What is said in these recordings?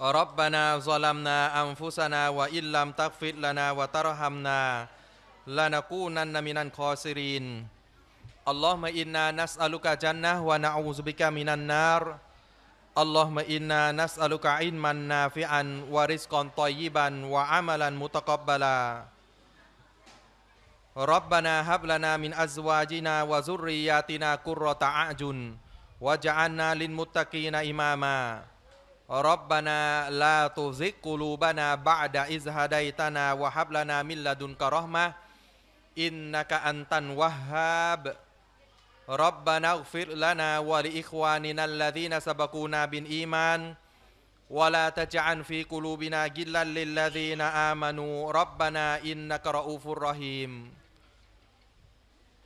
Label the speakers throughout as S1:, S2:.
S1: ربنا ظلمنا أنفسنا وإن لم تغفر لنا وترحمنا لنكونن من الخاسرين اللهم إنا نسألك جنة ونعوذ بك من النار اللهم إنا نسألك علما نافعا ورزقا طيبا وعملا متقبلا ربنا هب لنا من أزواجنا وذرياتنا قرة أعين واجعلنا للمتقين إماما Rabbana la tuzigh qulubana ba'da iz hadaitana wa hab lana min ladunka rahmah innaka antan wahhab Rabbana ufir lana wa li ikhwanina alladhina sabaquna bil iman wa la taj'al fi qulubina ghillan lil ladzina amanu rabbana innaka raufur rahim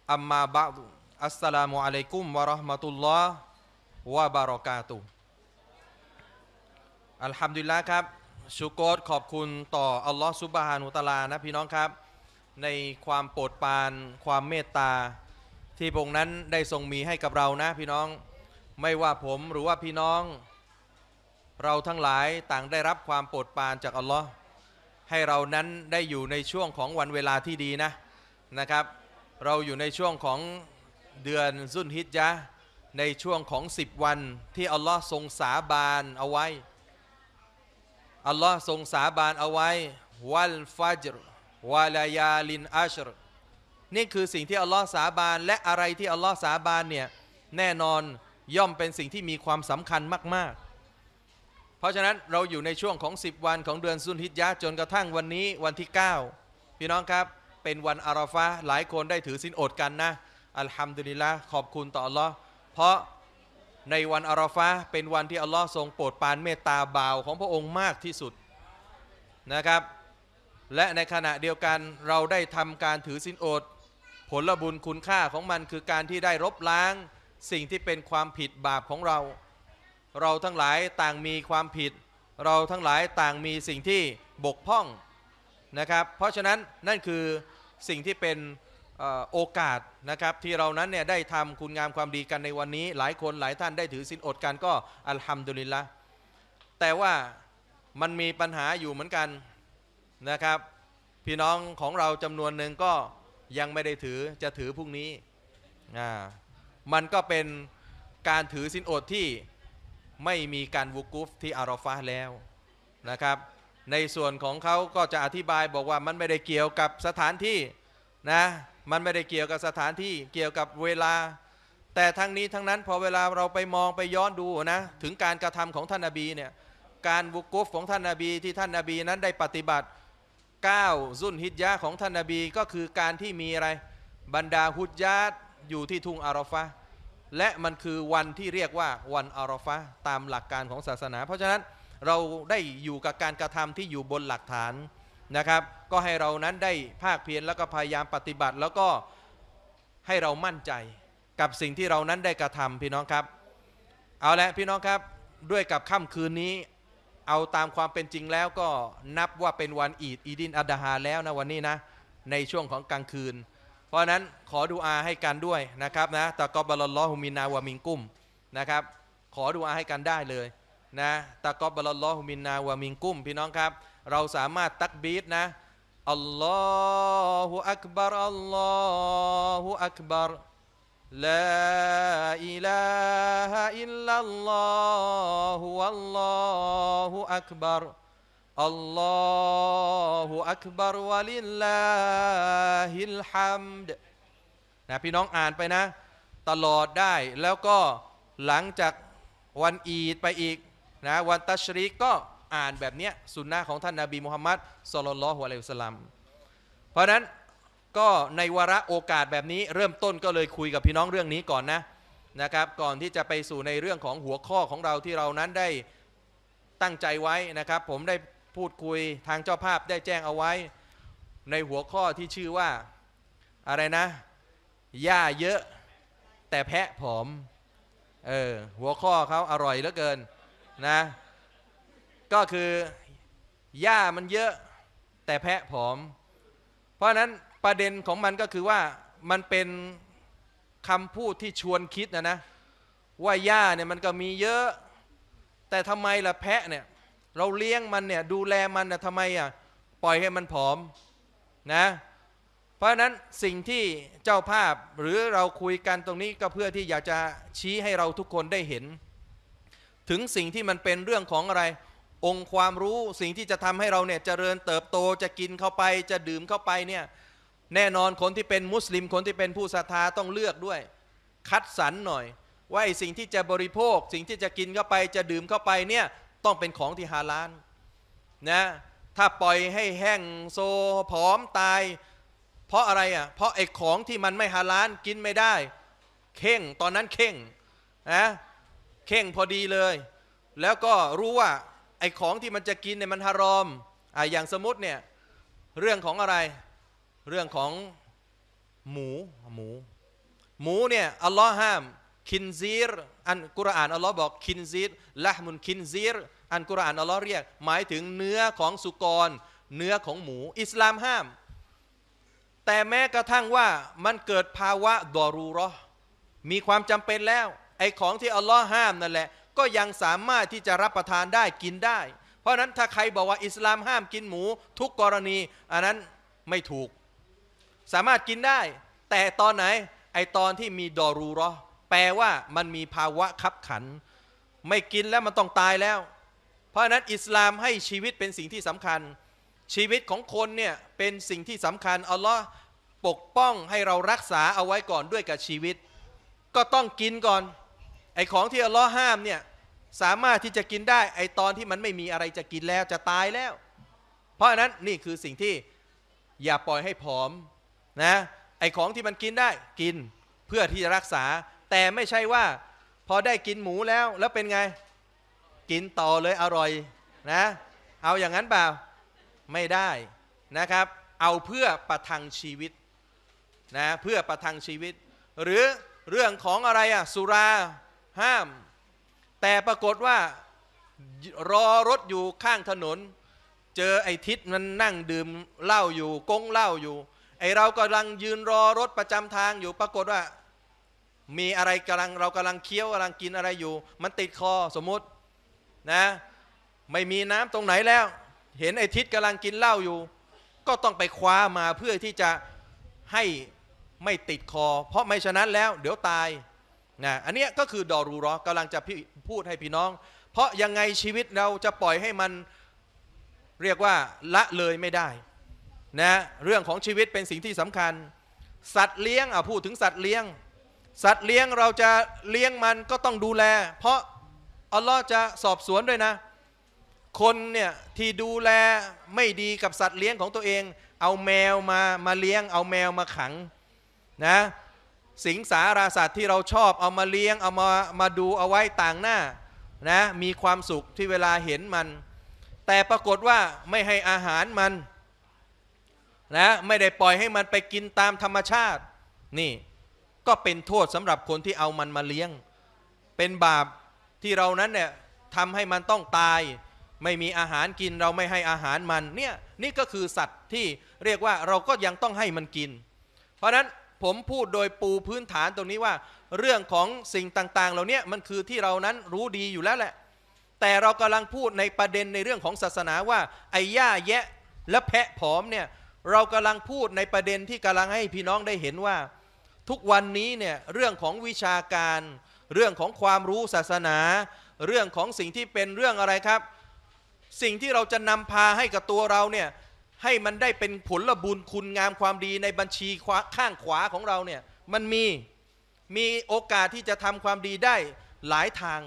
S1: Amma ba'du Assalamualaikum warahmatullahi wabarakatuh ัลฮัมดุลิลละครับ ชูโกตขอบคุณต่ออัลลอฮ์ซุบฮานุตาลานะพี่น้องครับ ในความโปรดปรานความเมตตา ที่พระองค์นั้นได้ทรงมีให้กับเรานะ พี่น้อง ไม่ว่าผมหรือว่าพี่น้องเราทั้งหลายต่างได้รับความโปรดปรานจากอัลลอฮ์ให้เรานั้นได้อยู่ในช่วงของวันเวลาที่ดีนะนะครับ เราอยู่ในช่วงของเดือนซุนฮิจยะในช่วงของ10วันที่อัลลอฮ์ทรงสาบานเอาไว้อัลลอฮ์ทรงสาบานเอาไว้วัลฟาจรวาลายาลินอัชรนี่คือสิ่งที่อัลลอฮ์สาบานและอะไรที่อัลลอฮ์สาบานเนี่ยแน่นอนย่อมเป็นสิ่งที่มีความสำคัญมาก ๆ เพราะฉะนั้นเราอยู่ในช่วงของ 10 วันของเดือนซุนฮิจยะจนกระทั่งวันนี้วันที่ 9 พี่น้องครับเป็นวันอาราฟะหลายคนได้ถือสินอดกันนะอัลฮัมดุลิลละขอบคุณต่ออัลลอฮ์เพราะในวันอาราฟะเป็นวันที่อัลลอฮ์ทรงโปรดปานเมตตาบ่าว ของพระองค์มากที่สุดนะครับ และในขณะเดียวกันเราได้ทำการถือสินอด ผลบุญคุณค่าของมันคือการที่ได้ รบ ล้าง สิ่งที่เป็นความผิดบาปของเรา เราทั้งหลายต่างมีความผิด เราทั้งหลายต่างมีสิ่งที่บกพร่องนะครับเพราะฉะนั้นนั่นคือสิ่งที่เป็นโอกาสนะครับที่เรานั้นเนี่ยได้ทำคุณงามความดีกันในวันนี้ หลายคนหลายท่านได้ถือสินอดกันก็อัลฮัมดุลิลละแต่ว่ามันมีปัญหาอยู่เหมือนกันนะครับ พี่น้องของเราจำนวนหนึ่งก็ยังไม่ได้ถือจะถือพรุ่งนี้อ่ามันก็เป็นการถือสินอดที่ไม่มีการวุกุฟที่อารอฟาแล้วนะครับในส่วนของเขาก็จะอธิบายบอกว่ามันไม่ได้เกี่ยวกับสถานที่นะมันไม่ได้เกี่ยวกับสถานที่เกี่ยวกับเวลา แต่ทั้งนี้ทั้งนั้นพอเวลาเราไปมองไปย้อนดูนะถึงการกระทำของท่านนาบีเนี่ยการบุกรุฟของท่านนาบีที่ท่านนาบีนั้นได้ปฏิบัติ9ซุนฮิจยะของท่านนาบีก็คือการที่มีอะไร บรรดาฮุจยะอยู่ที่ทุ่งอารอฟะและมันคือวันที่เรียกว่าวันอารอฟะตามหลักการของศาสนา เพราะฉะนั้นเราได้อยู่กับการกระทำที่อยู่บนหลักฐานนะครับ ก็ให้เรานั้นได้ภาคเพียรแล้วก็พยายามปฏิบัติแล้วก็ให้เรามั่นใจกับสิ่งที่เรานั้นได้กระทำพี่น้องครับ เอาละพี่น้องครับ ด้วยกับค่ำคืนนี้ เอาตามความเป็นจริงแล้วก็นับว่าเป็นวันอีดอีดินอัดฮาแล้วนะวันนี้นะ ในช่วงของกลางคืน เพราะนั้นขอดูอาให้กันด้วยนะครับนะตะกอบบลลอฮุมินาวามิงกุ้มนะครับขอดูอาให้กันได้เลยนะตะกอบบลลอฮุมินาวามิงกุ้มพี่น้องครับเราสามารถตักบีดนะอัลลอฮฺอักบารอัลลอฮฺอักบารลาอิลาฮะอิลลัลลอฮฺอัลลอฮฺอักบารอัลลอฮฺอักบารวะลิลลาฮิลฮัมดนะพี่น้องอ่านไปนะ ตลอดได้ แล้วก็หลังจากวันอีดไปอีกนะวันตัชรกก็อ่านแบบเนี้ยสุนนะของท่านนาบีมุฮัมมัดสลลัลฮุอะลัยฮิสลัมเพราะนั้นก็ในวาระโอกาสแบบนี้ เริ่มต้นก็เลยคุยกับพี่น้องเรื่องนี้ก่อนนะนะครับ ก่อนที่จะไปสู่ในเรื่องของหัวข้อของเราที่เรานั้นได้ตั้งใจไว้นะครับ ผมได้พูดคุยทางเจ้าภาพได้แจ้งเอาไว้ในหัวข้อที่ชื่อว่า อะไรนะหญ้าเยอะ แต่แพะผอมเออหัวข้อเขาอร่อยเหลือเกินนะก็คือหญ้ามันเยอะ แต่แพะผอม เพราะนั้นประเด็นของมันก็คือว่ามันเป็นคำพูดที่ชวนคิดนะนะว่าหญ้าเนี่ยมันก็มีเยอะ แต่ทำไมล่ะแพะเนี่ยเราเลี้ยงมันเนี่ยดูแลมันนะทำไมอ่ะปล่อยให้มันผอมนะเพราะนั้นสิ่งที่เจ้าภาพหรือเราคุยกันตรงนี้ก็เพื่อที่อยากจะชี้ให้เราทุกคนได้เห็น ถึงสิ่งที่มันเป็นเรื่องของอะไรองค์ความรู้สิ่งที่จะทำให้เราเนี่ยจเจริญเติบโตจะกินเข้าไปจะดื่มเข้าไปเนี่ยแน่นอนคนที่เป็นมุสลิมคนที่เป็นผู้ศรัทธาต้องเลือกด้วย คัดสรรหน่อย ว่าไอสิ่งที่จะบริโภค สิ่งที่จะกินเข้าไปจะดื่มเข้าไปเนี่ยต้องเป็นของที่ฮาลานนะถ้าปล่อยให้แห้งโซผอมตาย เพราะอะไรอ่ะเพราะไอของที่มันไม่ฮาลานกินไม่ได้เข่งตอนนั้นเข่งนะเข่งพอดีเลย แล้วก็รู้ว่าไอ้ของที่มันจะกินเนี่ยมันฮารอม อ่าอย่างสมมติเนี่ย เรื่องของอะไร เรื่องของหมู หมู หมูเนี่ย อัลลอฮ์ห้าม คินซีรอันกุรอานอัลลอฮ์บอก คินซีรละมุนคินซีรอันกุรอานอัลลอฮ์เรียก หมายถึงเนื้อของสุกร เนื้อของหมู อิสลามห้าม แต่แม้กระทั่งว่ามันเกิดภาวะดอรูรอมีความจำเป็นแล้ว ไอ้ของที่อัลลอฮ์ห้ามนั่นแหละก็ยังสามารถที่จะรับประทานได้กินได้ เพราะนั้นถ้าใครบอกว่าอิสลามห้ามกินหมู ทุกกรณี อันนั้นไม่ถูก สามารถกินได้ แต่ตอนไหน ไอตอนที่มีดอรูรอแปลว่ามันมีภาวะขับขัน ไม่กินแล้วมันต้องตายแล้ว เพราะนั้นอิสลามให้ชีวิตเป็นสิ่งที่สำคัญ ชีวิตของคนเนี่ย เป็นสิ่งที่สำคัญอัลลอฮ์ปกป้องให้เรารักษาเอาไว้ก่อนด้วยกับชีวิต ก็ต้องกินก่อนไอของที่อัลลอฮ์ห้ามเนี่ยสามารถที่จะกินได้ ไอตอนที่มันไม่มีอะไรจะกินแล้วจะตายแล้ว เพราะฉะนั้นนี่คือสิ่งที่อย่าปล่อยให้ผอมนะไอของที่มันกินได้กินเพื่อที่จะรักษา แต่ไม่ใช่ว่าพอได้กินหมูแล้วแล้วเป็นไงกินต่อเลยอร่อยนะเอาอย่างนั้นเปล่าไม่ได้นะครับ เอาเพื่อประทังชีวิตนะเพื่อประทังชีวิต หรือเรื่องของอะไรอะสุราห้าม แต่ปรากฏว่ารอรถอยู่ข้างถนน เจอไอ้ทิศมันนั่งดื่มเหล้าอยู่กงเหล้าอยู่ ไอ้เรากำลังยืนรอรถประจำทางอยู่ ปรากฏว่า มีอะไรกำลังเรากำลังเคี้ยวกำลังกินอะไรอยู่ มันติดคอสมมตินะ ไม่มีน้ำตรงไหนแล้ว เห็นไอ้ทิศกำลังกินเหล้าอยู่ ก็ต้องไปคว้ามาเพื่อที่จะให้ไม่ติดคอ เพราะไม่ฉะนั้นแล้ว เดี๋ยวตายนะอันนี้ก็คือดอรูรอกำลังจะพูดให้พี่น้อง เพราะยังไงชีวิตเราจะปล่อยให้มันเรียกว่าละเลยไม่ได้ นะ เรื่องของชีวิตเป็นสิ่งที่สำคัญ สัตว์เลี้ยงอ่ะพูดถึงสัตว์เลี้ยง สัตว์เลี้ยงเราจะเลี้ยงมันก็ต้องดูแล เพราะอัลลอฮ์จะสอบสวนด้วยนะ คนเนี่ยที่ดูแลไม่ดีกับสัตว์เลี้ยงของตัวเอง เอาแมวมามาเลี้ยงเอาแมวมาขัง นะสิงสาราสัตว์ที่เราชอบเอามาเลี้ยงเอามามาดูเอาไว้ต่างหน้านะมีความสุขที่เวลาเห็นมัน แต่ปรากฏว่าไม่ให้อาหารมันนะไม่ได้ปล่อยให้มันไปกินตามธรรมชาตินี่ก็เป็นโทษสำหรับคนที่เอามันมาเลี้ยง เป็นบาปที่เรานั้นเนี่ยทำให้มันต้องตาย ไม่มีอาหารกินเราไม่ให้อาหารมันเนี่ยนี่ก็คือสัตว์ที่เรียกว่าเราก็ยังต้องให้มันกิน เพราะนั้นผมพูดโดยปูพื้นฐานตรงนี้ว่า เรื่องของสิ่งต่างๆเหล่านี้มันคือที่เรานั้นรู้ดีอยู่แล้วแหละ แต่เรากำลังพูดในประเด็นในเรื่องของศาสนาว่า ไอ้ย่าแยะและแพะผอมเนี่ยเรากำลังพูดในประเด็นที่กำลังให้พี่น้องได้เห็นว่า ทุกวันนี้เนี่ยเรื่องของวิชาการ เรื่องของความรู้ศาสนา เรื่องของสิ่งที่เป็นเรื่องอะไรครับ สิ่งที่เราจะนำพาให้กับตัวเราเนี่ยให้มันได้เป็นผลบุญคุณงามความดีในบัญชีข้างขวาของเราเนี่ย มันมีมีโอกาสที่จะทำความดีได้หลายทาง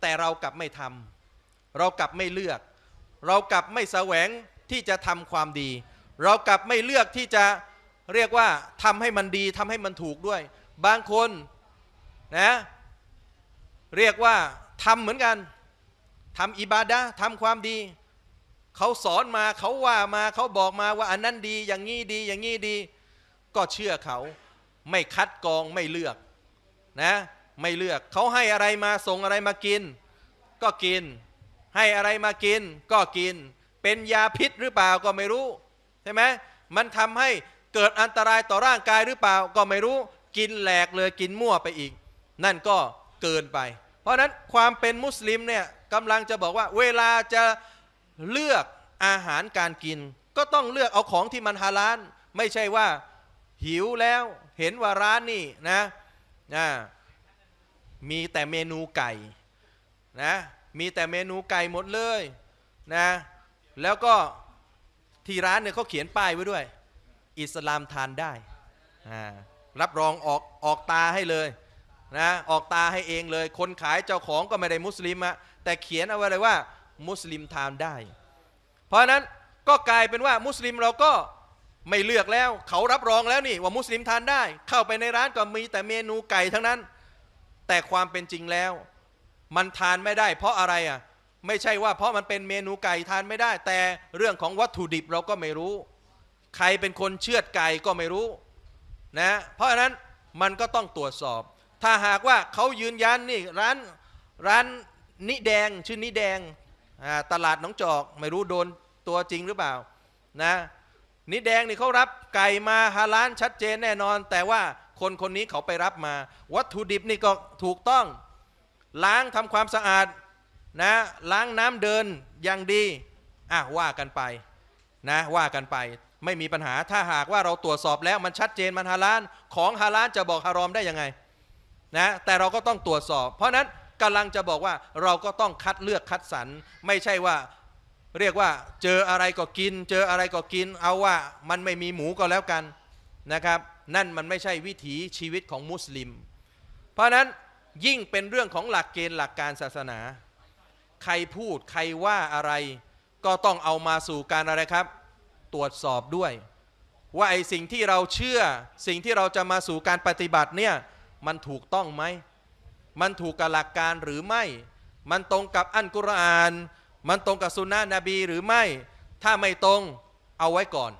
S1: แต่เรากลับไม่ทำเรากลับไม่เลือก เรากลับไม่แสวงที่จะทำความดี เรากลับไม่เลือกที่จะ เรียกว่าทำให้มันดีทำให้มันถูกด้วยบางคนนะเรียกว่าทำเหมือนกันทำอิบาดะทำความดีเขาสอนมาเขาว่ามาเขาบอกมาว่าอันนั้นดีอย่างงี้ดีอย่างงี้ดี ก็เชื่อเขา ไม่คัดกองไม่เลือกนะ ไม่เลือกเขาให้อะไรมา ส่ง อะไรมา กิน ก็กิน ให้อะไรมา กิน ก็กิน เป็นยาพิษหรือเปล่าก็ไม่รู้ใช่ไหมมันทำให้เกิดอันตรายต่อร่างกายหรือเปล่าก็ไม่รู้ กินแหลกเลยกินมั่วไปอีก นั่นก็เกินไป เพราะนั้นความเป็นมุสลิมเนี่ยกำลังจะบอกว่า เวลาจะเลือกอาหารการกินก็ต้องเลือกเอาของที่มันฮาลาลไม่ใช่ว่า หิวแล้วเห็นว่าร้านนี่นะนะมีแต่เมนูไก่นะมีแต่เมนูไก่หมดเลยนะแล้วก็ที่ร้านเนี่ยเขาเขียนป้ายไว้ด้วย อิสลามทานได้ รับรองออกออกตาให้เลยนะออกตาให้เองเลย คนขายเจ้าของก็ไม่ได้มุสลิมอะแต่เขียนเอาไว้เลยว่ามุสลิมทานได้ เพราะนั้นก็กลายเป็นว่ามุสลิมเราก็ไม่เลือกแล้ว เขารับรองแล้วนี่ว่ามุสลิมทานได้ เข้าไปในร้านก็มีแต่เมนูไก่ทั้งนั้น แต่ความเป็นจริงแล้ว มันทานไม่ได้ เพราะอะไรอ่ะไม่ใช่ว่า เพราะมันเป็นเมนูไก่ทานไม่ได้ แต่เรื่องของวัตถุดิบเราก็ไม่รู้ ใครเป็นคนเชือดไก่ก็ไม่รู้นะเพราะฉะนั้นมันก็ต้องตรวจสอบ ถ้าหากว่าเขายืนยันนี่ร้านร้านนิแดง ชื่อนิแดงตลาดหนองจอกไม่รู้โดนตัวจริงหรือเปล่านะนิแดงนี่เขารับไก่มาฮาล้านชัดเจนแน่นอน แต่ว่าคนคนนี้เขาไปรับมา วัตถุดิบนี่ก็ถูกต้อง ล้างทำความสะอาดนะล้างน้ำเดินอย่างดีอ่ะว่ากันไป นะว่ากันไปไม่มีปัญหาถ้าหากว่าเราตรวจสอบแล้วมันชัดเจนมันฮาล้านของฮาล้านจะบอกฮารอมได้ยังไงนะแต่เราก็ต้องตรวจสอบ เพราะนั้นกำลังจะบอกว่าเราก็ต้องคัดเลือกคัดสรรไม่ใช่ว่าเรียกว่าเจออะไรก็กิน เจออะไรก็กิน เอาว่ามันไม่มีหมูก็แล้วกันนะครับนั่นมันไม่ใช่วิถีชีวิตของมุสลิม เพราะนั้นยิ่งเป็นเรื่องของหลักเกณฑ์หลักการศาสนา ใครพูดใครว่าอะไรก็ต้องเอามาสู่การอะไรครับ ตรวจสอบด้วย ว่าไอ้สิ่งที่เราเชื่อสิ่งที่เราจะมาสู่การปฏิบัติเนี่ยมันถูกต้องไหมมันถูกกับหลักการหรือไม่ มันตรงกับอัลกุรอาน มันตรงกับสุนนะนบีหรือไม่ ถ้าไม่ตรงเอาไว้ก่อน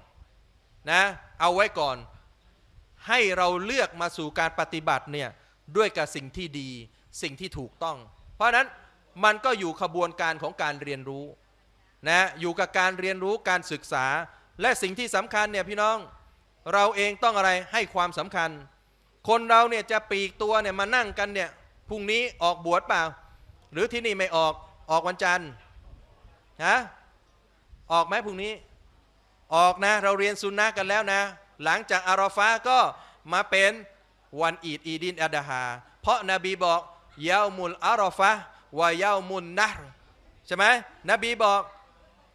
S1: นะ เอาไว้ก่อน ให้เราเลือกมาสู่การปฏิบัติเนี่ยด้วยกับสิ่งที่ดีสิ่งที่ถูกต้อง เพราะนั้นมันก็อยู่ขบวนการของการเรียนรู้นะอยู่กับการเรียนรู้การศึกษาและสิ่งที่สำคัญเนี่ยพี่น้อง เราเองต้องอะไรให้ความสำคัญ คนเราเนี่ยจะปีกตัวเนี่ยมานั่งกันเนี่ยพรุ่งนี้ออกบวชเปล่า หรือที่นี่ไม่ออกออกวันจันทร์ฮะออกไหมพรุ่งนี้ ออกนะ เราเรียนซุนนะกันแล้วนะ หลังจากอาราฟาก็มาเป็นวันอีดอีดินอัดฮาเพราะนบีบอกเยาวมุลอาราฟาวายาวมุลนะใช่ไหมนบีบอก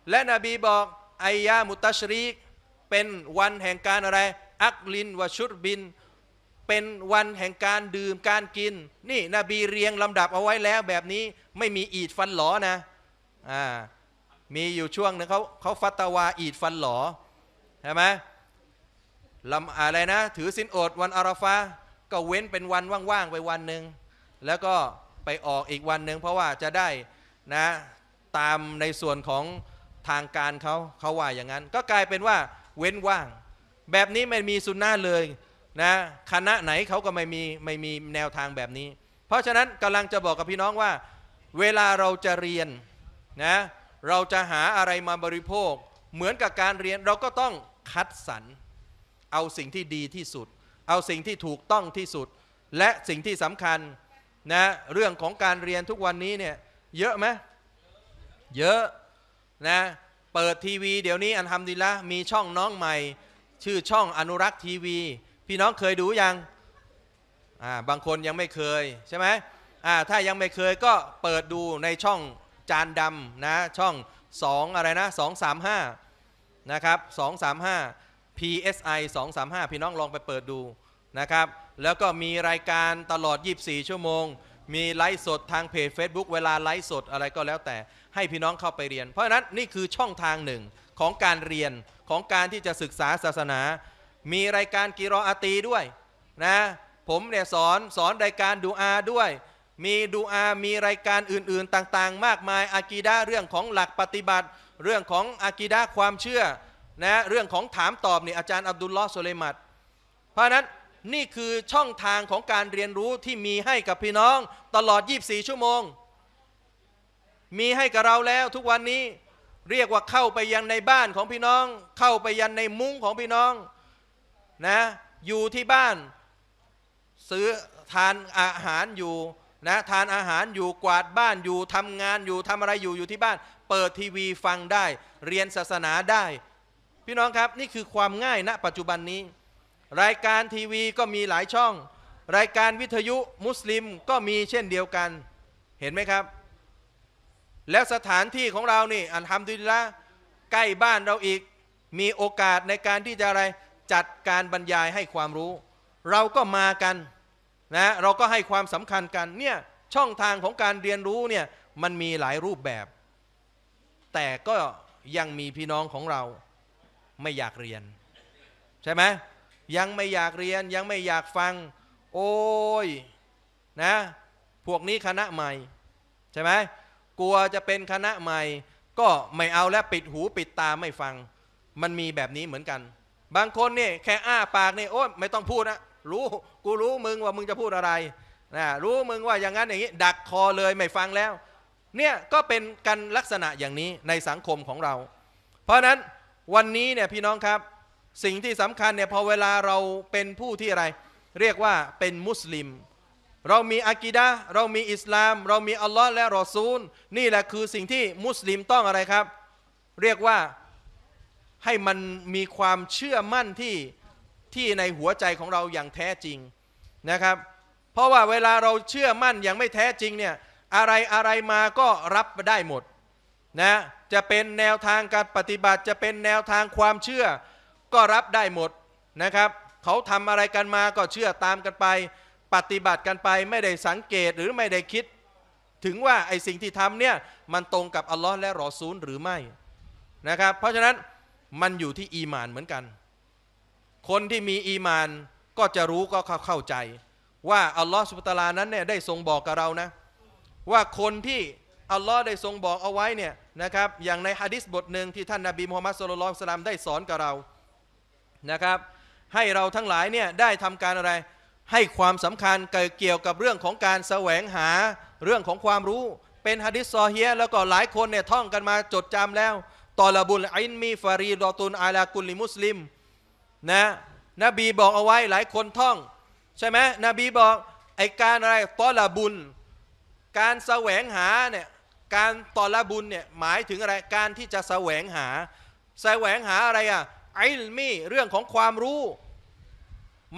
S1: และนบีบอกอายามุตัชรีกเป็นวันแห่งการอะไร อักลินวชุดบินเป็นวันแห่งการดื่มการกินนี่นบีเรียงลำดับเอาไว้แล้ว แบบนี้ไม่มีอีดฟันหลอนะอ่ามีอยู่ช่วงนึงเขาเขาฟัตวาอีดฟันหลอใช่ไหมลำอะไรนะ ถือสินอดวันอาราฟาก็เว้นเป็นวันว่างๆไปวันหนึ่งแล้วก็ไปออกอีกวันหนึ่งเพราะว่าจะได้นะตามในส่วนของทางการเขาเขาว่าอย่างนั้น ก็กลายเป็นว่าเว้นว่าง แบบนี้ไม่มีสุนนะเลยนะคณะไหนเขาก็ไม่มีไม่มีแนวทางแบบนี้ เพราะฉะนั้นกำลังจะบอกกับพี่น้องว่า เวลาเราจะเรียนนะเราจะหาอะไรมาบริโภค เหมือนกับการเรียนเราก็ต้องคัดสรรเอาสิ่งที่ดีที่สุด เอาสิ่งที่ถูกต้องที่สุด และสิ่งที่สำคัญนะเรื่องของการเรียนทุกวันนี้เนี่ยเยอะไหมเยอะนะเปิดทีวี เดี๋ยวนี้อันทำดีละมีช่องน้องใหม่ชื่อช่องอนุรักษ์ทีวีพี่น้องเคยดูยังอ่าบางคนยังไม่เคยใช่ไหมอ่าถ้ายังไม่เคยก็เปิดดูในช่องจานดำนะช่อง 2 อะไรนะ 235 นะครับ 235 PSI 235 พี่น้องลองไปเปิดดูนะครับ แล้วก็มีรายการตลอด 24 ชั่วโมง มีไลฟ์สดทางเพจ Facebook เวลาไลฟ์สดอะไรก็แล้วแต่ ให้พี่น้องเข้าไปเรียน เพราะฉะนั้นนี่คือช่องทางหนึ่ง ของการเรียนของการที่จะศึกษาศาสนามีรายการกีรออาตีด้วยนะผมเนี่ยสอนสอนรายการดูอาด้วย มีดูอามีรายการอื่นๆต่างๆมากมายอากีดาเรื่องของหลักปฏิบัติ เรื่องของอากีดาความเชื่อนะเรื่องของถามตอบเนี่ยอาจารย์อับดุลลอฮ์สุเลมัดเพราะนั้นนี่คือช่องทางของการเรียนรู้ที่มีให้กับพี่น้อง ตลอด 24 ชั่วโมง มีให้กับเราแล้วทุกวันนี้เรียกว่าเข้าไปยังในบ้านของพี่น้อง เข้าไปยังในมุ้งของพี่น้องนะอยู่ที่บ้าน ซื้อทานอาหารอยู่นะทานอาหารอยู่กวาดบ้านอยู่ทำงานอยู่ทำอะไรอยู่อยู่ที่บ้าน เปิดทีวีฟังได้ เรียนศาสนาได้ พี่น้องครับนี่คือความง่ายณนะปัจจุบันนี้ รายการทีวีก็มีหลายช่อง รายการวิทยุมุสลิมก็มีเช่นเดียวกัน เห็นไหมครับ แล้วสถานที่ของเรานี่อันทำดีละใกล้บ้านเราอีกมีโอกาสในการที่จะอะไรจัดการบรรยายให้ความรู้ เราก็มากันนะเราก็ให้ความสำคัญกันเนี่ยช่องทางของการเรียนรู้เนี่ยมันมีหลายรูปแบบ แต่ก็ยังมีพี่น้องของเรา ไม่อยากเรียน ใช่ไหมยังไม่อยากเรียนยังไม่อยากฟัง โอ้ยนะ พวกนี้คณะใหม่ ใช่ไหมกลัวจะเป็นคณะใหม่ ก็ไม่เอาและปิดหูปิดตาไม่ฟัง มันมีแบบนี้เหมือนกันบางคนนี่แค่อ้าปากนี่โอ้ไม่ต้องพูดนะรู้กูรู้มึงว่ามึงจะพูดอะไรนะรู้มึงว่าอย่างนั้นอย่างนี้ดักคอเลยไม่ฟังแล้ว เนี่ยก็เป็นกันลักษณะอย่างนี้ในสังคมของเรา เพราะนั้นวันนี้เนี่ยพี่น้องครับ สิ่งที่สำคัญเนี่ยพอเวลาเราเป็นผู้ที่อะไร เรียกว่าเป็นมุสลิม เรามีอากีดะเรามีอิสลาม เรามีอัลลอฮ์และรอซูล นี่แหละคือสิ่งที่มุสลิมต้องอะไรครับ เรียกว่าให้มันมีความเชื่อมั่นที่ที่ในหัวใจของเราอย่างแท้จริงนะครับ เพราะว่าเวลาเราเชื่อมั่นอย่างไม่แท้จริงเนี่ยอะไรอะไรมาก็รับได้หมดนะจะเป็นแนวทางการปฏิบัติจะเป็นแนวทางความเชื่อก็รับได้หมดนะครับ เขาทำอะไรกันมาก็เชื่อตามกันไป ปฏิบัติกันไปไม่ได้สังเกตหรือไม่ได้คิด ถึงว่าไอ้สิ่งที่ทำเนี่ยมันตรงกับอัลลอฮ์และรอซูลหรือไม่นะครับเพราะฉะนั้นมันอยู่ที่อีมานเหมือนกัน คนที่มีอีมานก็จะรู้ก็เข้าใจ ว่าอัลลอฮฺสุบตารานั้นเนี่ยได้ทรงบอกกับเรานะว่าคนที่อัลลอฮ์ได้ทรงบอกเอาไว้เนี่ยนะครับอย่างในฮะดิษบทหนึ่งที่ท่านนาบีมูฮัมมัดสุลลัลสลามได้สอนกับเรานะครับ ให้เราทั้งหลายเนี่ยได้ทำการอะไร ให้ความสำคัญเกี่ยวกับเรื่องของการแสวงหาเรื่องของความรู้ เป็นฮะดิษซอเฮียแล้วก็หลายคนเนี่ยท่องกันมาจดจำแล้วตอลบุลอินมีฟารีดอตุนอาลากุลิมุสลิมนะนบีบอกเอาไว้หลายคนท่องใช่ไหมนบีบอกไอการอะไรตอลบุลการแสวงหาเนี่ยการตอลบุญเนี่ยหมายถึงอะไรการที่จะแสวงหา แสวงหาอะไรอ่ะไอมีเรื่องของความรู้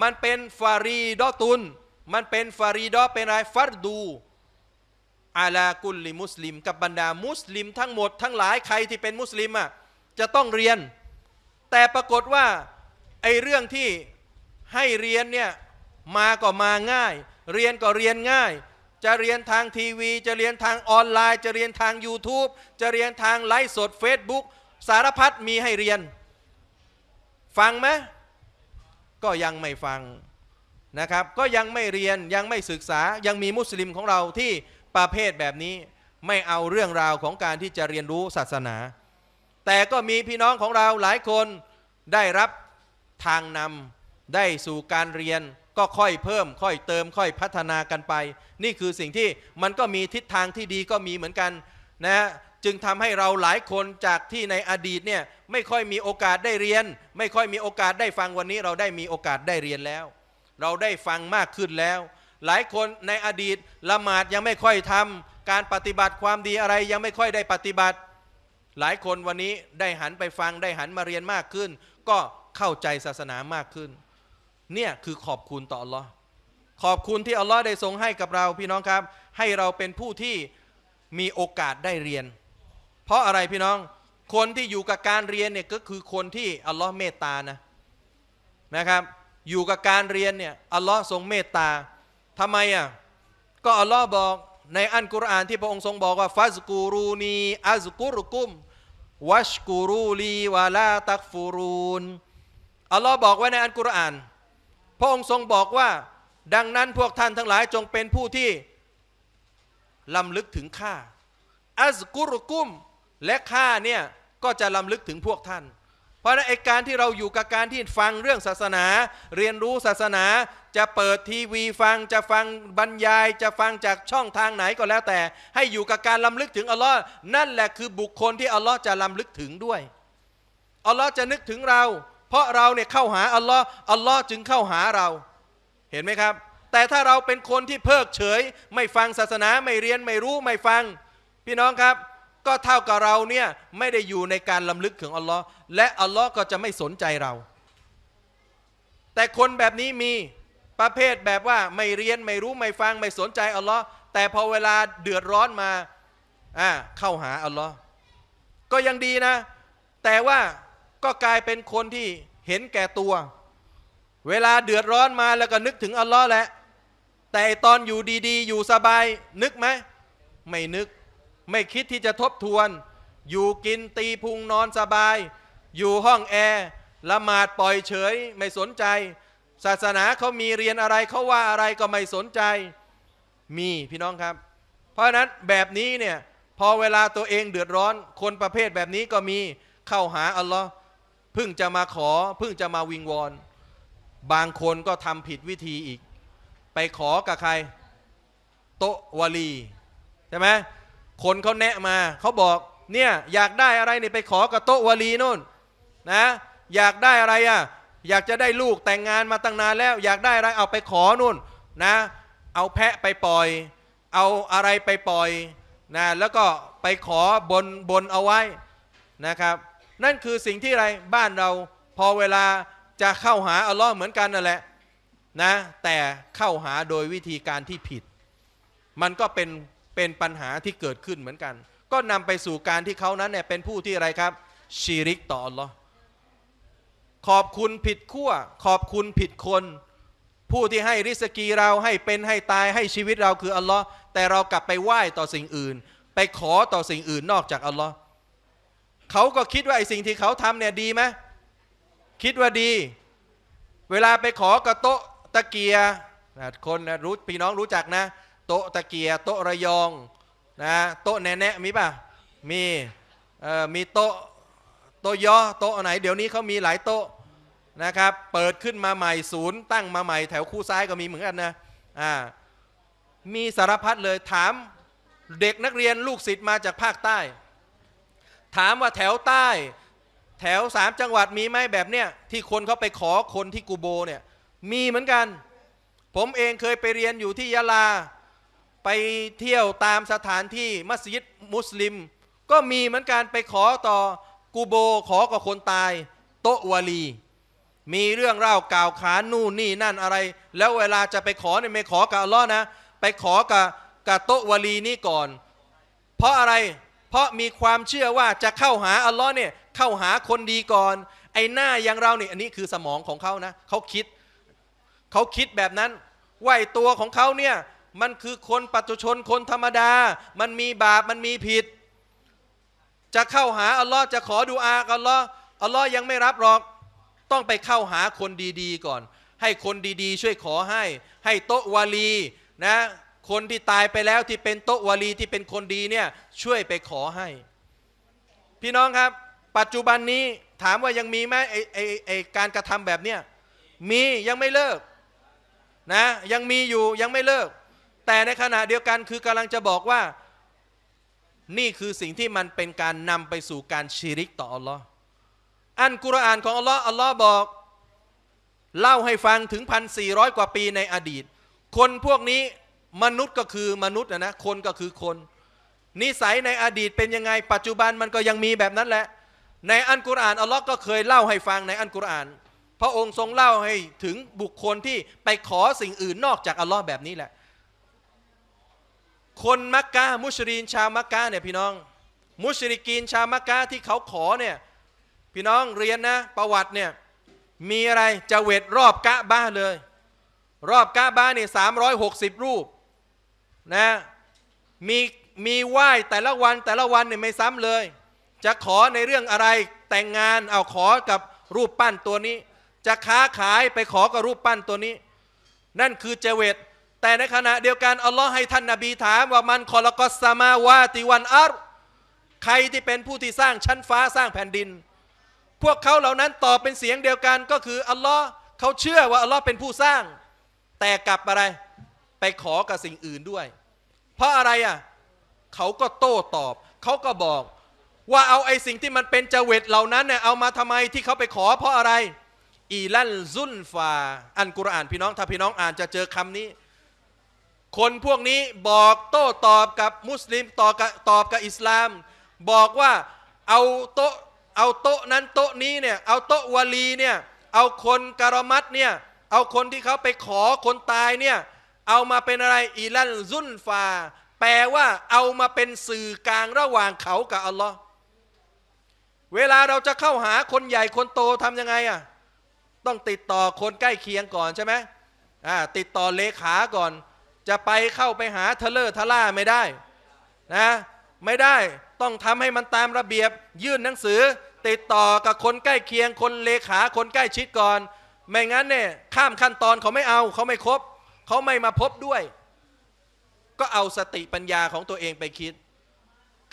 S1: มันเป็นฟารีดอตุนมันเป็นฟารีดอเป็นอะไรฟัดดูอาลากุลลิมุสลิมกับบรรดามุสลิมทั้งหมด ทั้งหลายใครที่เป็นมุสลิมอ่ะจะต้องเรียน แต่ปรากฏว่าไอเรื่องที่ให้เรียนเนี่ยมาก็มาง่าย เรียนก็เรียนง่าย จะเรียนทางทีวี จะเรียนทางออนไลน์ จะเรียนทาง YouTube จะเรียนทางไลฟ์สด Facebook สารพัดมีให้เรียน ฟังไหมก็ยังไม่ฟังนะครับก็ยังไม่เรียนยังไม่ศึกษายังมีมุสลิมของเราที่ประเภทแบบนี้ไม่เอาเรื่องราวของการที่จะเรียนรู้ศาสนา แต่ก็มีพี่น้องของเราหลายคนได้รับทางนำได้สู่การเรียน ก็ค่อยเพิ่มค่อยเติม ค่อยพัฒนากันไป นี่คือสิ่งที่มันก็มีทิศทางที่ดีก็มีเหมือนกันนะ จึงทำให้เราหลายคนจากที่ในอดีตเนี่ยไม่ค่อยมีโอกาสได้เรียน ไม่ค่อยมีโอกาสได้ฟังวันนี้ เราได้มีโอกาสได้เรียนแล้ว เราได้ฟังมากขึ้นแล้วหลายคนในอดีตละหมาดยังไม่ค่อยทำ การปฏิบัติความดีอะไร ยังไม่ค่อยได้ปฏิบัติ หลายคนวันนี้ได้หันไปฟังได้หันมาเรียนมากขึ้น ก็เข้าใจศาสนามากขึ้นเนี่ยคือขอบคุณต่ออัลลอฮ์ขอบคุณที่อัลลอฮ์ได้ทรงให้กับเรา พี่น้องครับ ให้เราเป็นผู้ที่มีโอกาสได้เรียน เพราะอะไรพี่น้องคนที่อยู่กับการเรียนเนี่ยก็คือคนที่อัลลอฮ์เมตตานะนะครับ อยู่กับการเรียนเนี่ยอัลลอฮ์ทรงเมตตาทำไมอ่ะก็อัลลอฮ์บอกในอันกุรอานที่พระองค์ทรงบอกว่าฟัสกูรูนีอัสกุรกุมวัชกูรูลีวาลาตักฟูรูนอัลลอฮ์บอกไว้ในอันกุรอานพระองค์ทรงบอกว่า ดังนั้นพวกท่านทั้งหลายจงเป็นผู้ที่ลำลึกถึงข้าอัสกุรกุม และข้าเนี่ยก็จะลำลึกถึงพวกท่านเพราะนนั้ไอการที่เราอยู่กับการที่ฟังเรื่องศาสนา เรียนรู้ศาสนาจะเปิดทีวีฟังจะฟังบรรยาย จะฟังจากช่องทางไหนก็แล้วแต่ ให้อยู่กับการลํำลึกถึงอัลลอฮ์นั่นแหละคือบุคคลที่อัลลอฮ์จะลํำลึกถึงด้วยอัลลอฮ์จะนึกถึงเรา เพราะเราเนี่ยเข้าหาอัลลอฮ์อัลลอฮ์จึงเข้าหาเรา เห็นไหมครับ แต่ถ้าเราเป็นคนที่เพิกเฉย ไม่ฟังศาสนาไม่เรียนไม่รู้ไม่ฟัง พี่น้องครับก็เท่ากับเราเนี่ยไม่ได้อยู่ในการลำลึกถึงอัลลอฮ์และอัลลอฮ์ก็จะไม่สนใจเรา แต่คนแบบนี้มีประเภทแบบว่าไม่เรียนไม่รู้ไม่ฟังไม่สนใจอัลลอฮ์แต่พอเวลาเดือดร้อนมาอ่าเข้าหาอัลลอฮ์ก็ยังดีนะ แต่ว่าก็กลายเป็นคนที่เห็นแก่ตัว เวลาเดือดร้อนมาแล้วก็นึกถึงอัลลอฮ์แหละแต่ตอนอยู่ดี ๆ อยู่สบายนึกไหมไม่นึกไม่คิดที่จะทบทวน อยู่กินตีพุงนอนสบาย อยู่ห้องแอร์ ละหมาดปล่อยเฉยไม่สนใจ ศาสนาเขามีเรียนอะไรเขาว่าอะไรก็ไม่สนใจ มีพี่น้องครับ เพราะฉะนั้นแบบนี้เนี่ย พอเวลาตัวเองเดือดร้อน คนประเภทแบบนี้ก็มีเข้าหาอัลลอฮ์พึ่งจะมาขอพึ่งจะมาวิงวอน บางคนก็ทำผิดวิธีอีก ไปขอกับใครโตวลีใช่ไหมคนเขาแนะมาเขาบอกเนี่ยอยากได้อะไรนี่ไปขอกระโตวารีนู่นนะอยากได้อะไรอ่ะอยากจะได้ลูกแต่งงานมาตั้งนานแล้ว อยากได้อะไรเอาไปขอนู่นนะเอาแพะไปปล่อย เอาอะไรไปปล่อยนะแล้วก็ไปขอบนบนเอาไว้นะครับ นั่นคือสิ่งที่อะไรบ้านเราพอเวลาจะเข้าหาอัลลอฮ์เหมือนกันนั่นแหละนะแต่เข้าหาโดยวิธีการที่ผิด มันก็เป็นเป็นปัญหาที่เกิดขึ้นเหมือนกัน ก็นำไปสู่การที่เขานั้นเนี่ยเป็นผู้ที่อะไรครับชีริกต่ออัลลอฮ์ขอบคุณผิดขั้ว ขอบคุณผิดคน ผู้ที่ให้ริสกีเราให้เป็นให้ตายให้ชีวิตเราคืออัลลอฮ์แต่เรากลับไปไหว้ต่อสิ่งอื่น ไปขอต่อสิ่งอื่นนอกจากอัลลอฮ์เขาก็คิดว่าไอ้สิ่งที่เขาทำเนี่ยดีไหมคิดว่าดี เวลาไปขอกระโตะตะเกียคนนะรู้พี่น้องรู้จักนะโต๊ะตะเกียโต๊ะระยองนะโต๊ะแนะแนะมีป่ะ มีมีโต๊ะโต๊ะยอโต๊ะไหน เดี๋ยวนี้เขามีหลายโต๊ะนะครับเปิดขึ้นมาใหม่ศูนย์ตั้งมาใหม่ แถวคู่ซ้ายก็มีเหมือนกันนะอ่ามีสารพัดเลยถามเด็กนักเรียนลูกศิษย์มาจากภาคใต้ ถามว่าแถวใต้ แถวสามจังหวัดมีไหมแบบเนี้ยที่คนเขาไปขอคนที่กูโบเนี่ยมีเหมือนกัน ผมเองเคยไปเรียนอยู่ที่ยะลาไปเที่ยวตามสถานที่มัสยิดมุสลิม ก็มีเหมือนกันไปขอต่อกูโบขอกับคนตาย โตวาลี มีเรื่องเล่ากล่าวขานนู่นนี่นั่นอะไร แล้วเวลาจะไปขอเนี่ยไม่ขอกับอัลลอฮ์นะ ไปขอกับกับโตวาลีนี่ก่อน เพราะอะไรเพราะมีความเชื่อว่าจะเข้าหาอัลลอฮ์เนี่ยเข้าหาคนดีก่อน ไอ้หน้าอย่างเราเนี่ยอันนี้คือสมองของเขานะเขาคิดเขาคิดแบบนั้นว่าตัวของเขาเนี่ยมันคือคนปัจจุชนคนธรรมดา มันมีบาปมันมีผิด จะเข้าหาอัลลอฮ์จะขอดูอาอัลลอฮ์อัลลอฮ์ยังไม่รับหรอก ต้องไปเข้าหาคนดีๆก่อน ให้คนดีๆช่วยขอให้ ให้โตวาลีนะ คนที่ตายไปแล้วที่เป็นโตวาลีที่เป็นคนดีเนี่ยช่วยไปขอให้ พี่น้องครับปัจจุบันนี้ถามว่ายังมีไหมไอไอไอการกระทำแบบเนี้ยมียังไม่เลิกนะยังมีอยู่ยังไม่เลิกแต่ในขณะเดียวกันคือกำลังจะบอกว่านี่คือสิ่งที่มันเป็นการนำไปสู่การชีริกต่ออัลลอฮ์อันกุรอานของอัลลอฮ์อัลลอฮ์บอก เล่าให้ฟังถึง 1,400 กว่าปีในอดีต คนพวกนี้มนุษย์ก็คือมนุษย์นะนะ คนก็คือคน นิสัยในอดีตเป็นยังไงปัจจุบันมันก็ยังมีแบบนั้นแหละ ในอันกุรอานอัลลอฮ์ก็เคยเล่าให้ฟังในอันกุรอาน พระองค์ทรงเล่าให้ถึงบุคคลที่ไปขอสิ่งอื่นนอกจากอัลลอฮ์แบบนี้แหละคนมักกะมุชรีนชาวมักกะเนี่ยพี่น้อง มุชริกีนชาวมักกะที่เขาขอเนี่ยพี่น้องเรียนนะ ประวัติเนี่ยมีอะไรจะเวทรอบกะบ้าเลย รอบกะบ้าเนี่ยสามร้อยหกสิบรูปนะมีมีไหว้แต่ละวันแต่ละวันเนี่ยไม่ซ้ำเลย จะขอในเรื่องอะไรแต่งงานเอาขอกับรูปปั้นตัวนี้ จะค้าขายไปขอกับรูปปั้นตัวนี้ นั่นคือเจเวตแต่ในขณะเดียวกันอัลลอฮ์ให้ท่านนาบี ถามว่ามันคอลกอสมาวาติวันอัรใครที่เป็นผู้ที่สร้างชั้นฟ้าสร้างแผ่นดิน พวกเขาเหล่านั้นตอบเป็นเสียงเดียวกันก็คืออัลลอฮ์เขาเชื่อว่าอัลลอฮ์เป็นผู้สร้าง แต่กลับอะไรไปขอกับสิ่งอื่นด้วย เพราะอะไรอ่ะเขาก็โต้ตอบ เขาก็บอก ว่าเอาไอ้สิ่งที่มันเป็นจเวตเหล่านั้นเนี่ยเอามาทำไมที่เขาไปขอ เพราะอะไรอีลันซุนฟาอันกุรอานพี่น้องถ้าพี่น้องอ่านจะเจอคำนี้คนพวกนี้บอกโต้ตอบกับมุสลิมตอบกับตอบกับอิสลาม บอกว่าเอาโต๊ะเอาโต๊ะนั้นโต๊ะนี้เนี่ยเอาโต๊ะวลีเนี่ย เอาคนการมัดเนี่ยเอาคนที่เขาไปขอคนตายเนี่ยเอามาเป็นอะไรอีลันซุนฟา แปลว่าเอามาเป็นสื่อกลางระหว่างเขากับอัลลอฮ์เวลาเราจะเข้าหาคนใหญ่คนโตทำยังไงอ่ะต้องติดต่อคนใกล้เคียงก่อนใช่ไหมอ่าติดต่อเลขา ก่อนจะไปเข้าไปหาทะเลทะล่าไม่ได้นะไม่ได้ต้องทำให้มันตามระเบียบยื่นหนังสือ ติดต่อกับคนใกล้เคียงคนเลขาคนใกล้ชิดก่อน ไม่งั้นเนี่ย ข้ามขั้นตอนเขาไม่เอา เขาไม่ครบเขาไม่มาพบด้วย ก็เอาสติปัญญาของตัวเองไปคิด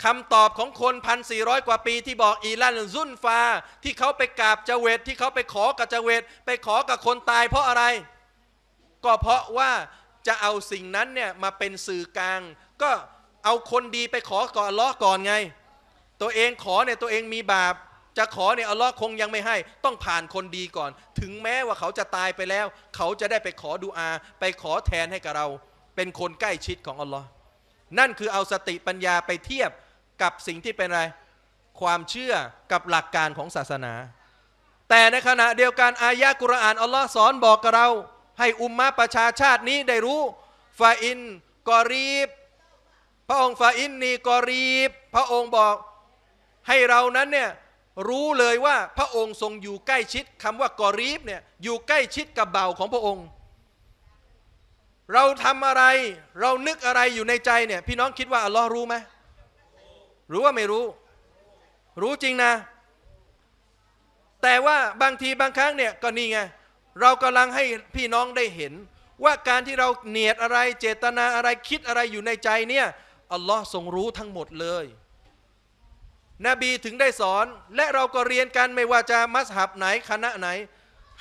S1: คำตอบของคนพันสี่ร้อยกว่าปีที่บอกอีลันซุนฟา ที่เขาไปกราบจเวตที่เขาไปขอกับจเวตไปขอกับคนตายเพราะอะไร ก็เพราะว่าจะเอาสิ่งนั้นเนี่ยมาเป็นสื่อกลาง ก็เอาคนดีไปขอก่อนล้อก่อนไง ตัวเองขอเนี่ยตัวเองมีบาป จะขอเนี่ยอัลลอฮ์คงยังไม่ให้ ต้องผ่านคนดีก่อน ถึงแม้ว่าเขาจะตายไปแล้ว เขาจะได้ไปขอดูอาไปขอแทนให้กับเรา เป็นคนใกล้ชิดของอัลลอฮ์นั่นคือเอาสติปัญญาไปเทียบกับสิ่งที่เป็นอะไร ความเชื่อกับหลักการของศาสนา แต่ในขณะเดียวกันอายะกุรอานอัลลอฮ์สอนบอกกับเราให้อุมมะประชาชาตินี้ได้รู้ฟาอินกอรีบ พระองค์ฟาอินนีกอรีบพระองค์บอก ให้เรานั้นเนี่ยรู้เลยว่าพระองค์ทรงอยู่ใกล้ชิดคำว่ากอรีบเนี่ยอยู่ใกล้ชิดกับเบาของพระองค์ เราทำอะไร เรานึกอะไรอยู่ในใจเนี่ยพี่น้องคิดว่าอัลลอฮ์รู้ไหมรู้ว่าไม่รู้ รู้จริงนะ แต่ว่าบางทีบางครั้งเนี่ย ก็นี่ไงเรากำลังให้พี่น้องได้เห็น ว่าการที่เราเนียดอะไรเจตนาอะไรคิดอะไรอยู่ในใจเนี่ย อัลลอฮ์ทรงรู้ทั้งหมดเลย นบีถึงได้สอนและเราก็เรียนกันไม่ว่าจะมัสฮับไหนคณะไหน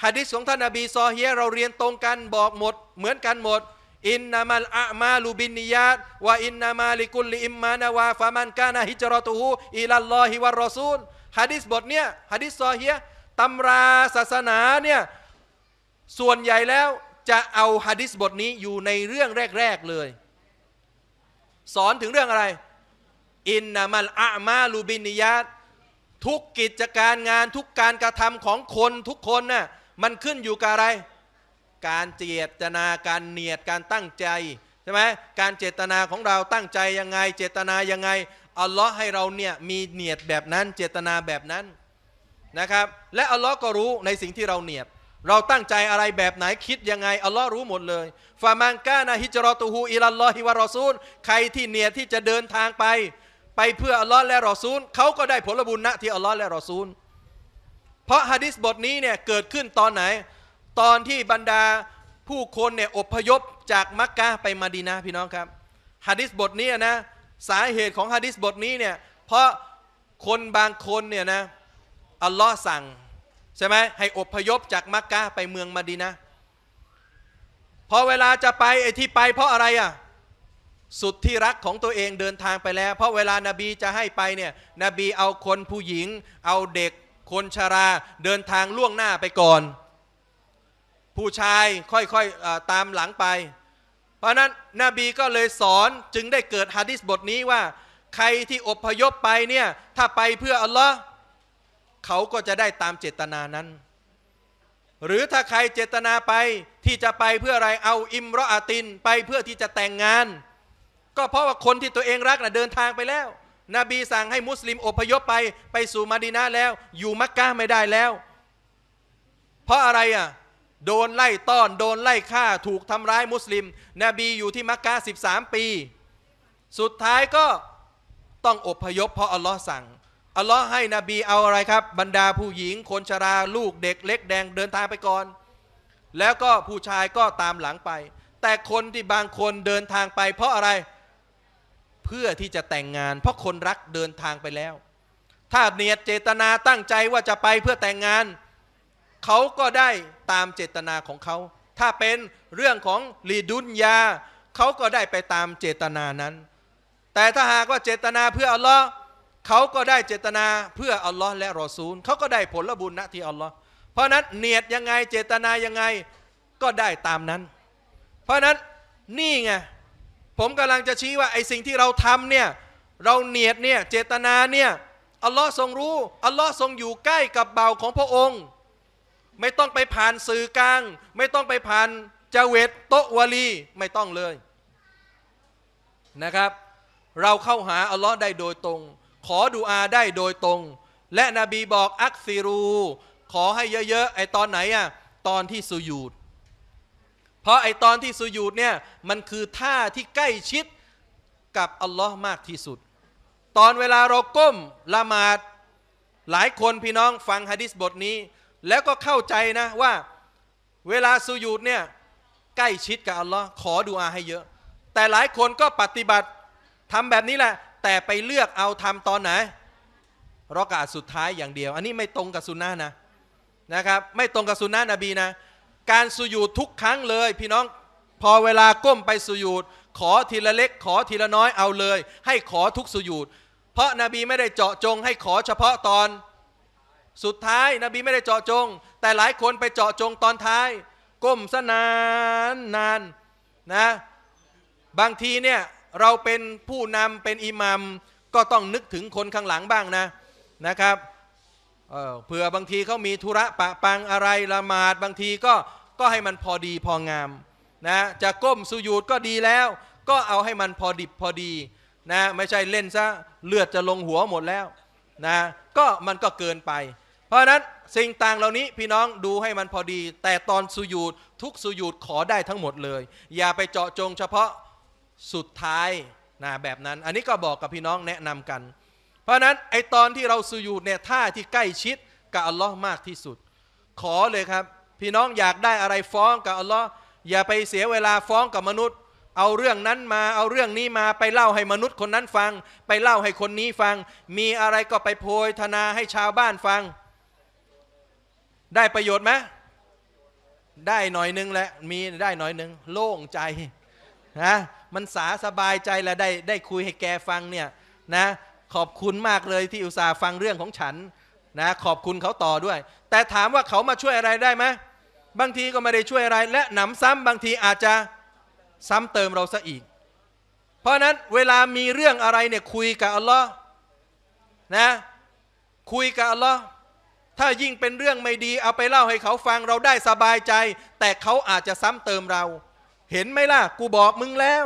S1: ฮะดิษของท่านนบีซอเฮียเราเรียนตรงกันบอกหมดเหมือนกันหมดอินนามัลอะมาลูบินนิยาตว่าอินนามาลิกุลลิอิมมานาวาฟามันกานาฮิจรอตูฮูอิลัลลอฮิวะรอซูลฮะดิษบทเนี้ยฮะดิษซอเฮียตำราศาสนาเนี่ยส่วนใหญ่แล้วจะเอาฮะดิษบทนี้อยู่ในเรื่องแรก ๆ เลย สอนถึงเรื่องอะไร อินนามัลอามาลูบินิยาตทุกกิจการงานทุกการกระทำของคนทุกคนนะ่ะมันขึ้นอยู่กับอะไร การเจตนาการเนียดการตั้งใจ ใช่ไหมการเจตนาของเราตั้งใจยังไง เจตนายังไงอัลลอฮ์ให้เราเนี่ยมีเนียดแบบนั้นเจตนาแบบนั้นนะครับ และอัลลอฮ์ก็รู้ในสิ่งที่เราเนียดเราตั้งใจอะไรแบบไหนคิดยังไงอัลลอฮ์รู้หมดเลย ฟามังกานาฮิจรอตูฮูอิลัลลอฮิวะรอซูลใครที่เนียที่จะเดินทางไป ไปเพื่ออัลลอฮ์และรอซูลเขาก็ได้ผลบุญณที่อัลลอฮ์และรอซูล เพราะฮะดิษบทนี้เนี่ยเกิดขึ้นตอนไหน ตอนที่บรรดาผู้คนเนี่ยอพยพจากมักกะไปมาดีนาพี่น้องครับฮะดิษบทนี้นะสาเหตุของฮะดิษบทนี้เนี่ยเพราะคนบางคนเนี่ยนะอัลลอฮ์สั่งใช่ไหมให้อบพยพจากมักกะไปเมืองมาดีนะพอเวลาจะไปไอ้ที่ ไปเพราะอะไรอ่ะสุดที่รักของตัวเองเดินทางไปแล้ว เพราะเวลานาบีจะให้ไปเนี่ยนบีเอาคนผู้หญิงเอาเด็กคนชาราเดินทางล่วงหน้าไปก่อน ผู้ชายค่อยๆตามหลังไป เพราะนั้นนบีก็เลยสอนจึงได้เกิดฮะดิษบทนี้ว่า ใครที่อพยพไปเนี่ยถ้าไปเพื่ออัลลอฮ์เขาก็จะได้ตามเจตนานั้น หรือถ้าใครเจตนาไปที่จะไปเพื่ออะไร เอาอิมรออาตินไปเพื่อที่จะแต่งงาน ก็เพราะว่าคนที่ตัวเองรักนะ่ะเดินทางไปแล้ว นบีสั่งให้มุสลิมอพยพไปไปสู่มาดินาแล้วอยู่มักกะไม่ได้แล้ว เพราะอะไรอ่ะโดนไล่ต้อนโดนไล่ฆ่าถูกทำร้ายมุสลิม นบีอยู่ที่มักกะ13 ปี สุดท้ายก็ต้องอพยพเพราะอัลลอฮ์สั่งอัลลอฮ์ให้นบีเอาอะไรครับ บรรดาผู้หญิง คนชราลูกเด็กเล็กแดงเดินทางไปก่อน แล้วก็ผู้ชายก็ตามหลังไป แต่คนที่บางคนเดินทางไป เพราะอะไร เพื่อที่จะแต่งงาน เพราะคนรักเดินทางไปแล้ว ถ้าเนียดเจตนาตั้งใจว่าจะไปเพื่อแต่งงานเขาก็ได้ตามเจตนาของเขาถ้าเป็นเรื่องของลีดุนยาเขาก็ได้ไปตามเจตนานั้น แต่ถ้าหากว่าเจตนาเพื่ออัลลอฮ์เขาก็ได้เจตนาเพื่ออัลลอฮ์และรอซูล เขาก็ได้ผลบุญณที่อัลลอฮ์เพราะนั้นเนียดยังไงเจตนายังไงก็ได้ตามนั้น เพราะนั้นนี่ไงผมกำลังจะชี้ว่าไอ้สิ่งที่เราทำเนี่ยเราเนียดเนี่ยเจตนาเนี่ยอัลลอฮ์ทรงรู้ อัลลอฮ์ทรงอยู่ใกล้กับเบาของพระองค์ ไม่ต้องไปผ่านสื่อกลาง ไม่ต้องไปผ่านเจเวตโตวลีไม่ต้องเลยนะครับ เราเข้าหาอัลลอฮ์ได้โดยตรงขอดุอาได้โดยตรง และนบีบอกอักซิรู ขอให้เยอะๆไอตอนไหนอะตอนที่สุยูด เพราะไอตอนที่สุยูดเนี่ยมันคือท่าที่ใกล้ชิดกับอัลลอฮ์มากที่สุด ตอนเวลาเราก้มละหมาดหลายคนพี่น้องฟังฮะดิษบทนี้ แล้วก็เข้าใจนะว่าเวลาสุยูดเนี่ยใกล้ชิดกับอัลลอฮ์ขอดุอาให้เยอะ แต่หลายคนก็ปฏิบัติทำแบบนี้แหละแต่ไปเลือกเอาทำตอนไหนรอกาสุดท้ายอย่างเดียว อันนี้ไม่ตรงกับสุนนะนะนะครับ ไม่ตรงกับสุนนะนบีนะ การสุยูดทุกครั้งเลย พี่น้องพอเวลาก้มไปสุยูดขอทีละเล็กขอทีละน้อยเอาเลย ให้ขอทุกสุยูดเพราะนาบีไม่ได้เจาะจง ให้ขอเฉพาะตอน สุดท้ายนบีไม่ได้เจาะจง แต่หลายคนไปเจาะจงตอนท้ายก้มสนานนานนะ บางทีเนี่ยเราเป็นผู้นำเป็นอิหมัมก็ต้องนึกถึงคนข้างหลังบ้างนะนะครับเเผื่อบางทีเขามีธุระปะปังอะไรละหมาด บางทีก็ก็ให้มันพอดีพองามนะจะก้มสุยูดก็ดีแล้ว ก็เอาให้มันพอดิบพอดีนะไม่ใช่เล่นซะเลือดจะลงหัวหมดแล้ว นะ ก็มันก็เกินไป เพราะนั้นสิ่งต่างเหล่านี้พี่น้องดูให้มันพอดี แต่ตอนสุยูดทุกสุยูดขอได้ทั้งหมดเลย อย่าไปเจาะจงเฉพาะสุดท้ายนะแบบนั้น อันนี้ก็บอกกับพี่น้องแนะนำกัน เพราะนั้นไอตอนที่เราสุยูดเนี่ยท่าที่ใกล้ชิดกับอัลลอฮ์มากที่สุด ขอเลยครับ พี่น้องอยากได้อะไรฟ้องกับอัลลอฮ์อย่าไปเสียเวลาฟ้องกับมนุษย์ เอาเรื่องนั้นมาเอาเรื่องนี้มาไปเล่าให้มนุษย์คนนั้นฟัง ไปเล่าให้คนนี้ฟัง มีอะไรก็ไปโพยธนาให้ชาวบ้านฟัง ได้ประโยชน์ไหมได้หน่อยนึงแหละมีได้หน่อยนึง โล่งใจนะมันสาสบายใจแล้วได้ได้คุยให้แกฟังเนี่ยนะขอบคุณมากเลยที่อุตส่าห์ฟังเรื่องของฉันนะขอบคุณเขาต่อด้วย แต่ถามว่าเขามาช่วยอะไรได้ไหมบางทีก็ไม่ได้ช่วยอะไรและหนำซ้ำบางทีอาจจะซ้ำเติมเราซะอีก เพราะนั้นเวลามีเรื่องอะไรเนี่ยคุยกับอัลลอฮ์นะคุยกับอัลลอฮ์ถ้ายิ่งเป็นเรื่องไม่ดี เอาไปเล่าให้เขาฟังเราได้สบายใจ แต่เขาอาจจะซ้ำเติมเราเห็นไหมล่ะ กูบอกมึงแล้ว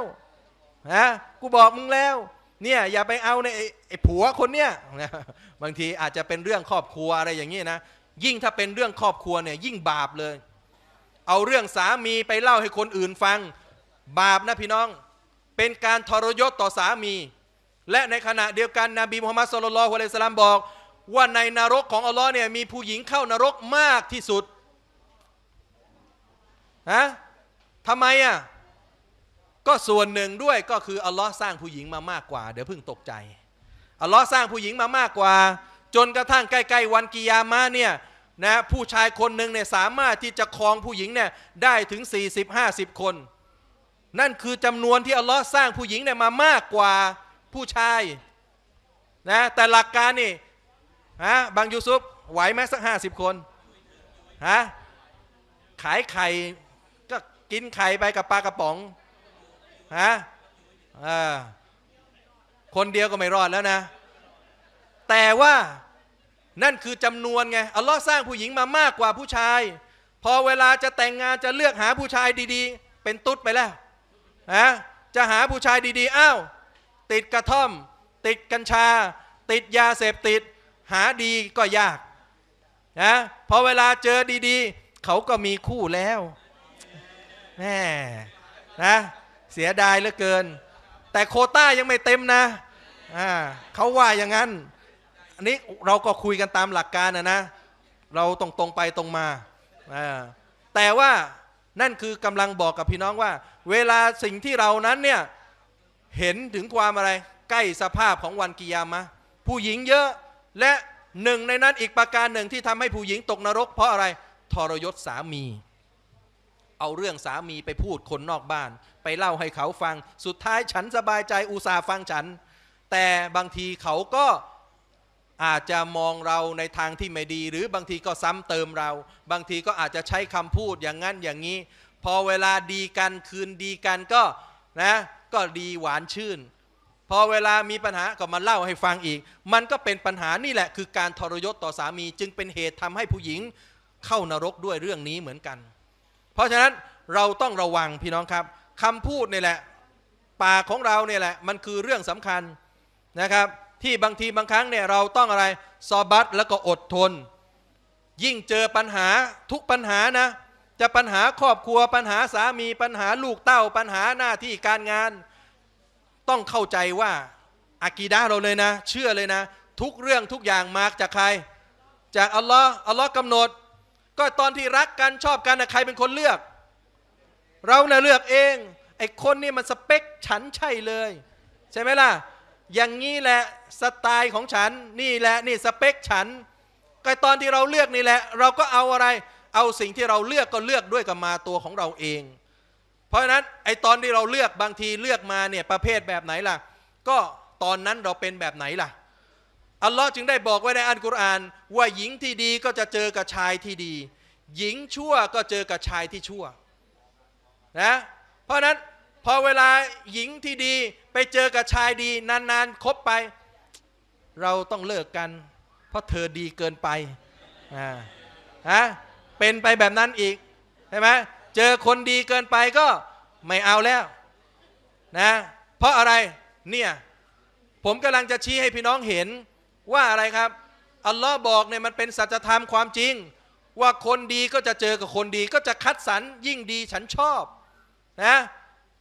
S1: ฮะกูบอกมึงแล้วเนี่ยอย่าไปเอาในไอ้ผัวคนเนี้ยบางทีอาจจะเป็นเรื่องครอบครัวอะไรอย่างนี้นะ ยิ่งถ้าเป็นเรื่องครอบครัวเนี่ยยิ่งบาปเลย เอาเรื่องสามีไปเล่าให้คนอื่นฟัง บาปนะพี่น้อง เป็นการทรยศต่อสามี และในขณะ เดียวกันนบีมุฮัมมัดสุลลัลฮุอะลัยสลามบอก ว่าในนรกของอัลลอฮ์เนี่ยมีผู้หญิงเข้านรกมากที่สุดฮะทำไมอ่ะ ก็ส่วนหนึ่งด้วยก็คืออัลลอฮ์สร้างผู้หญิงมามากกว่าเดี๋ยวพึ่งตกใจอัลลอฮ์สร้างผู้หญิงมามากกว่า จนกระทั่งใกล้ๆวันกิยามะเนี่ยนะผู้ชายคนหนึ่งเนี่ยสามารถที่จะครองผู้หญิงเนี่ยได้ถึง40-50 คน นั่นคือจำนวนที่อัลลอฮ์สร้างผู้หญิงเนี่ยมามากกว่าผู้ชาย นะ แต่หลักการนี่ฮะบางยูซุปไหวไหมสัก50 คนฮะขายไข่กินไข่ไปกับปลากระป๋องฮะคนเดียวก็ไม่รอดแล้วนะ แต่ว่านั่นคือจำนวนไงอัลลอฮ์สร้างผู้หญิงมามากกว่าผู้ชาย พอเวลาจะแต่งงานจะเลือกหาผู้ชายดีๆ เป็นตุ๊ดไปแล้วฮะจะหาผู้ชายดีๆอ้าวติดกระท่อม ติดกัญชา ติดยาเสพติด หาดีก็ยากนะพอเวลาเจอดีๆ เขาก็มีคู่แล้วแม่นะเสียดายเหลือเกิน แต่โคต้ายังไม่เต็มนะเขาว่าอย่างนั้นอันนี้เราก็คุยกันตามหลักการนะนะ เราตรงตรงไปตรงมา แต่ว่านั่นคือกำลังบอกกับพี่น้องว่า เวลาสิ่งที่เรานั้นเนี่ย เห็นถึงความอะไรใกล้สภาพของวันกิยามะผู้หญิงเยอะ และหนึ่งในนั้นอีกประการหนึ่งที่ทำให้ผู้หญิงตกนรกเพราะอะไรทรยศสามีเอาเรื่องสามีไปพูดคนนอกบ้าน ไปเล่าให้เขาฟัง สุดท้ายฉันสบายใจอุตส่าห์ฟังฉัน แต่บางทีเขาก็อาจจะมองเราในทางที่ไม่ดี หรือบางทีก็ซ้ำเติมเรา บางทีก็อาจจะใช้คำพูดอย่างนั้นอย่างนี้ พอเวลาดีกันคืนดีกันก็นะ ก็ดีหวานชื่น พอเวลามีปัญหา ก็มาเล่าให้ฟังอีก มันก็เป็นปัญหานี่แหละ คือการทรยศต่อสามีจึงเป็นเหตุทำให้ผู้หญิงเข้านรกด้วยเรื่องนี้เหมือนกันเพราะฉะนั้นเราต้องระวังพี่น้องครับคำพูดนี่แหละปากของเราเนี่ยแหละมันคือเรื่องสำคัญนะครับ ที่บางทีบางครั้งเนี่ยเราต้องอะไรซอบัตแล้วก็อดทน ยิ่งเจอปัญหาทุกปัญหานะ จะปัญหาครอบครัว ปัญหาสามีปัญหาลูกเต้าปัญหาหน้าที่การงาน ต้องเข้าใจว่าอากีดาเราเลยนะ เชื่อเลยนะ ทุกเรื่องทุกอย่างมาจากใครจากอัลลอฮ์อัลลอฮ์กำหนดก็ตอนที่รักกัน ชอบกันนะใครเป็นคนเลือก เราเนะ่ยเลือกเอง ไอ้คนนี่มันสเปคฉันใช่เลย ใช่ไหมล่ะ อย่างนี้แหละสไตล์ของฉันนี่แหละนี่สเปคฉัน ก็ตอนที่เราเลือกนี่แหละ เราก็เอาอะไร เอาสิ่งที่เราเลือกก็เลือกด้วยกับมาตัวของเราเอง เพราะฉะนั้นไอ้ตอนที่เราเลือกบางทีเลือกมาเนี่ย ประเภทแบบไหนล่ะ ก็ตอนนั้นเราเป็นแบบไหนล่ะอัลลอฮ์จึงได้บอกไว้ในอัลกุรอานว่าหญิงที่ดีก็จะเจอกับชายที่ดี หญิงชั่วก็เจอกับชายที่ชั่วนะเพราะนั้นพอเวลาหญิงที่ดีไปเจอกับชายดี นานๆ คบไป เราต้องเลิกกัน เพราะเธอดีเกินไปนะฮะเป็นไปแบบนั้นอีกใช่ไหมเจอคนดีเกินไปก็ไม่เอาแล้วนะเพราะอะไรเนี่ยผมกำลังจะชี้ให้พี่น้องเห็นว่าอะไรครับอัลลอฮ์บอกเนี่ยมันเป็นสัจธรรมความจริงว่าคนดีก็จะเจอกับคนดี ก็จะคัดสรรยิ่งดีฉันชอบนะ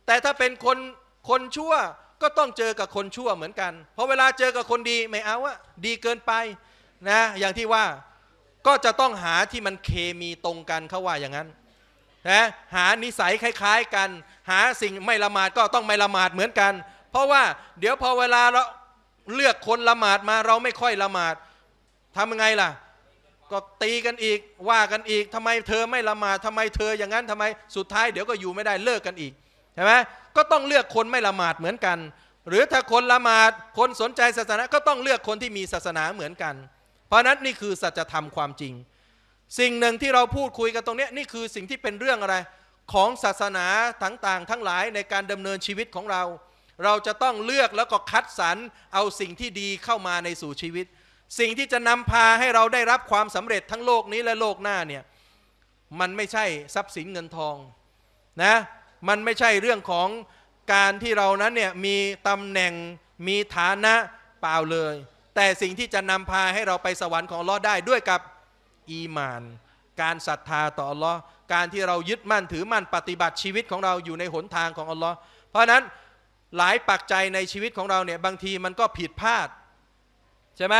S1: แต่ถ้าเป็นคนคนชั่วก็ต้องเจอกับคนชั่วเหมือนกันเพราะเวลาเจอกับคนดีไม่เอาอะดีเกินไปนะอย่างที่ว่าก็จะต้องหาที่มันเคมีตรงกันเขาว่าอย่างนั้นนะหานิสัยคล้ายๆกัน หาสิ่งไม่ละหมาดก็ต้องไม่ละหมาดเหมือนกัน เพราะว่า เดี๋ยวพอเวลาเราเลือกคนละหมาดมาเราไม่ค่อยละหมาดทำยังไงล่ะ ก็ตีกันอีกว่ากันอีกทำไมเธอไม่ละหมาดทำไม เธออย่างนั้นทำไมสุดท้ายเดี๋ยวก็อยู่ไม่ได้เลิกกันอีกใช่ไหมก็ต้องเลือกคนไม่ละหมาดเหมือนกัน หรือถ้าคนละหมาดคนสนใจศาสนาก็ต้องเลือกคนที่มีศาสนาเหมือนกัน เพราะนั้นนี่คือสัจธรรมความจริง สิ่งหนึ่งที่เราพูดคุยกันตรงนี้นี่คือสิ่งที่เป็นเรื่องอะไรของศาสนาต่างๆ ทั้งหลายในการดำเนินชีวิตของเราเราจะต้องเลือกแล้วก็คัดสรรเอาสิ่งที่ดีเข้ามาในสู่ชีวิต สิ่งที่จะนำพาให้เราได้รับความสำเร็จทั้งโลกนี้และโลกหน้าเนี่ยมันไม่ใช่ทรัพย์สินเงินทองนะมันไม่ใช่เรื่องของการที่เรานั้นเนี่ยมีตำแหน่งมีฐานะเปล่าเลย แต่สิ่งที่จะนำพาให้เราไปสวรรค์ของลอดได้ด้วยกับอีมานการศรัทธาต่ออัลลอฮ์การที่เรายึดมั่นถือมั่นปฏิบัติชีวิตของเราอยู่ในหนทางของอัลลอฮ์เพราะนั้นหลายปักใจในชีวิตของเราเนี่ยบางทีมันก็ผิดพลาดใช่ไหม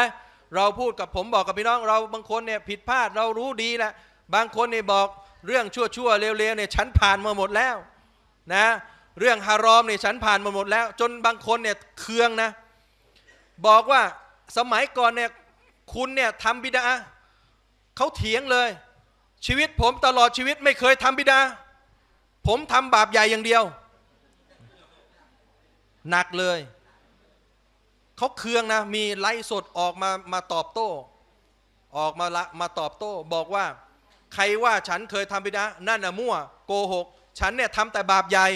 S1: เราพูดกับผมบอกกับพี่น้อง เราบางคนเนี่ยผิดพลาดเรารู้ดีแหละบางคนเนี่ยบอกเรื่องชั่วชั่วเร็วๆเนี่ยฉันผ่านมาหมดแล้วนะ เรื่องฮารอมเนี่ยฉันผ่านมาหมด แล้ว จนบางคนเนี่ยเคืองนะ บอกว่าสมัยก่อนเนี่ยคุณเนี่ยทำบิดาเขาเถียงเลย ชีวิตผมตลอดชีวิตไม่เคยทำบิดาผมทำบาปใหญ่อย่างเดียวหนักเลยเขาเคืองนะมีไลฟ์สดออกมามาตอบโต้ ออกมาละมาตอบโต้ บอกว่าใครว่าฉันเคยทำบิดานั่นน่ะมั่วโกหก ฉันเนี่ยทำแต่บาปใหญ่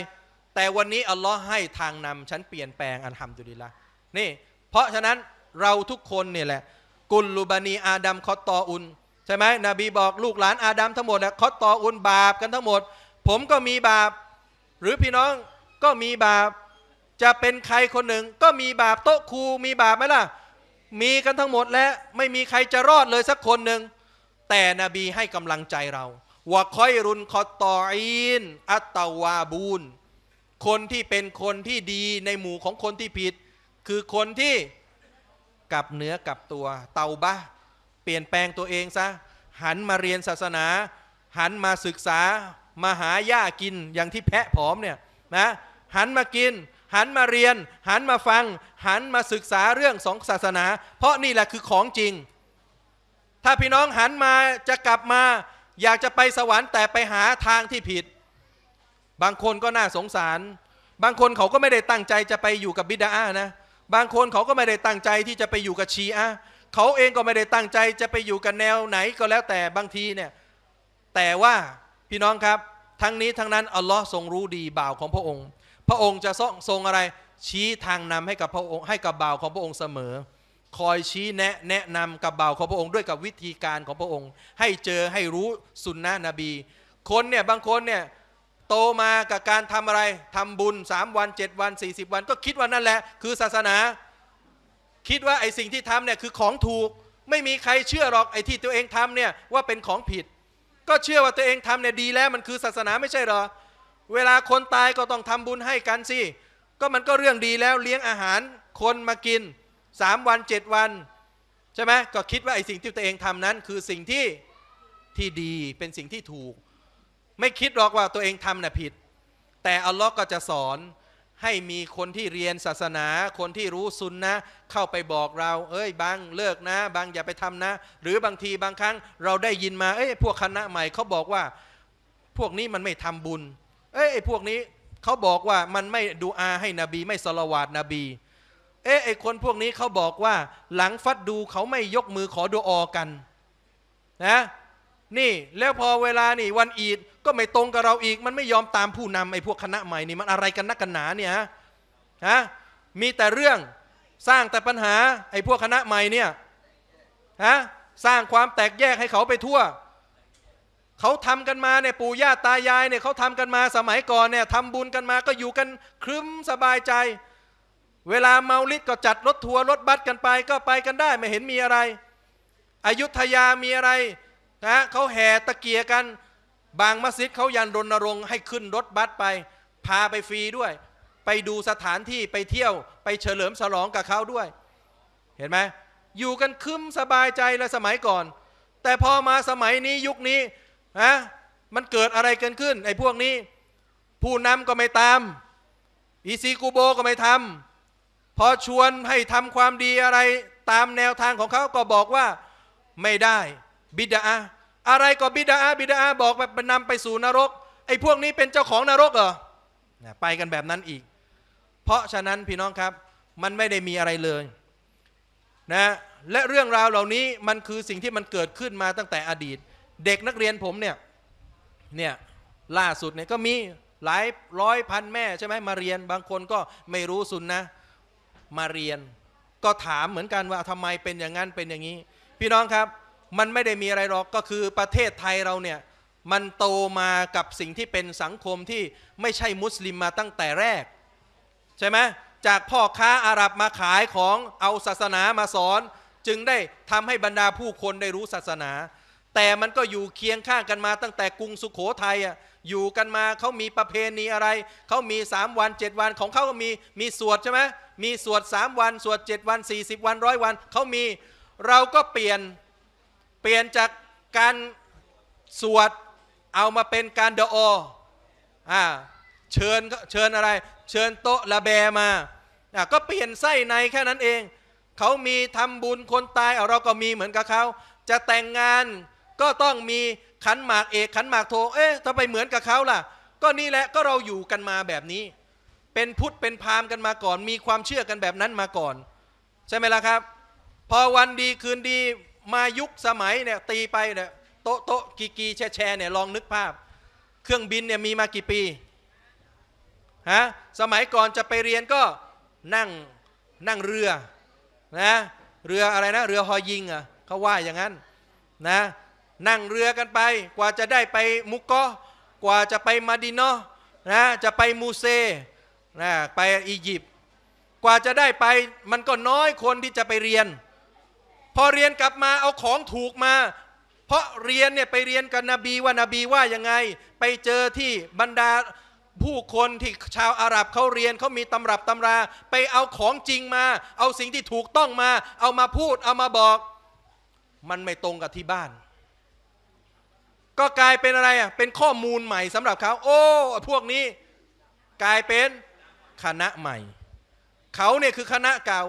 S1: แต่วันนี้ อัลลอฮ์ให้ทางนำฉันเปลี่ยนแปลงอันทำดุลิละนี่ เพราะฉะนั้นเราทุกคนเนี่ยแหละกุลลูบานีอาดัมคอตตออุนใช่ไหมนบีบอกลูกหลานอาดัมทั้งหมดนะคอตตออุนบาปกันทั้งหมด ผมก็มีบาป หรือพี่น้องก็มีบาปจะเป็นใครคนหนึ่งก็มีบาปโต๊ะครูมีบาปไหมล่ะ มีกันทั้งหมดและ ไม่มีใครจะรอดเลยสักคนหนึ่ง แต่นบีให้กำลังใจเราวะคอยรุนคอตออิน อัตวาบูนคนที่เป็นคนที่ดีในหมู่ของคนที่ผิด คือคนที่กลับเนื้อกลับตัวเตาบะเปลี่ยนแปลงตัวเองซะหันมาเรียนศาสนา หันมาศึกษามาหาหญ้ากินอย่างที่แพะผอมเนี่ยนะหันมากินหันมาเรียน หันมาฟัง หันมาศึกษาเรื่องสองศาสนา เพราะนี่แหละคือของจริง ถ้าพี่น้องหันมาจะกลับมา อยากจะไปสวรรค์แต่ไปหาทางที่ผิด บางคนก็น่าสงสาร บางคนเขาก็ไม่ได้ตั้งใจจะไปอยู่กับบิดานะบางคนเขาก็ไม่ได้ตั้งใจที่จะไปอยู่กับชีอะเขาเองก็ไม่ได้ตั้งใจจะไปอยู่กับแนวไหนก็แล้วแต่บางทีเนี่ย แต่ว่าพี่น้องครับ ทั้งนี้ทั้งนั้นอัลลอฮ์ทรงรู้ดีบ่าวของพระองค์พระองค์จะทรงอะไร ชี้ทางนำให้กับพระองค์ ให้กับบ่าวของพระองค์เสมอ คอยชี้แนะแนะนำกับบ่าวของพระองค์ ด้วยกับวิธีการของพระองค์ ให้เจอให้รู้สุนนะนบี คนเนี่ยบางคนเนี่ยโตมากับการทำอะไรทำบุญ3วัน7วัน40 วัน ก็คิดว่านั่นแหละคือศาสนา คิดว่าไอ้สิ่งที่ทำเนี่ยคือของถูก ไม่มีใครเชื่อหรอกไอ้ที่ตัวเองทำเนี่ยว่าเป็นของผิด ก็เชื่อว่าตัวเองทำเนี่ยดีแล้วมันคือศาสนาไม่ใช่หรอเวลาคนตายก็ต้องทำบุญให้กันสิ ก็มันก็เรื่องดีแล้วเลี้ยงอาหาร คนมากินสามวันเจ็ดวันใช่ไหมก็คิดว่าไอ้สิ่งที่ตัวเองทำนั้น คือสิ่งที่ที่ดีเป็นสิ่งที่ถูก ไม่คิดหรอกว่าตัวเองทำน่ะผิด แต่อัลลอฮ์ก็จะสอนให้มีคนที่เรียนศาสนา คนที่รู้ซุนนะ เข้าไปบอกเรา เอ้ยบางเลิกนะ บางอย่าไปทำนะ หรือบางทีบางครั้ง เราได้ยินมา เอ้ยพวกคณะใหม่เขาบอกว่า พวกนี้มันไม่ทำบุญเอ้ไอ้พวกนี้เขาบอกว่ามันไม่ดูอาให้นบี ไม่สละวาดนบีเอ้ไอ้คนพวกนี้เขาบอกว่าหลังฟัดดูเขาไม่ยกมือขอดูออกันนะนี่แล้วพอเวลานี่ วันอีดก็ไม่ตรงกับเราอีก มันไม่ยอมตามผู้นำไอ้พวกคณะใหม่นี่มันอะไรกันนักกันหนาเนี่ยฮะฮะมีแต่เรื่องสร้างแต่ปัญหาไอ้พวกคณะใหม่เนี่ยฮะสร้างความแตกแยกให้เขาไปทั่วเขาทำกันมาเนี่ยปู่ย่าตายายเนี่ยเขาทำกันมาสมัยก่อนเนี่ยทำบุญกันมาก็อยู่กันครึ้มสบายใจ เวลาเมาลิดก็จัดรถทัวร์รถบัสกันไปก็ไปกันได้ไม่เห็นมีอะไร อยุธยามีอะไรนะเขาแห่ตะเกียกัน บางมัสยิดเขายันรณรงค์ ให้ขึ้นรถบัสไป พาไปฟรีด้วย ไปดูสถานที่ไปเที่ยวไปเฉลิมฉลองกับเขาด้วย เห็นไหมอยู่กันคึ้มสบายใจเลยสมัยก่อน แต่พอมาสมัยนี้ยุคนี้ฮะมันเกิดอะไรกันขึ้นไอ้พวกนี้ ผู้นำก็ไม่ตามอีซีกูโบก็ไม่ทำพอชวนให้ทำความดีอะไรตามแนวทางของเขาก็บอกว่า ไม่ได้บิดาอะไรก็บิดาบิดาบอกแบบนำไปสู่นรกไอ้พวกนี้เป็นเจ้าของนรกเหรอไปกันแบบนั้นอีก เพราะฉะนั้นพี่น้องครับมันไม่ได้มีอะไรเลยนะและเรื่องราวเหล่านี้มันคือสิ่งที่มันเกิดขึ้นมาตั้งแต่อดีตเด็กนักเรียนผมเนี่ยเนี่ยล่าสุดเนี่ยก็มีหลายร้อยพันแม่ใช่ไหมมาเรียนบางคนก็ไม่รู้สุนนะ มาเรียนก็ถามเหมือนกันว่าทำไมเป็นอย่างนั้นเป็นอย่างนี้ พี่น้องครับมันไม่ได้มีอะไรหรอกก็คือประเทศไทยเราเนี่ยมันโตมากับสิ่งที่เป็นสังคมที่ไม่ใช่มุสลิมมาตั้งแต่แรก ใช่ไหมจากพ่อค้าอาหรับมาขายของเอาศาสนามาสอนจึงได้ทำให้บรรดาผู้คนได้รู้ศาสนาแต่มันก็อยู่เคียงข้างกันมาตั้งแต่กรุงสุขโขทัยอ่ะอยู่กันมาเขามีประเพณีอะไรเขามี 3วัน7 วัน ของเขาก็มี มีสวดใช่ไหมมีสวด3วัน สวด7วัน 40 วันร้อยวันเขามีเราก็เปลี่ยนเปลี่ยนจากการสวดเอามาเป็นการเดออ่าเชิญเชิญอะไร เชิญโต๊ะระแบมาอ่าก็เปลี่ยนไส้ในแค่นั้นเองเขามีทำบุญคนตายเราก็มีเหมือนกับเขาจะแต่งงานก็ต้องมีขันหมากเอกขันหมากโท เอ๊ะทำไมเหมือนกับเขาล่ะ ก็นี่แหละก็เราอยู่กันมาแบบนี้ เป็นพุทธ เป็นพราหมณ์กันมาก่อน มีความเชื่อกันแบบนั้นมาก่อน ใช่ไหมล่ะครับ พอวันดีคืนดีมายุคสมัยเนี่ย ตีไปเนี่ยโต๊ะโต๊ะกีกี แชแชเนี่ยลองนึกภาพ เครื่องบินเนี่ยมีมากี่ปีฮะ สมัยก่อนจะไปเรียนก็นั่งนั่งเรือนะ เรืออะไรนะ เรือหอยิงอ่ะเขาว่าอย่างนั้น นะนั่งเรือกันไปกว่าจะได้ไปมุกโกกว่าจะไปมาดินอนนะจะไปมูเซนะไปอียิปต์กว่าจะได้ไปมันก็น้อยคนที่จะไปเรียนพอเรียนกลับมาเอาของถูกมา เพราะเรียนเนี่ย ไปเรียนกับนบีว่านาบีว่ายังไงไปเจอที่บรรดาผู้คนที่ชาวอาหรับเขาเรียนเขามีตำรับ ตำรา ไปเอาของจริงมา เอาสิ่งที่ถูกต้องมา เอามาพูดเอามาบอก มันไม่ตรงกับที่บ้านก็กลายเป็นอะไรอ่ะ เป็นข้อมูลใหม่สำหรับเขาโอ้พวกนี้ กลายเป็นคณะใหม่ เขาเนี่ยคือคณะเก่า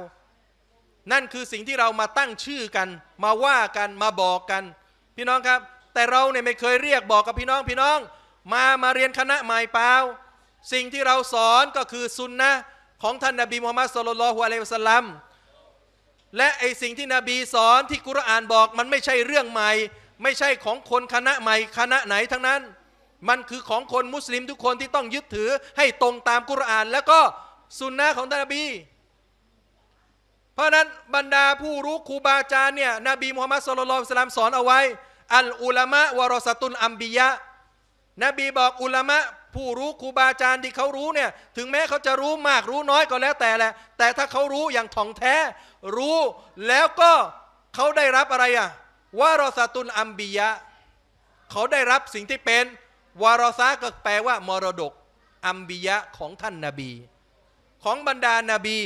S1: นั่นคือสิ่งที่เรามาตั้งชื่อกัน มาว่ากันมาบอกกันพี่น้องครับ แต่เราเนี่ยไม่เคยเรียกบอกกับพี่น้อง พี่น้องมามาเรียนคณะใหม่เปล่าสิ่งที่เราสอนก็คือซุนนะของท่านนบีมูฮัมมัดสุลลัลฮุอะลัยฮิวสลัมและไอสิ่งที่นบีสอนที่กุรอานบอกมันไม่ใช่เรื่องใหม่ไม่ใช่ของคนคณะใหม่คณะไหนทั้งนั้น มันคือของคนมุสลิมทุกคนที่ต้องยึดถือให้ตรงตามกุรอาน แล้วก็สุนนะของท่านนบี เพราะนั้นบรรดาผู้รู้ครูบาอาจารย์เนี่ยนบีมูฮัมมัดสุลลัลสลามสอนเอาไว้ อัลอุลามะวารสตุลอัมบิยะนบีบอกอุลามะผู้รู้ครูบาอาจารย์ที่เขารู้เนี่ย ถึงแม้เขาจะรู้มากรู้น้อยก็แล้วแต่แหละ แต่ถ้าเขารู้อย่างถ่องแท้รู้แล้วก็เขาได้รับอะไรอ่ะวารสตุนอัมบียะ เขาได้รับสิ่งที่เป็นวารสาก็แปลว่า มรดกอัมบียะของท่านนาบี ของบรรดานาบี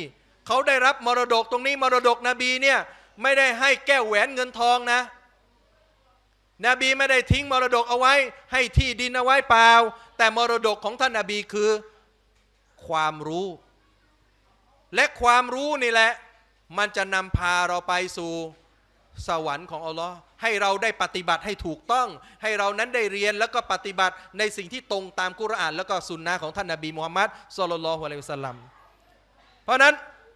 S1: เขาได้รับมรดกตรงนี้มรดกนบีเนี่ยไม่ได้ให้แก้วแหวนเงินทองนะนบีไม่ได้ทิ้งมรดกเอาไว้ให้ที่ดินเอาไว้เปล่าแต่มรดกของท่านนาบีคือ ความรู้ และความรู้นี่แหละ มันจะนำพาเราไปสู่สวรรค์ของอัลลอฮ์ให้เราได้ปฏิบัติให้ถูกต้อง ให้เรานั้นได้เรียนแล้วก็ปฏิบัติในสิ่งที่ตรงตามกุรอาน แล้วก็สุนนะของท่านนาบีมูฮัมมัดสุลลัลฮุอะลัยฮิสลัมเพราะนั้น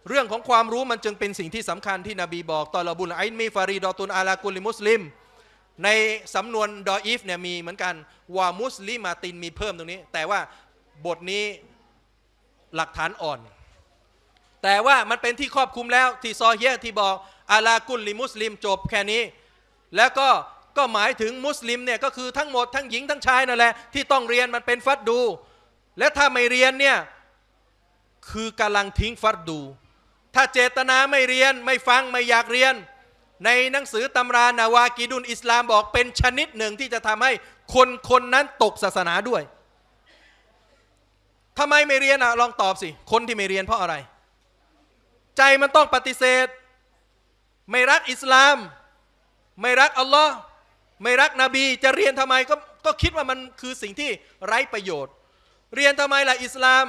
S1: เรื่องของความรู้มันจึงเป็นสิ่งที่สำคัญที่นบีบอก ตอลบุลไอมีฟารีดอตุนอาลากุลิมุสลิมในสำนวนดออีฟเนี่ยมีเหมือนกันว่ามุสลิมาตินมีเพิ่มตรงนี้ แต่ว่าบทนี้หลักฐานอ่อน แต่ว่ามันเป็นที่ครอบคลุมแล้วที่ซอเยที่บอกอาลากุลลิมุสลิม จบแค่นี้ แล้วก็ก็หมายถึงมุสลิมเนี่ย ก็คือทั้งหมดทั้งหญิงทั้งชายนั่นแหละ ที่ต้องเรียนมันเป็นฟัดดู และถ้าไม่เรียนเนี่ยคือกำลังทิ้งฟัดดู ถ้าเจตนาไม่เรียนไม่ฟังไม่อยากเรียน ในหนังสือตำรานาวากีดุนอิสลามบอกเป็นชนิดหนึ่งที่จะทำให้คนคนนั้นตกศาสนาด้วยทำไมไม่เรียนอะลองตอบสิคนที่ไม่เรียนเพราะอะไร ใจมันต้องปฏิเสธไม่รักอิสลาม ไม่รักอัลลอฮ์ไม่รักนบีจะเรียนทำไมก็ก็คิดว่ามันคือสิ่งที่ไร้ประโยชน์ เรียนทำไมล่ะอิสลาม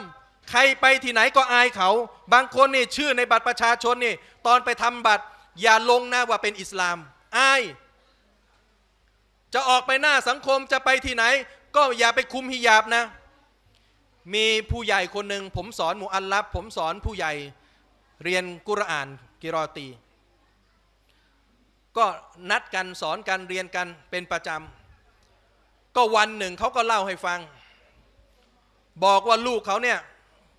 S1: ใครไปที่ไหนก็อายเขา บางคนนี่ชื่อในบัตรประชาชนนี่ ตอนไปทำบัตร อย่าลงหน้าว่าเป็นอิสลามอายจะออกไปหน้าสังคมจะไปที่ไหน ก็อย่าไปคุมฮิญาบนะ มีผู้ใหญ่คนหนึ่งผมสอนหมู่อัลลับผมสอนผู้ใหญ่ เรียนกุรอาน กิรอตีก็นัดกันสอนกัน เรียนกันเป็นประจำก็วันหนึ่งเขาก็เล่าให้ฟัง บอกว่าลูกเขาเนี่ย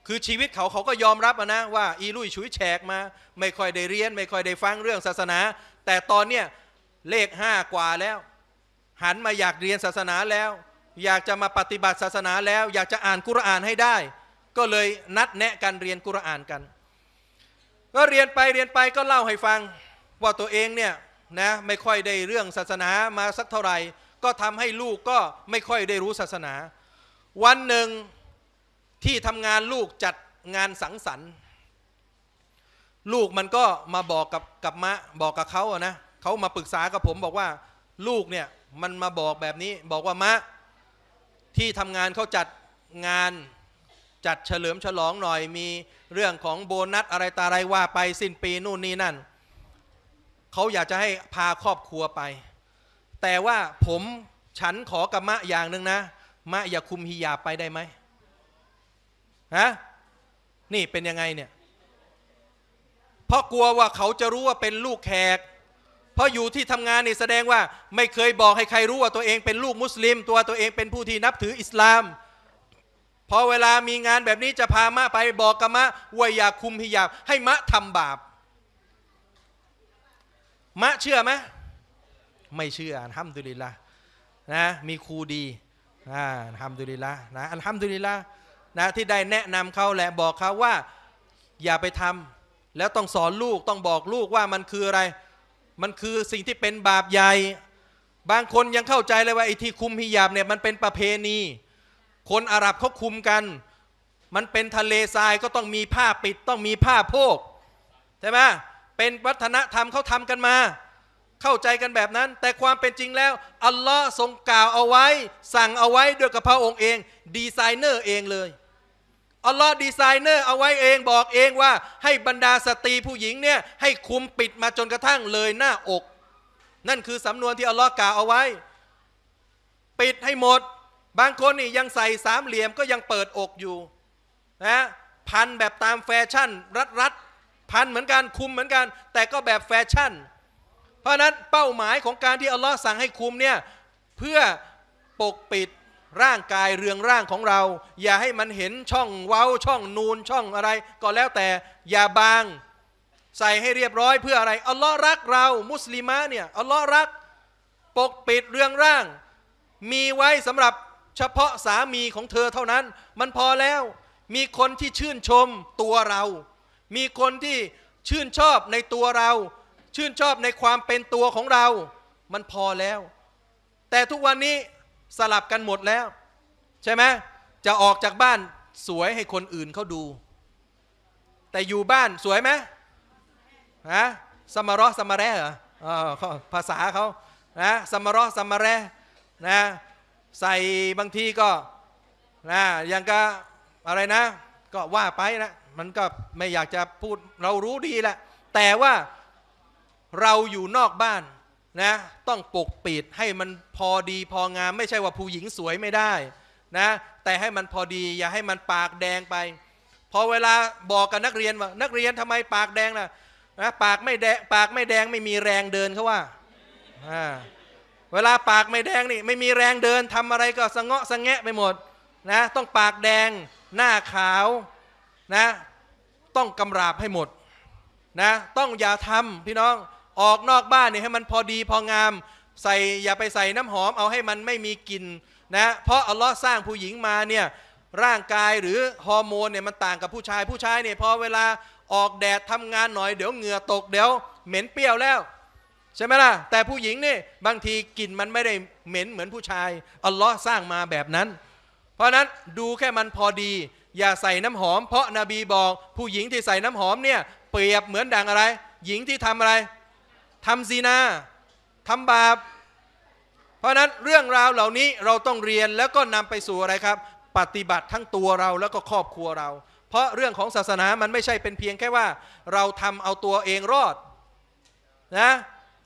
S1: คือชีวิตเขาเขาก็ยอมรับนะว่าอีลุยชุยแฉกมา ไม่ค่อยได้เรียนไม่ค่อยได้ฟังเรื่องศาสนา แต่ตอนเนี้ยเลขห้ากว่าแล้ว หันมาอยากเรียนศาสนาแล้ว อยากจะมาปฏิบัติศาสนาแล้ว อยากจะอ่านกุรอานให้ได้ ก็เลยนัดแนะกัน เรียนกุรอานกัน ก็เรียนไปเรียนไปก็เล่าให้ฟังว่าตัวเองเนี่ยนะไม่ค่อยได้เรื่องศาสนามาสักเท่าไหร่ก็ทำให้ลูกก็ไม่ค่อยได้รู้ศาสนา วันหนึ่งที่ทำงานลูกจัดงานสังสรรค์ ลูกมันก็มาบอกกับกับมะบอกกับเขาอะนะเขามาปรึกษากับผมบอกว่าลูกเนี่ยมันมาบอกแบบนี้บอกว่ามะที่ทำงานเขาจัดงาน จัดเฉลิมฉลองหน่อย มีเรื่องของโบนัสอะไรตาอะไรว่า ไปสิ้นปีนู่นนี่นั่นเขาอยากจะให้พาครอบครัวไป แต่ว่าผมฉันขอกับมะอย่างหนึ่งนะ มะอย่าคุมฮิยาไปได้ไหมฮะ นี่เป็นยังไงเนี่ย เพราะกลัวว่าเขาจะรู้ว่าเป็นลูกแขก เพราะอยู่ที่ทำงานนี่แสดงว่า ไม่เคยบอกให้ใครรู้ว่าตัวเองเป็นลูกมุสลิม ตัวตัวเองเป็นผู้ที่นับถืออิสลาม พอเวลามีงานแบบนี้จะพามะไปบอกกับมะว่าอย่าคุมฮิยา ให้มะทำบาปมะเชื่อไหมไม่เชื่ออัห้ามดุลิลละนะ มีครูดีนะห้ามดุลิลละนะ อันห้ามดุลิลละนะที่ได้แนะนำเขาและบอกเขาว่า อย่าไปทำ แล้วต้องสอนลูกต้องบอกลูกว่ามันคืออะไร มันคือสิ่งที่เป็นบาปใหญ่ บางคนยังเข้าใจเลยว่าไอ้ที่คุมฮิยาบเนี่ย มันเป็นประเพณี คนอาหรับเขาคุมกัน มันเป็นทะเลทรายก็ต้องมีผ้าปิดต้องมีผ้าโพกใช่ไหมเป็นวัฒนธรรมเขาทำกันมา เข้าใจกันแบบนั้นแต่ความเป็นจริงแล้วอัลลอฮ์ทรงกล่าวเอาไว้ สั่งเอาไว้ด้วยกับพระองค์เอง ดีไซเนอร์เองเลย อัลลอฮ์ดีไซเนอร์เอาไว้เองบอกเองว่า ให้บรรดาสตรีผู้หญิงเนี่ยให้คุมปิดมาจนกระทั่งเลยหน้าอก นั่นคือสำนวนที่อัลลอฮ์กล่าวเอาไว้ ปิดให้หมด บางคนนี่ยังใส่สามเหลี่ยมก็ยังเปิดอกอยู่นะพันแบบตามแฟชั่น รัดรัดพันเหมือนกันคุมเหมือนกัน แต่ก็แบบแฟชั่น เพราะนั้นเป้าหมายของการที่อัลลอฮ์สั่งให้คุมเนี่ยเพื่อปกปิดร่างกายเรืองร่างของเรา อย่าให้มันเห็นช่องเว้าช่องนูนช่องอะไร ก็แล้วแต่อย่าบาง ใส่ให้เรียบร้อยเพื่ออะไร อัลลอฮ์รักเรา มุสลิมะเนี่ยอัลลอฮ์รัก ปกปิดเรืองร่าง มีไว้สำหรับเฉพาะสามีของเธอเท่านั้น มันพอแล้วมีคนที่ชื่นชมตัวเรามีคนที่ชื่นชอบในตัวเรา ชื่นชอบในความเป็นตัวของเรา มันพอแล้ว แต่ทุกวันนี้สลับกันหมดแล้ว ใช่ไหมจะออกจากบ้านสวยให้คนอื่นเขาดู แต่อยู่บ้านสวยไหมฮะสมารอสมาแร่เหรอภาษาเขานะสมารอสมาแร่นะ ใส่บางทีก็นะอย่างก็อะไรนะ ก็ว่าไปนะมันก็ไม่อยากจะพูดเรารู้ดีแหละ แต่ว่าเราอยู่นอกบ้าน นะ ต้องปกปิดให้มันพอดีพองามไม่ใช่ว่าผู้หญิงสวยไม่ได้นะแต่ให้มันพอดีอย่าให้มันปากแดงไป พอเวลาบอกกับนักเรียนว่า นักเรียนทำไมปากแดงล่ะนะปากไม่แดงปากไม่แดงไม่มีแรงเดินเขาว่า เวลาปากไม่แดงนี่ไม่มีแรงเดินทำอะไรก็สะเงาะสะแงะไปหมดนะต้องปากแดงหน้าขาวนะต้องกำราบให้หมดนะต้องอย่าทำพี่น้องออกนอกบ้านเนี่ยให้มันพอดี พองามใส่อย่าไปใส่น้ำหอมเอาให้มันไม่มีกลิ่นนะเพราะอัลลอฮ์สร้างผู้หญิงมาเนี่ยร่างกายหรือฮอร์โมนเนี่ยมันต่างกับผู้ชายผู้ชายเนี่ยพอเวลาออกแดดทำงานหน่อยเดี๋ยวเหงื่อตกเดี๋ยวเหม็นเปรี้ยวแล้ว ใช่ไหมล่ะแต่ผู้หญิงนี่บางทีกลิ่นมันไม่ได้เหม็นเหมือนผู้ชาย อัลลอฮ์สร้างมาแบบนั้น เพราะนั้นดูแค่มันพอดีอย่าใส่น้ำหอมเพราะนบีบอก ผู้หญิงที่ใส่น้ำหอมเนี่ยเปรียบเหมือนดังอะไร หญิงที่ทำอะไร ทำซีนา ทำบาป เพราะนั้นเรื่องราวเหล่านี้เราต้องเรียนแล้วก็นำไปสู่อะไรครับ ปฏิบัติทั้งตัวเราแล้วก็ครอบครัวเรา เพราะเรื่องของศาสนามันไม่ใช่เป็นเพียงแค่ว่า เราทำเอาตัวเองรอดนะ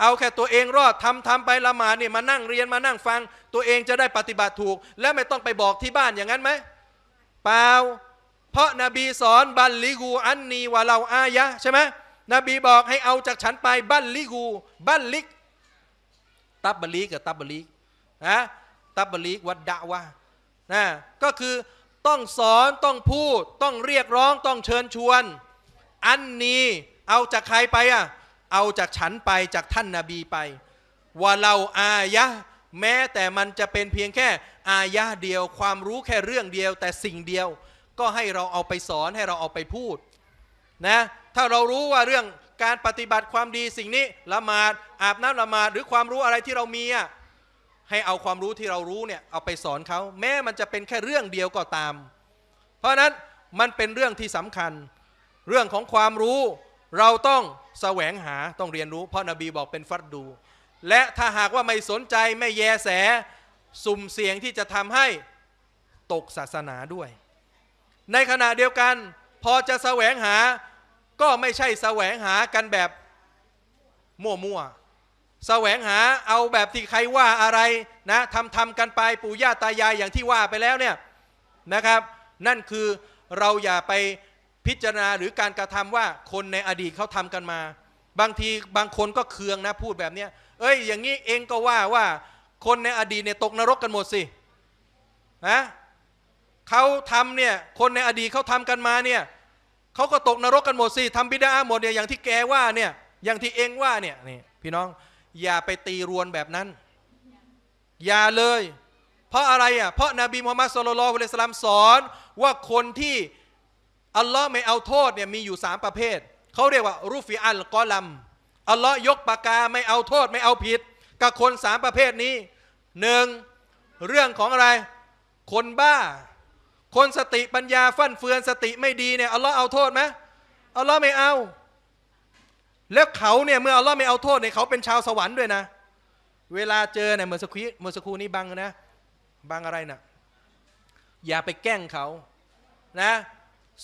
S1: เอาแค่ตัวเองรอดทำทำไปละหมาดเนี่ยมานั่งเรียนมานั่งฟัง ตัวเองจะได้ปฏิบัติถูกและไม่ต้องไปบอกที่บ้านอย่างนั้นไหมเปล่าเพราะนบีสอนบัลลิกู อันนีว่าเราอายะ ใช่ไหมนบีบอกให้เอาจากฉันไปบัลลิกูบัลลิกตับบลิกกับตับบลิกนะตับบลิกวัดดะวะนะก็คือต้องสอนต้องพูดต้องเรียกร้องต้องเชิญชวน อันนี้เอาจากใครไปอ่ะเอาจากฉันไปจากท่านนาบีไปว่าเราอายะแม้แต่มันจะเป็นเพียงแค่อายะเดียว ความรู้แค่เรื่องเดียวแต่สิ่งเดียวก็ให้เราเอาไปสอนให้เราเอาไปพูดนะถ้าเรารู้ว่าเรื่องการปฏิบัติความดีสิ่งนี้ ละหมาด อาบน้ำละหมาด หรือความรู้อะไรที่เรามีอ่ะให้เอาความรู้ที่เรารู้เนี่ย เอาไปสอนเขา แม้มันจะเป็นแค่เรื่องเดียวก็ตาม เพราะนั้นมันเป็นเรื่องที่สำคัญ เรื่องของความรู้เราต้องแสวงหาต้องเรียนรู้ เพราะนบีบอกเป็นฟัดดูและถ้าหากว่าไม่สนใจไม่แยแส สุ่มเสียงที่จะทำให้ตกศาสนาด้วย ในขณะเดียวกัน พอจะแสวงหาก็ไม่ใช่แสวงหากันแบบมั่วๆแสวงหาเอาแบบที่ใครว่าอะไรนะทำทำกันไปปู่ย่าตายายอย่างที่ว่าไปแล้วเนี่ยนะครับ นั่นคือเราอย่าไปพิจารณาหรือการกระทำว่าคนในอดีตเขาทำกันมา บางทีบางคนก็เคืองนะพูดแบบเนี้ยเอ้ยอย่างนี้เองก็ว่าว่า คนในอดีตเนี่ยตกนรกกันหมดสินะเขาทำเนี่ยคนในอดีตเขาทำกันมาเนี่ยเขาก็ตกนรกกันหมดสิทำบิดาหมดเนี่ยอย่างที่แกว่าเนี่ยอย่างที่เองว่าเนี่ยนี่พี่น้องอย่าไปตีรวนแบบนั้น อย่าเลย เพราะอะไรอ่ะเพราะนาบีมุฮัมมัดสุลลัลฮุลสลามสอนว่าคนที่ อัลลอฮ์ไม่เอาโทษเนี่ยมีอยู่สามประเภท เขาเรียกว่ารูฟิอัลกอลัมอัลลอฮ์ยกปากกาไม่เอาโทษไม่เอาผิด กับคนสามประเภทนี้หนึ่งเรื่องของอะไร คนบ้า คนสติปัญญาฟั่นเฟือนสติไม่ดีเนี่ยอัลลอฮ์เอาโทษไหมอัลลอฮ์ไม่เอา แล้วเขาเนี่ยเมื่ออัลลอฮ์ไม่เอาโทษเนี่ยเขา เป็นชาวสวรรค์ด้วยนะ เวลาเจอเนี่ยเหมือนสักครู่เมื่อสักครู่นี้บังนะบังอะไรนะ่ะ อย่าไปแกล้งเขานะ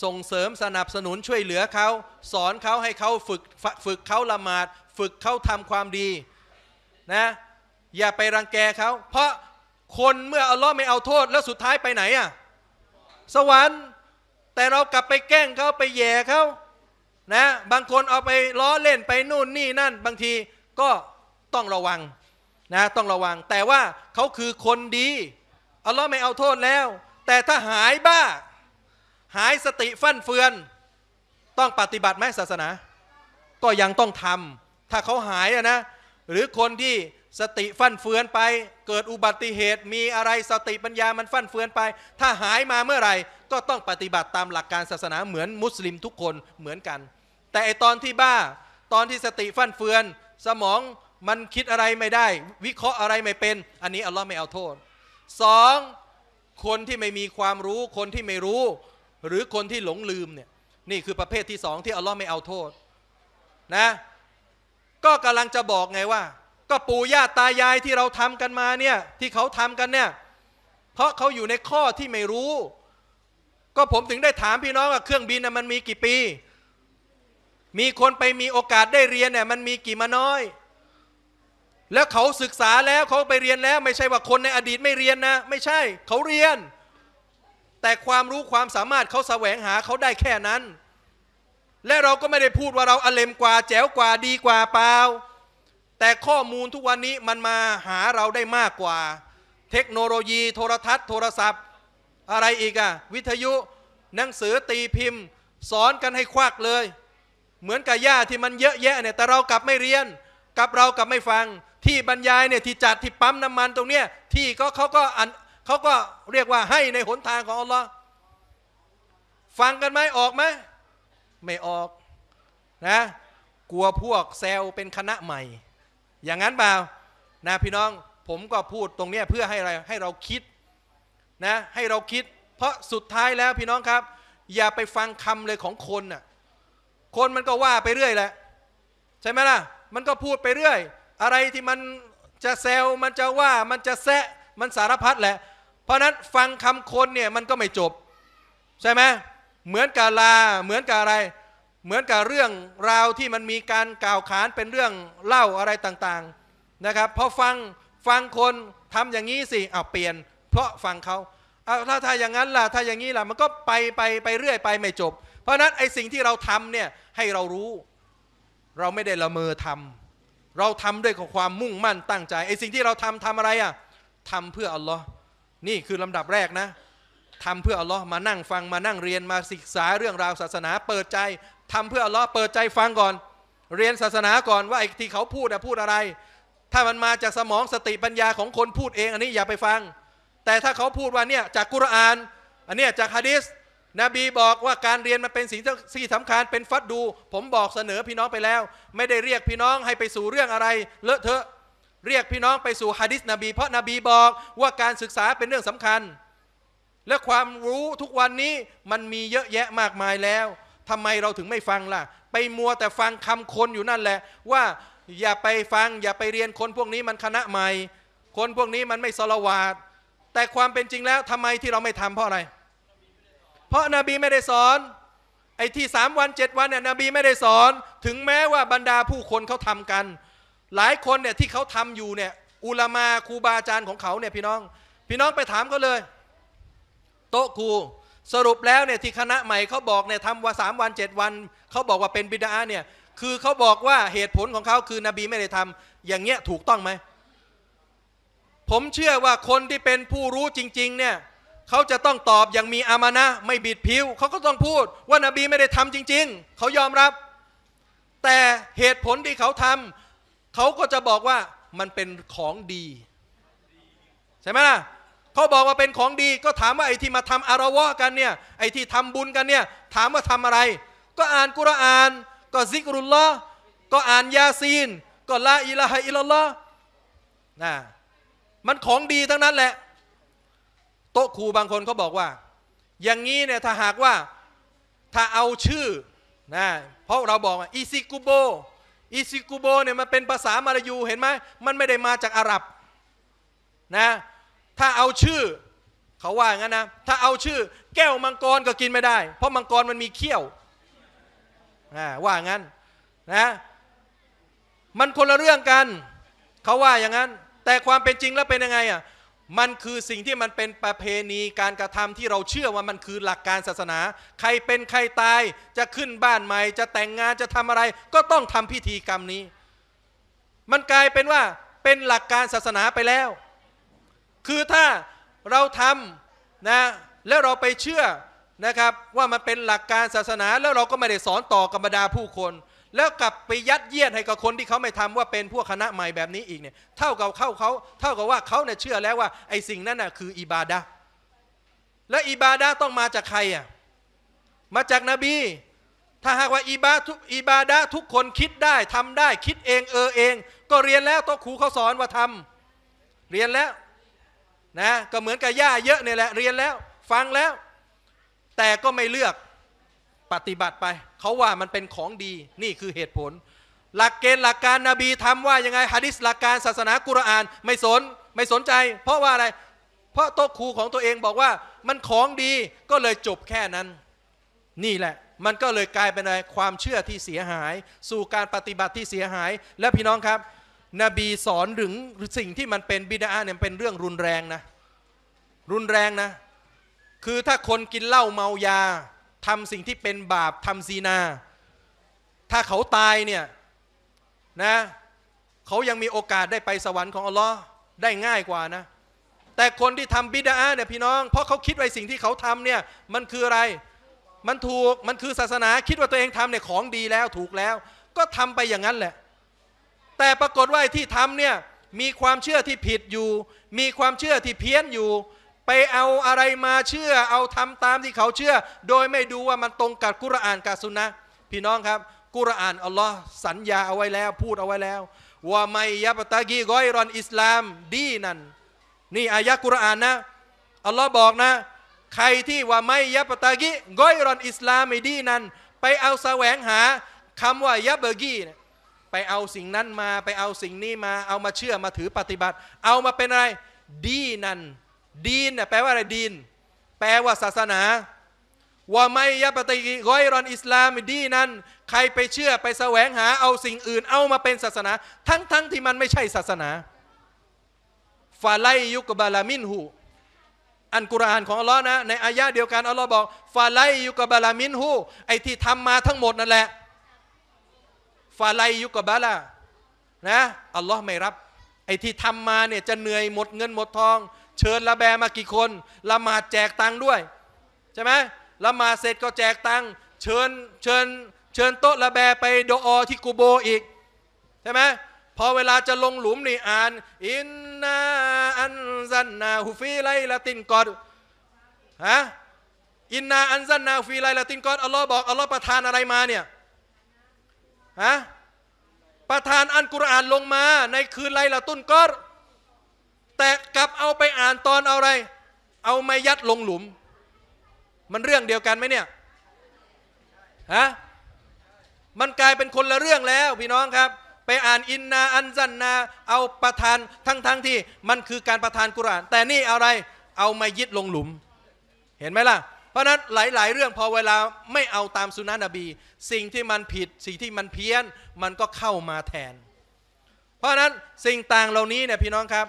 S1: ส่งเสริมสนับสนุนช่วยเหลือเขา สอนเขาให้เขาฝึกฝึกเขาละหมาด ฝึกเขาทำความดี นะ อย่าไปรังแกเขา เพราะคนเมื่ออัลลอฮ์ไม่เอาโทษ แล้วสุดท้ายไปไหนอะสวรรค์ แต่เรากลับไปแกล้งเขาไปแย่เขานะ บางคนเอาไป ล้อเล่นไปนู่นนี่นั่น บางทีก็ต้องระวังนะต้องระวัง แต่ว่าเขาคือคนดี อัลลอฮ์ไม่เอาโทษแล้ว แต่ถ้าหายบ้าหายสติฟั่นเฟือน ต้องปฏิบัติไหมศาสนา ก็ยังต้องทำถ้าเขาหายนะ หรือคนที่สติฟั่นเฟือนไป เกิดอุบัติเหตุมีอะไรสติปัญญามันฟั่นเฟือนไป ถ้าหายมาเมื่อไหร่ก็ต้องปฏิบัติตามหลักการศาสนาเหมือนมุสลิมทุกคนเหมือนกัน แต่ไอตอนที่บ้า ตอนที่สติฟั่นเฟือนสมองมันคิดอะไรไม่ได้ วิเคราะห์อะไรไม่เป็น อันนี้อัลลอฮ์ไม่เอาโทษสองคนที่ไม่มีความรู้คนที่ไม่รู้หรือคนที่หลงลืมเนี่ย นี่คือประเภทที่สอง ที่อัลลอฮ์ไม่เอาโทษนะ ก็กำลังจะบอกไงว่า ก็ปู่ย่าตายายที่เราทำกันมาเนี่ยที่เขาทำกันเนี่ยเพราะเขาอยู่ในข้อที่ไม่รู้ ก็ผมถึงได้ถามพี่น้องว่าเครื่องบินน่ะมันมีกี่ปี มีคนไปมีโอกาสได้เรียนเนี่ยมันมีกี่มาน้อย แล้วเขาศึกษาแล้วเขาไปเรียนแล้วไม่ใช่ว่าคนในอดีตไม่เรียนนะ ไม่ใช่ เขาเรียนแต่ความรู้ความสามารถเขาแสวงหาเขาได้แค่นั้น และเราก็ไม่ได้พูดว่าเราอเลมกว่า แจ๋วกว่าดีกว่าเปล่า แต่ข้อมูลทุกวันนี้มันมาหาเราได้มากกว่า เทคโนโลยีโทรทัศน์โทรศัพท์ อะไรอีกอะวิทยุ หนังสือตีพิมพ์ สอนกันให้ควักเลย เหมือนกับย่าที่มันเยอะแยะเนี่ยแต่เรากลับไม่เรียนกับเรากลับไม่ฟัง ที่บรรยายเนี่ยที่จัดที่ปั๊มน้ำมันตรงเนี้ยที่ก็เขาก็เขาก็เรียกว่าให้ในหนทางของอัลลอฮ์ฟังกันไหมออกไหม ไม่ออก นะ กลัวพวกแซลเป็นคณะใหม่ อย่างนั้นเปล่า นะพี่น้อง ผมก็พูดตรงนี้เพื่อให้อะไร ให้เราคิด นะ ให้เราคิด เพราะสุดท้ายแล้วพี่น้องครับ อย่าไปฟังคำเลยของคนน่ะ คนมันก็ว่าไปเรื่อยแหละ ใช่ไหมล่ะ มันก็พูดไปเรื่อย อะไรที่มันจะแซวมันจะว่ามันจะแซะมันสารพัดแหละเพราะนั้นฟังคำคนเนี่ย มันก็ไม่จบ ใช่ไหมเหมือนกับลาเหมือนกับอะไร เหมือนกับเรื่องราวที่มันมีการกล่าวขานเป็นเรื่องเล่าอะไรต่าง ๆนะครับพอฟังฟังคนทำอย่างนี้สิเอาเปลี่ยน เพราะฟังเขาเอาถ้าถ้าอย่างนั้นล่ะถ้าอย่างนี้ล่ะมันก็ไปไปไปเรื่อย ไปไม่จบ เพราะนั้นไอสิ่งที่เราทำเนี่ยให้เรารู้ เราไม่ได้ละเมอทำเราทำด้วยความมุ่งมั่นตั้งใจไอสิ่งที่เราทำทำอะไรอ่ะทำเพื่ออัลลอฮ์นี่คือลำดับแรกนะทำเพื่ออัลลอฮ์มานั่งฟังมานั่งเรียนมาศึกษาเรื่องราว ศาสนาเปิดใจทำเพื่ออัลลอฮ์เปิดใจฟังก่อน เรียนศาสนาก่อนว่าไอ้ที่เขาพูดอะพูดอะไร ถ้ามันมาจากสมองสติปัญญาของคนพูดเองอันนี้อย่าไปฟัง แต่ถ้าเขาพูดว่าเนี่ยจากกุรอาน อันเนี้ยจากฮะดิษนบีบอกว่าการเรียนมันเป็นสิ่งที่สำคัญเป็นฟัดดู ผมบอกเสนอพี่น้องไปแล้ว ไม่ได้เรียกพี่น้องให้ไปสู่เรื่องอะไร เลอะเทอะเรียกพี่น้องไปสู่ฮะดิษนบีเพราะนบีบอกว่าการศึกษาเป็นเรื่องสำคัญ และความรู้ทุกวันนี้มันมีเยอะแยะมากมายแล้ว ทำไมเราถึงไม่ฟังล่ะ ไปมัวแต่ฟังคำคนอยู่นั่นแหละ ว่าอย่าไปฟังอย่าไปเรียนคนพวกนี้มันคณะใหม่ คนพวกนี้มันไม่สลาวาดแต่ความเป็นจริงแล้วทำไมที่เราไม่ทำเพราะอะไร เพราะนบีไม่ได้สอน ไอ้ที่สามวันเจ็ดวันเนี่ยนบีไม่ได้สอนถึงแม้ว่าบรรดาผู้คนเขาทำกันหลายคนเนี่ยที่เขาทำอยู่เนี่ยอุลามาครูบาอาจารย์ของเขาเนี่ยพี่น้อง พี่น้องไปถามเขาเลย โต๊ะครูสรุปแล้วเนี่ยที่คณะใหม่เขาบอกเนี่ยทำว่าสามวันเจ็ดวันเขาบอกว่าเป็นบิดาเนี่ย คือเขาบอกว่าเหตุผลของเขาคือนบีไม่ได้ทำ อย่างเงี้ยถูกต้องไหมผมเชื่อว่าคนที่เป็นผู้รู้จริง ๆเนี่ยเขาจะต้องตอบอย่างมีอามานะไม่บิดผิวเขาก็ต้องพูดว่านบีไม่ได้ทำจริง ๆเขายอมรับ แต่เหตุผลที่เขาทำเขาก็จะบอกว่ามันเป็นของดีใช่ไหมล่ะเขาบอกว่าเป็นของดี ก็ถามว่าไอ้ที่มาทำอารวะกันเนี่ยไอ้ที่ทำบุญกันเนี่ยถามว่าทำอะไร ก็อ่านกุรอาน ก็ซิกรุลละก็อ่านยาซีน ก็ละอิละฮะอิลละนะมันของดีทั้งนั้นแหละโต๊ะครูบางคนเขาบอกว่า อย่างนี้เนี่ยถ้าหากว่าถ้าเอาชื่อนะเพราะเราบอกอิซิกุโบอิซิกุโบเนี่ยมันเป็นภาษามาลายูเห็นไหมมันไม่ได้มาจากอาหรับนะ ถ้าเอาชื่อเขาว่างั้นนะถ้าเอาชื่อ แก้วมังกรก็กินไม่ได้เพราะมังกรมันมีเขี้ยวว่างั้นนะมันคนละเรื่องกัน เขาว่าอย่างนั้น แต่ความเป็นจริงแล้วเป็นยังไงอ่ะมันคือสิ่งที่มันเป็นประเพณีการกระทำที่เราเชื่อว่ามันคือหลักการศาสนา ใครเป็นใครตายจะขึ้นบ้านใหม่ จะแต่งงานจะทำอะไร ก็ต้องทำพิธีกรรมนี้ มันกลายเป็นว่าเป็นหลักการศาสนาไปแล้ว คือถ้าเราทำนะแล้วเราไปเชื่อนะครับ ว่ามันเป็นหลักการศาสนา แล้วเราก็ไม่ได้สอนต่อกับรมดาผู้คนแล้วกลับไปยัดเยียดให้กับคนที่เขาไม่ทำว่า เป็นพวกคณะใหม่แบบนี้อีกเนี่ยเท่ากับเข้าเขาเท่ากับว่าเขาเนี่ยเชื่อแล้วว่าไอ้สิ่งนั้นน่ะคืออิบาดะและอิบาดะต้องมาจากใครอ่ะมาจากนบี ถ้าหากว่าอิบาทุกอิบาดะทุกคนคิดได้ทำได้ คิดเอง เออเอง ก็เรียนแล้วต้องครูเขาสอนว่าทำ เรียนแล้วนะก็เหมือนกับย่าเยอะเนี่ยแหละ เรียนแล้ว ฟังแล้ว แต่ก็ไม่เลือกปฏิบัติไปเขาว่ามันเป็นของดี นี่คือเหตุผล หลักเกณฑ์หลักการนาบีทำว่ายังไงฮะดิษหลักการศาสนากุรอานไม่สนไม่สนใจ เพราะว่าอะไร เพราะโต๊ะครูของตัวเองบอกว่ามันของดีก็เลยจบแค่นั้น นี่แหละ มันก็เลยกลายเป็นอะไรความเชื่อที่เสียหาย สู่การปฏิบัติที่เสียหาย และพี่น้องครับนบีสอนถึงสิ่งที่มันเป็นบิดาเนี่ยเป็นเรื่องรุนแรงนะ รุนแรงนะ คือถ้าคนกินเหล้าเมายาทำสิ่งที่เป็นบาปทำซีนา ถ้าเขาตายเนี่ยนะเขายังมีโอกาสได้ไปสวรรค์ของอัลลอฮ์ได้ง่ายกว่านะ แต่คนที่ทำบิดาเนี่ยพี่น้อง เพราะเขาคิดว้สิ่งที่เขาทำเนี่ยมันคืออะไรมันถูกมันคือศาสนาคิดว่าตัวเองทำเนี่ยของดีแล้วถูกแล้ว ก็ทำไปอย่างนั้นแหละแต่ปรากฏว่าที่ทำเนี่ยมีความเชื่อที่ผิดอยู่ มีความเชื่อที่เพี้ยนอยู่ไปเอาอะไรมาเชื่อ เอาทำตามที่เขาเชื่อ โดยไม่ดูว่ามันตรงกับกุรอานกับสุนนะพี่น้องครับ กุรอานอัลลอฮ์สัญญาเอาไว้แล้วพูดเอาไว้แล้ว ว่าไม่ยับตะกี้ก้อยรอนอิสลาม ดีนั่นนี่อายะกุรอานนะอัลลอฮ์บอกนะ ใครที่ว่าไม่ยับตะกี้ก้อยรอนอิสลามไม่ดีนั่นไปเอาแสวงหา คำว่ายับเบอร์กี้ไปเอาสิ่งนั้นมาไปเอาสิ่งนี้มาเอามาเชื่อมาถือปฏิบัติ เอามาเป็นอะไร ดีนั่นดีนเนี่ยแปลว่าอะไร ดีน แปลว่าศาสนาว่าไม่ยะปฏิริยรอนอิสลามดีนั้นใครไปเชื่อไปแสวงหาเอาสิ่งอื่น เอามาเป็นศาสนา ทั้งๆทที่มันไม่ใช่ศาสนาฟาไลยุกบาลามินหูอันกุรานของอัลลอฮ์นะ ในอายะเดียวกันอัลลอฮ์บอกฟาไลยุกบาลามินหูไอที่ทำมาทั้งหมดนั่นแหละฟาไลยุกบาลานะอัลลอฮ์ไม่รับ ไอที่ทำมาเนี่ยจะเหนื่อยหมดเงินหมดทองเชิญละแบมากี่คน ละหมาดแจกตังค์ด้วย ใช่ไหม ละหมาดเสร็จก็แจกตังค์ เชิญเชิญเชิญโต๊ะละแบไปโดออที่กูโบอีก ใช่ไหม พอเวลาจะลงหลุมนี่อ่าน อินนาอันซันนาฮูฟีไลละตินกอดฮะอินนาอันซันนาฟีไลละตินกอดอัลลอฮ์บอกอัลลอฮ์ประทานอะไรมาเนี่ยฮะประทานอันกุรอานลงมา ในคืนไลละตุนกอดแต่กลับเอาไปอ่านตอนเอาอะไร เอาไม่ยัดลงหลุม มันเรื่องเดียวกันไหมเนี่ยฮะมันกลายเป็นคนละเรื่องแล้วพี่น้องครับ ไปอ่านอินนาอันซันนา เอาประทานทั้งๆทที่ มันคือการประทานกุรานแต่นี่อะไร เอามายึดลงหลุม เห็นไหมล่ะ เพราะนั้นหลายๆเรื่อง พอเวลาไม่เอาตามสุนัขนบี สิ่งที่มันผิดสิ่งที่มันเพี้ยน มันก็เข้ามาแทน เพราะนั้นสิ่งต่างเหล่านี้เนี่ยพี่น้องครับ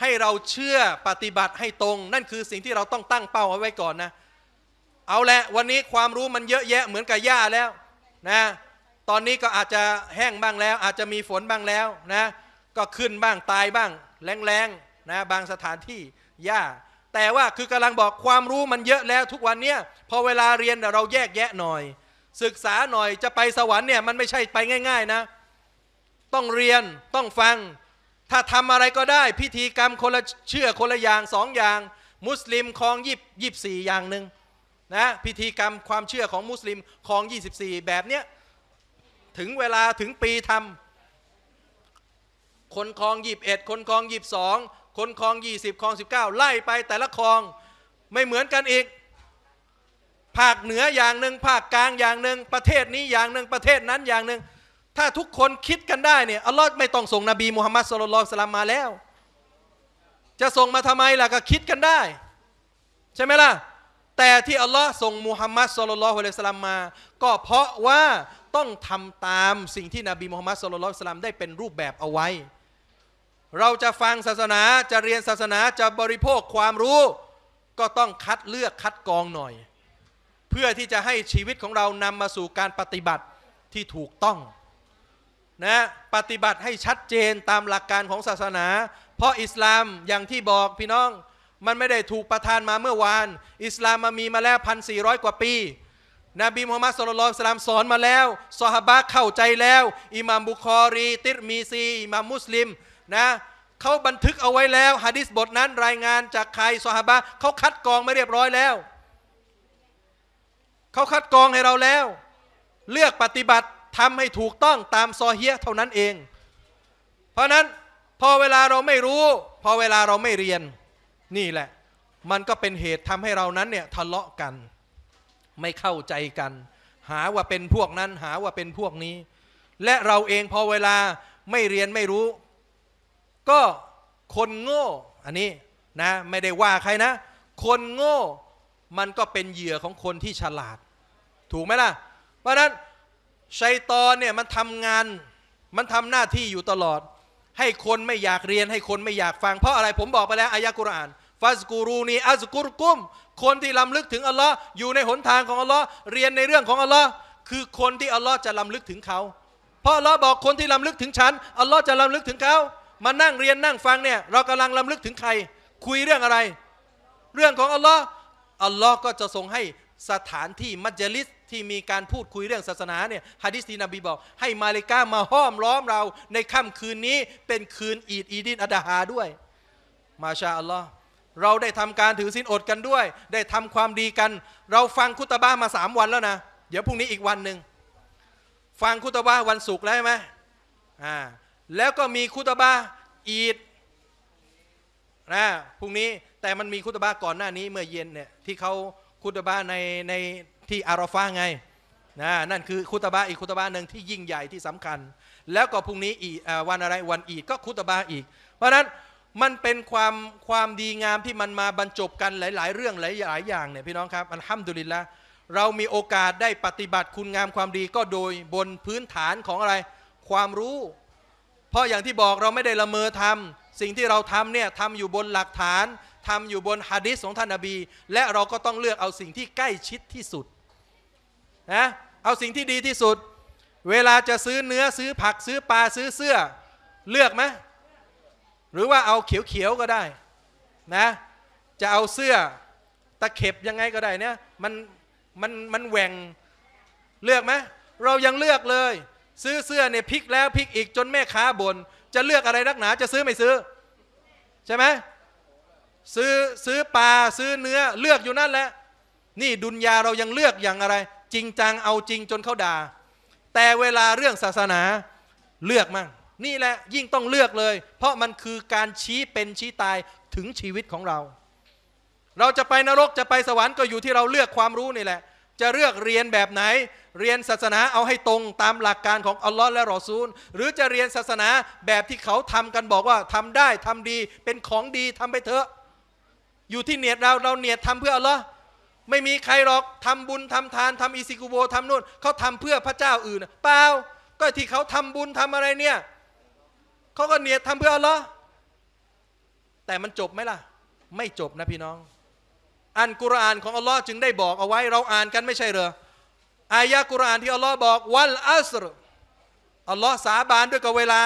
S1: ให้เราเชื่อปฏิบัติให้ตรง นั่นคือสิ่งที่เราต้องตั้งเป้าเอาไว้ก่อนนะเอาละวันนี้ความรู้มันเยอะแยะเหมือนกับหญ้าแล้วนะตอนนี้ก็อาจจะแห้งบ้างแล้ว อาจจะมีฝนบ้างแล้วนะ ก็ขึ้นบ้างตายบ้าง แรงๆนะบางสถานที่หญ้าแต่ว่าคือกำลังบอกความรู้มันเยอะแล้ว ทุกวันเนี้ยพอเวลาเรียนเราแยกแยะหน่อย ศึกษาหน่อยจะไปสวรรค์เนี่ยมันไม่ใช่ไปง่ายๆนะต้องเรียนต้องฟังถ้าทำอะไรก็ได้ พิธีกรรมคนละเชื่อคนละอย่างสองอย่าง มุสลิมคลองยี่ยี่สี่อย่างหนึ่งนะพิธีกรรมความเชื่อของมุสลิมคลอง 24 แบบเนี้ยถึงเวลาถึงปีทำคนคลองยเอ็ดคนคลองยสองคนคลองยี่สิบคลองสิบเก้าไล่ไปแต่ละคลองไม่เหมือนกันอีกภาคเหนืออย่างหนึ่งภาคกลางอย่างหนึ่งประเทศนี้อย่างหนึ่งประเทศนั้นอย่างหนึ่งถ้าทุกคนคิดกันได้เนี่ยอัลลอฮ์ไม่ต้องส่งนบีมูฮัมมัดสุลลัลสลามมาแล้ว จะส่งมาทำไมล่ะก็คิดกันได้ ใช่ไหมล่ะแต่ที่อัลลอฮ์ส่งมูฮัมมัดสุลลัลฮุลสลามมา ก็เพราะว่าต้องทำตามสิ่งที่นบีมูฮัมมัดสุลลัลสลามได้เป็นรูปแบบเอาไว้ เราจะฟังศาสนาจะเรียนศาสนาจะบริโภคความรู้ ก็ต้องคัดเลือกคัดกองหน่อย เพื่อที่จะให้ชีวิตของเรานำมาสู่การปฏิบัติที่ถูกต้องนะปฏิบัติให้ชัดเจนตามหลักการของศาสนา เพราะอิสลามอย่างที่บอกพี่น้อง มันไม่ได้ถูกประทานมาเมื่อวาน อิสลามมามีมาแล้วพันสี่ร้อยกว่าปี นบีมุฮัมมัดสุลลัลสลามสอนมาแล้วสฮาบะเข้าใจแล้ว อิหม่ามบุคอรี ติรมีซี อิหม่ามมุสลิมนะเขาบันทึกเอาไว้แล้วฮะดิษบทนั้นรายงานจากใครสฮาบะเขาคัดกรองไม่เรียบร้อยแล้วเขาคัดกรองให้เราแล้ว เลือกปฏิบัติทำให้ถูกต้องตามซอเฮียเท่านั้นเอง เพราะนั้นพอเวลาเราไม่รู้ พอเวลาเราไม่เรียน นี่แหละ มันก็เป็นเหตุทำให้เรานั้นเนี่ยทะเลาะกัน ไม่เข้าใจกัน หาว่าเป็นพวกนั้นหาว่าเป็นพวกนี้ และเราเอง พอเวลาไม่เรียนไม่รู้ ก็คนโง่ อันนี้นะไม่ได้ว่าใครนะ คนโง่มันก็เป็นเหยื่อของคนที่ฉลาด ถูกไหมล่ะเพราะนั้นชัยตอนเนี่ยมันทำงาน มันทำหน้าที่อยู่ตลอด ให้คนไม่อยากเรียนให้คนไม่อยากฟัง เพราะอะไรผมบอกไปแล้วอายะกุรอานฟาสกูรูนีอัสกุรกุม คนที่ลำลึกถึงอัลลอฮ์อยู่ในหนทางของอัลลอฮ์เรียนในเรื่องของอัลลอฮ์คือคนที่อัลลอฮ์จะลำลึกถึงเขาเพราะอัลลอฮ์บอกคนที่ลำลึกถึงฉัน อัลลอฮ์จะลำลึกถึงเขามานั่งเรียนนั่งฟังเนี่ย เรากำลังลำลึกถึงใคร คุยเรื่องอะไรเรื่องของอัลลอฮ์อัลลอฮ์ก็จะทรงให้สถานที่มัจลิสที่มีการพูดคุยเรื่องศาสนาเนี่ยฮะดิษที่นบีบอก ให้มาลิกามาห้อมล้อมเราในค่ำคืนนี้เป็นคืนอีดอีดินอัดฮาด้วย มาชาอัลลอฮ์เราได้ทำการถือศีลอดกันด้วย ได้ทำความดีกัน เราฟังคุตบ้ามาสามวันแล้วนะ เดี๋ยวพรุ่งนี้อีกวันหนึ่ง ฟังคุตบ้าวันศุกร์แล้วใช่ไหมอ่าแล้วก็มีคุตบ้าอีดนะพรุ่งนี้แต่มันมีคุตบ้าก่อนหน้านี้ เมื่อเย็นเนี่ยที่เขาคุตบ้าในในที่อาราฟาไงนะนั่นคือคุตบาอีกคุตบาหนึ่งที่ยิ่งใหญ่ที่สำคัญ แล้วก็พรุ่งนี้อีกวันอะไรวันอีกก็คุตบาอีก เพราะฉะนั้นมันเป็นความความดีงามที่มันมาบรรจบกันหลายๆ เรื่องหลายๆอย่างเนี่ยพี่น้องครับอัลฮัมดุลิลละเรามีโอกาสได้ปฏิบัติคุณงามความดีก็โดยบนพื้นฐานของอะไรความรู้ เพราะอย่างที่บอกเราไม่ได้ละเมอทำสิ่งที่เราทำเนี่ยทำอยู่บนหลักฐานทำอยู่บนฮะดิษของท่านนบี และเราก็ต้องเลือกเอาสิ่งที่ใกล้ชิดที่สุดนะเอาสิ่งที่ดีที่สุด เวลาจะซื้อเนื้อซื้อผักซื้อปลาซื้อเสื้อเลือกไหมหรือว่าเอาเขียวๆก็ได้นะจะเอาเสื้อ ตะเข็บยังไงก็ได้เนี่ยมันมันมันแหว่งเลือกไหมเรายังเลือกเลย ซื้อเสื้อเนี่ยพลิกแล้วพลิกอีกจนแม่ค้าบน่นจะเลือกอะไรรักหนาจะซื้อไม่ซื้อ ใช่ไหมซื้อซื้อปลาซื้อเนื้อเลือกอยู่นั่นแหละนี่ดุนยาเรายังเลือกอย่างอะไรจริงจังเอาจริงจนเขาด่า แต่เวลาเรื่องศาสนาเลือกมั่งนี่แหละยิ่งต้องเลือกเลย เพราะมันคือการชี้เป็นชี้ตายถึงชีวิตของเรา เราจะไปนรกจะไปสวรรค์ก็อยู่ที่เราเลือกความรู้นี่แหละ จะเลือกเรียนแบบไหน เรียนศาสนาเอาให้ตรงตามหลักการของอัลลอฮ์และรอซูลหรือจะเรียนศาสนาแบบที่เขาทำกันบอกว่าทำได้ทำดี เป็นของดีทำไปเถอะ อยู่ที่เนียดเราเราเนียดทำเพื่ออัลลอฮ์ไม่มีใครหรอกทำบุญทำทานทำอิซิกุโบทำนู่นเขาทำเพื่อพระเจ้าอื่นเปล่าก็ที่เขาทำบุญทำอะไรเนี่ยเขาก็เนียดทำเพื่ออัลลอฮ์แต่มันจบไหมล่ะ ไม่จบนะพี่น้อง อันกุรอานของอัลลอฮ์จึงได้บอกเอาไว้เราอ่านกันไม่ใช่เหรออายะกุรอานที่อัลลอฮ์บอกวันอัสรอัลลอฮ์สาบานด้วยกับเวลา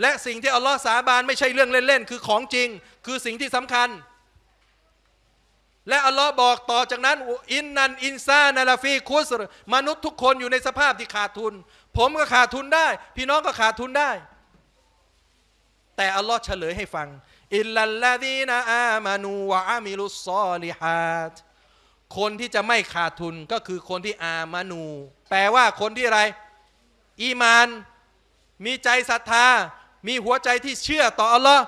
S1: และสิ่งที่อัลลอฮ์สาบานไม่ใช่เรื่องเล่นๆ คือของจริง คือสิ่งที่สำคัญและ อัลลอฮ์บอกต่อจากนั้นอินนันอินซานาลาฟีคุสรมนุษย์ทุกคนอยู่ในสภาพที่ขาดทุน ผมก็ขาดทุนได้ พี่น้องก็ขาดทุนได้ แต่ อัลลอฮ์เฉลยให้ฟังอิลลัลลาดีนาอามานูวะอามิลุสซอลิฮัดคนที่จะไม่ขาดทุนก็คือคนที่อามานู แปลว่าคนที่อะไร อีมาน มีใจศรัทธา มีหัวใจที่เชื่อต่ออัลลอฮ์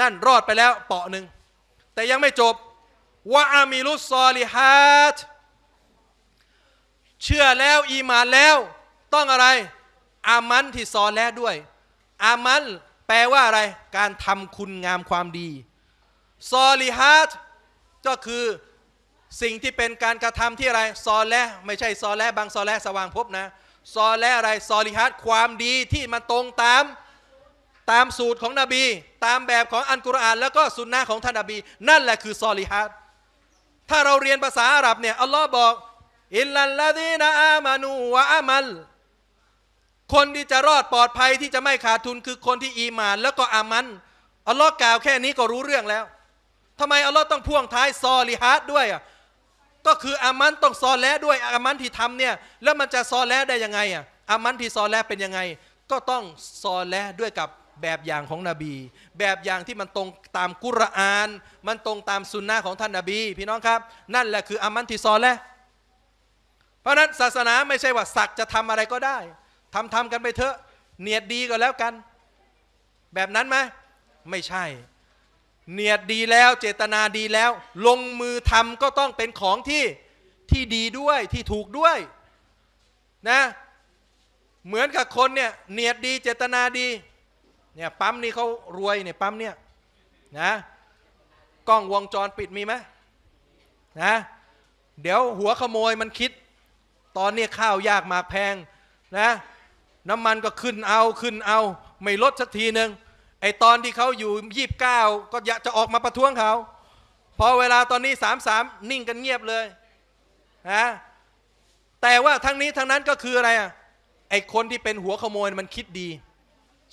S1: นั่นรอดไปแล้ว เปาะหนึ่งแต่ยังไม่จบวะอามิลุสซอลิฮัดเชื่อแล้ว อีมานแล้ว ต้องอะไร อามันที่ซอแล้วด้วย อามันแปลว่าอะไร การทำคุณงามความดี ซอลิฮัดก็คือสิ่งที่เป็นการกระทำที่อะไรซอแลไม่ใช่ ซอแลบางซอแลสว่างพบนะ ซอแลอะไรซอลิฮัดความดีที่มันตรงตาม ตามสูตรของนบี ตามแบบของอันกุรอานแล้วก็สุนนะของท่านนบี นั่นแหละคือซอลิฮัดถ้าเราเรียนภาษาอาหรับเนี่ย อัลลอฮ์บอกอิลลัลลาดีนาอามานูวะอามัลคนที่จะรอดปลอดภัยที่จะไม่ขาดทุนคือคนที่อีมาน แล้วก็อามันอัลลอฮ์กล่าวแค่นี้ก็รู้เรื่องแล้ว ทำไม อัลลอฮ์ต้องพ่วงท้ายซอลิฮัดด้วยอ่ะ ก็คืออามันต้องซอแล้ด้วยอามันที่ทำเนี่ยแล้วมันจะซอแล้ได้ยังไงอ่ะ อามันที่ซอแล้เป็นยังไง ก็ต้องซอแล้ด้วยกับแบบอย่างของนบี แบบอย่างที่มันตรงตามกุรอานมันตรงตามสุนนะของท่านนบี พี่น้องครับ นั่นแหละคืออามันติซอและเพราะนั้นศาสนาไม่ใช่ว่าศักจะทำอะไรก็ได้ทำทำกันไปเถอะ เนียดดีก็แล้วกัน แบบนั้นไหมไม่ใช่ เนียดดีแล้วเจตนาดีแล้ว ลงมือทำก็ต้องเป็นของที่ที่ดีด้วยที่ถูกด้วยนะ เหมือนกับคนเนี่ยเนียดดีเจตนาดีเนี่ยปั๊มนี่เขารวยเนี่ยปั๊มเนี่ยนะ กล้องวงจรปิดมีไหมนะเดี๋ยวหัวขโมยมันคิด ตอนนี้ข้าวยากมากแพงนะ น้ำมันก็ขึ้นเอาขึ้นเอา ไม่ลดสักทีหนึ่งไอตอนที่เขาอยู่ยีบเก้าก็อยากจะออกมาประท้วงเขาพอเวลาตอนนี้สามสามนิ่งกันเงียบเลยนะแต่ว่าทั้งนี้ทั้งนั้นก็คืออะไร อ่ะไอคนที่เป็นหัวขโมยมันคิดดี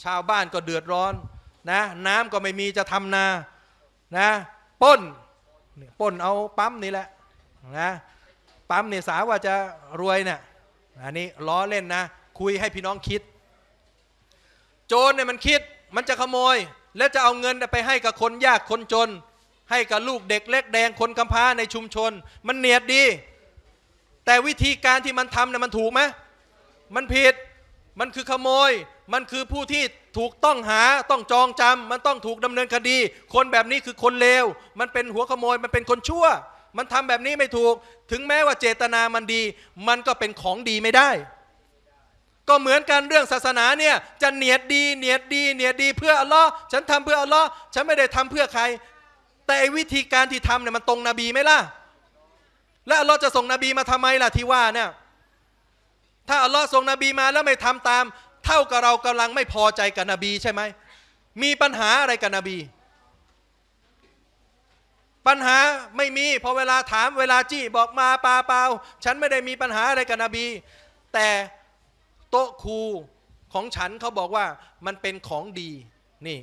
S1: ชาวบ้านก็เดือดร้อนนะ น้ำก็ไม่มีจะทำนานะป้นป้นเอาปั๊มนี่แหละนะปั๊มเนี่ยสาว่าจะรวยเนะี่ยอันนี้ล้อเล่นนะ คุยให้พี่น้องคิด โจรเนี่ยมันคิดมันจะขโมย และจะเอาเงินไปให้กับคนยากคนจน ให้กับลูกเด็กเล็กแดงคนกำพร้าในชุมชน มันเนียดดี แต่วิธีการที่มันทำเนี่ยมันถูกไหมมันผิดมันคือขโมยมันคือผู้ที่ถูกต้องหาต้องจองจำ มันต้องถูกดำเนินคดี คนแบบนี้คือคนเลว มันเป็นหัวขโมยมันเป็นคนชั่ว มันทำแบบนี้ไม่ถูกถึงแม้ว่าเจตนามันดี มันก็เป็นของดีไม่ได้ ก็เหมือนกันเรื่องศาสนาเนี่ย จะเนียดดีเนียดดีเนียดดีเพื่ออัลลอฮ์ฉันทำเพื่ออัลลอฮ์ฉันไม่ได้ทำเพื่อใคร แต่วิธีการที่ทำเนี่ยมันตรงนบีไหมล่ะ และอัลลอฮ์จะส่งนบีมาทำไมล่ะที่ว่าเนี่ย ถ้าอัลลอฮ์ส่งนบีมาแล้วไม่ทำตามเท่ากับเรากำลังไม่พอใจกับนบีใช่ไหม มีปัญหาอะไรกับนบี ปัญหาไม่มีพอเวลาถามเวลาจี้บอกมาปาเปล่าฉันไม่ได้มีปัญหาอะไรกับนบี แต่โต๊ะครูของฉันเขาบอกว่ามันเป็นของดีนี่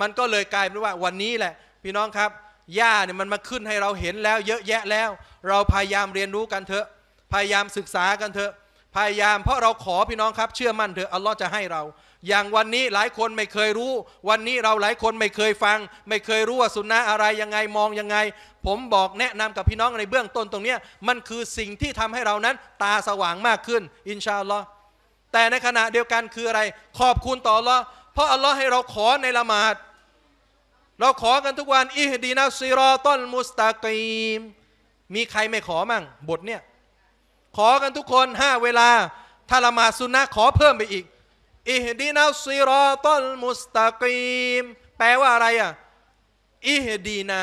S1: มันก็เลยกลายเป็นว่าวันนี้แหละ พี่น้องครับหญ้าเนี่ยมันมาขึ้นให้เราเห็นแล้ว เยอะแยะแล้ว เราพยายามเรียนรู้กันเถอะ พยายามศึกษากันเถอะพยายามเพราะเราขอพี่น้องครับ เชื่อมั่นเถอะอัลลอฮ์จะให้เรา อย่างวันนี้หลายคนไม่เคยรู้ วันนี้เราหลายคนไม่เคยฟัง ไม่เคยรู้ ว่าสุนนะอะไร ยังไงมอง ยังไง ผมบอกแนะนำกับพี่น้องในเบื้องต้นตรงนี้ มันคือสิ่งที่ทำให้เรานั้นตาสว่างมากขึ้น อินชาอัลลอฮ์แต่ในขณะเดียวกันคืออะไร ขอบคุณต่ออัลลอฮ์เพราะอัลลอฮ์ให้เราขอในละหมาดเราขอกันทุกวันอิฮดีนัสซีรอต้นมุสตากีมมีใครไม่ขอมั่งบทเนี่ยขอกันทุกคนห้าเวลาถ้าละหมาดสุนนะขอเพิ่มไปอีกอิฮดีนาซีรอตุนมุสตะกีมแปลว่าอะไรอ่ะอิฮดีนา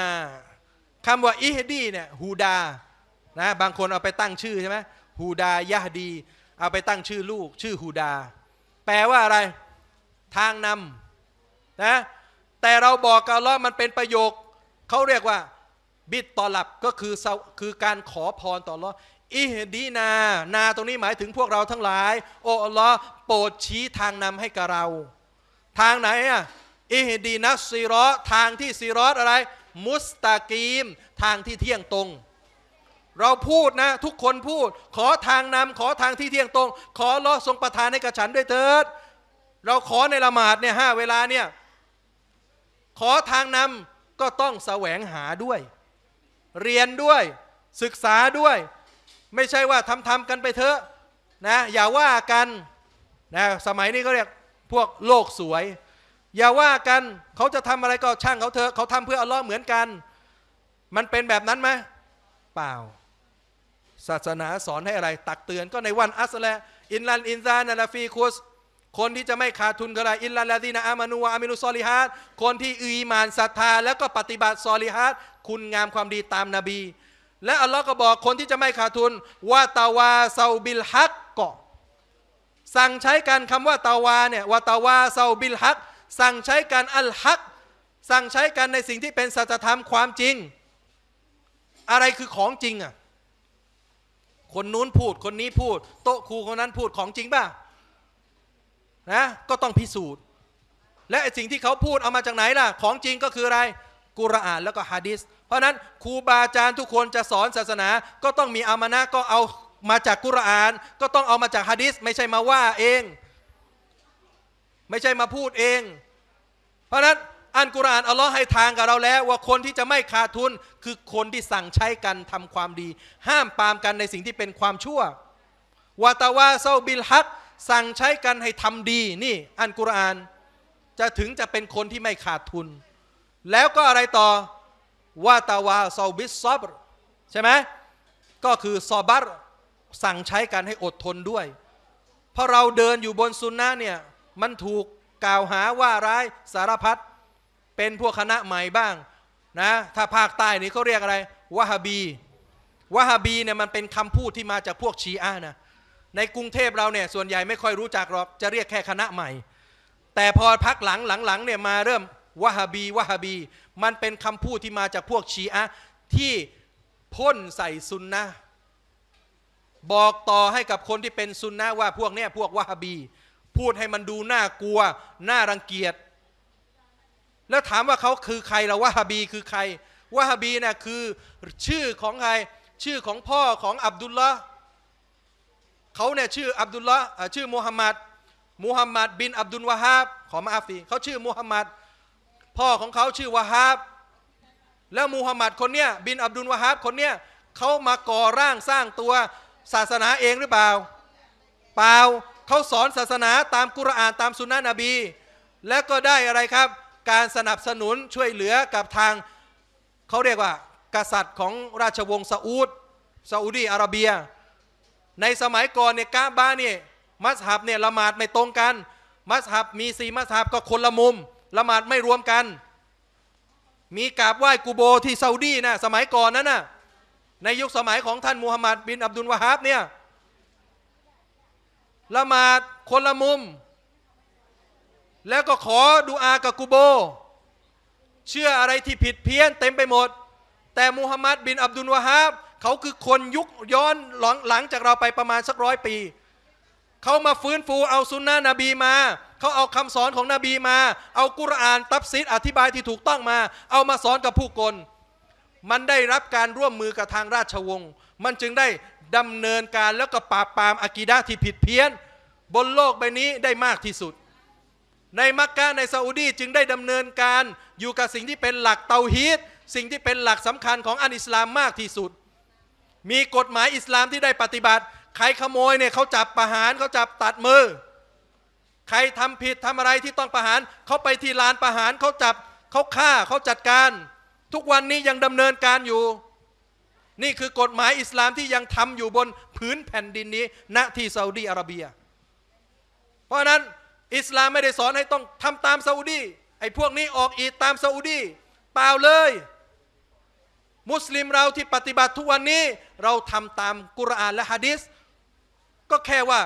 S1: คำว่าอิฮดีเนี่ยฮูดานะบางคนเอาไปตั้งชื่อใช่ไหมฮูดายะดี เอาไปตั้งชื่อลูกชื่อฮูดา แปลว่าอะไร ทางนำนะแต่เราบอกกัแล้อมันเป็นประโยค เขาเรียกว่า บิดตอลับก็คือคือการขอพรต่อล้ออิฮดีนานาตรงนี้หมายถึงพวกเราทั้งหลาย โอ้อลอโปรดชี้ทางนำให้กับเรา ทางไหนอ่ะอิฮดีนัสซีรอทางที่ซีรออะไร มุสตากีม ทางที่เที่ยงตรง เราพูดนะทุกคนพูด ขอทางนำขอทางที่เที่ยงตรง ขอลอทรงประทานให้กับฉันด้วยเถิด เราขอในละหมาดเนี่ยห้าเวลาเนี่ยขอทางนำก็ต้องแสวงหาด้วย เรียนด้วยศึกษาด้วยไม่ใช่ว่าทำทำกันไปเถอะนะ อย่าว่ากันนะสมัยนี้ก็เรียกพวกโลกสวย อย่าว่ากันเขาจะทำอะไรก็ช่างเขาเถอะเขาทำเพื่ออัลลอฮ์เหมือนกัน มันเป็นแบบนั้นไหมเปล่า ศาสนาสอนให้อะไร ตักเตือนก็ในวันอัสละอินลันอินซานลาฟีคุสคนที่จะไม่ขาดทุนก็ไรอินลาลาดีนาอามานูาอามินุซอลิฮัดคนที่อีมานศรัทธา แล้วก็ปฏิบัติซอลิฮัดคุณงามความดีตามนาบีและอัลลอฮ์ก็บอกคนที่จะไม่ขาดทุนว่าตาวาเซาบิลฮักก็สั่งใช้การคำว่าตาวาเนี่ยว่าตาวาเซาบิลฮักสั่งใช้การอัลฮัก สั่งใช้การในสิ่งที่เป็นสัจธรรมความจริง อะไรคือของจริงอ่ะคนนู้นพูดคนนี้พูดโต๊ะครูคนนั้นพูดของจริงป่ะ นะก็ต้องพิสูจน์ และสิ่งที่เขาพูดเอามาจากไหนล่ะ ของจริงก็คืออะไรกุรอานแล้วก็ฮะดิษเพราะนั้นครูบาอาจารย์ทุกคนจะสอนศาสนา ก็ต้องมีอามานะก็เอามาจากกุรอาน ก็ต้องเอามาจากฮะดิษไม่ใช่มาว่าเอง ไม่ใช่มาพูดเอง เพราะนั้นอันกุรอานอัลลอฮ์ให้ ทางกับเราแล้วว่าคนที่จะไม่ขาดทุนคือคนที่สั่งใช้กันทำความดี ห้ามปามกันในสิ่งที่เป็นความชั่ววาตาวาเซาบิลฮักสั่งใช้กันให้ทำดีนี่ อันกุรอานจะถึงจะเป็นคนที่ไม่ขาดทุน แล้วก็อะไรต่อว่าตาวาซาบิสซอบใช่ไหมก็คือ ซอบัตสั่งใช้การให้อดทนด้วย เพราะเราเดินอยู่บนซุนนะเนี่ยมันถูกกล่าวหาว่าร้ายสารพัดเป็นพวกคณะใหม่บ้างนะถ้าภาคใต้นี่เขาเรียกอะไร วะฮบี วะฮบีเนี่ยมันเป็นคำพูดที่มาจากพวกชีอะนะในกรุงเทพเราเนี่ยส่วนใหญ่ไม่ค่อยรู้จักหรอกจะเรียกแค่คณะใหม่ แต่พอพักหลังหลังๆเนี่ยมาเริ่มวะฮบีวะฮบีมันเป็นคำพูดที่มาจากพวกชีอะที่พ่นใส่ซุนนะบอกต่อให้กับคนที่เป็นซุนนะว่าพวกเนี้ยพวกวะฮบี พูดให้มันดูน่ากลัวน่ารังเกียจ แล้วถามว่าเขาคือใครลระวะฮบีคือใครวะฮบีนะ่ะคือ ชื่อของใครชื่อของพ่อของอับดุลละเขาเนี่ยชื่ออับดุลละชื่อมูฮัมหมัดมูฮัมหมัดบินอับดุลวะฮาบขอมาอาฟีเขาชื่อมูฮัมหมัดพ่อของเขาชื่อวะฮับ แล้วมูฮัมหมัดคนเนี้ยบินอับดุลวะฮับคนเนี้ยเขามาก่อร่างสร้างตัวศาสนาเองหรือเปล่า เปล่าเขาสอนศาสนาตามกุรอานตามสุนนะนบี และก็ได้อะไรครับ การสนับสนุนช่วยเหลือกับทางเขาเรียกว่า กษัตริย์ของราชวงศ์ซาอุดซาอุดีอาระเบีย ในสมัยก่อนเนี่ยกาบ้าเนี่ยมัสฮับเนี่ยละหมาดไม่ตรงกัน มัสฮับมีสีมัสฮับก็คนละมุมละหมาดไม่รวมกัน มีกราบไหว้กูโบที่ซาอุดีนะสมัยก่อนนั้นนะในยุคสมัยของท่านมูฮัมหมัดบินอับดุลวาฮับเนี่ย ละหมาดคนละมุม แล้วก็ขอดูอากับกูโบ เชื่ออะไรที่ผิดเพี้ยนเต็มไปหมด แต่มูฮัมหมัดบินอับดุลวาฮับเขาคือคนยุคย้อนหลังหลังจากเราไปประมาณสักร้อยปี เขามาฟื้นฟูเอาซุนนะนบีมาเขาเอาคำสอนของนบีมา เอากุราน ตับซิดอธิบายที่ถูกต้องมา เอามาสอนกับผู้คน มันได้รับการร่วมมือกับทางราชวงศ์ มันจึงได้ดำเนินการแล้วก็ปราบปรามอากีดะที่ผิดเพี้ยน บนโลกใบนี้ได้มากที่สุด ในมักกะในซาอุดีจึงได้ดำเนินการอยู่กับสิ่งที่เป็นหลักเตาฮีตสิ่งที่เป็นหลักสำคัญของอันอิสลามมากที่สุด มีกฎหมายอิสลามที่ได้ปฏิบัติ ใครขโมยเนี่ยเขาจับประหารเขาจับตัดมือใครทำผิดทำอะไรที่ต้องประหารเขาไปที่ลานประหารเขาจับเขาฆ่าเขาจัดการ ทุกวันนี้ยังดำเนินการอยู่ นี่คือกฎหมายอิสลามที่ยังทำอยู่บนพื้นแผ่นดินนี้ ณที่ซาอุดีอาระเบีย เพราะนั้น อิสลามไม่ได้สอนให้ต้องทำตามซาอุดีไอ้พวกนี้ออกอีดตามซาอุดีเปล่าเลย มุสลิมเราที่ปฏิบัติทุกวันนี้เราทำตามกุรอานและฮะดิษก็แค่ว่า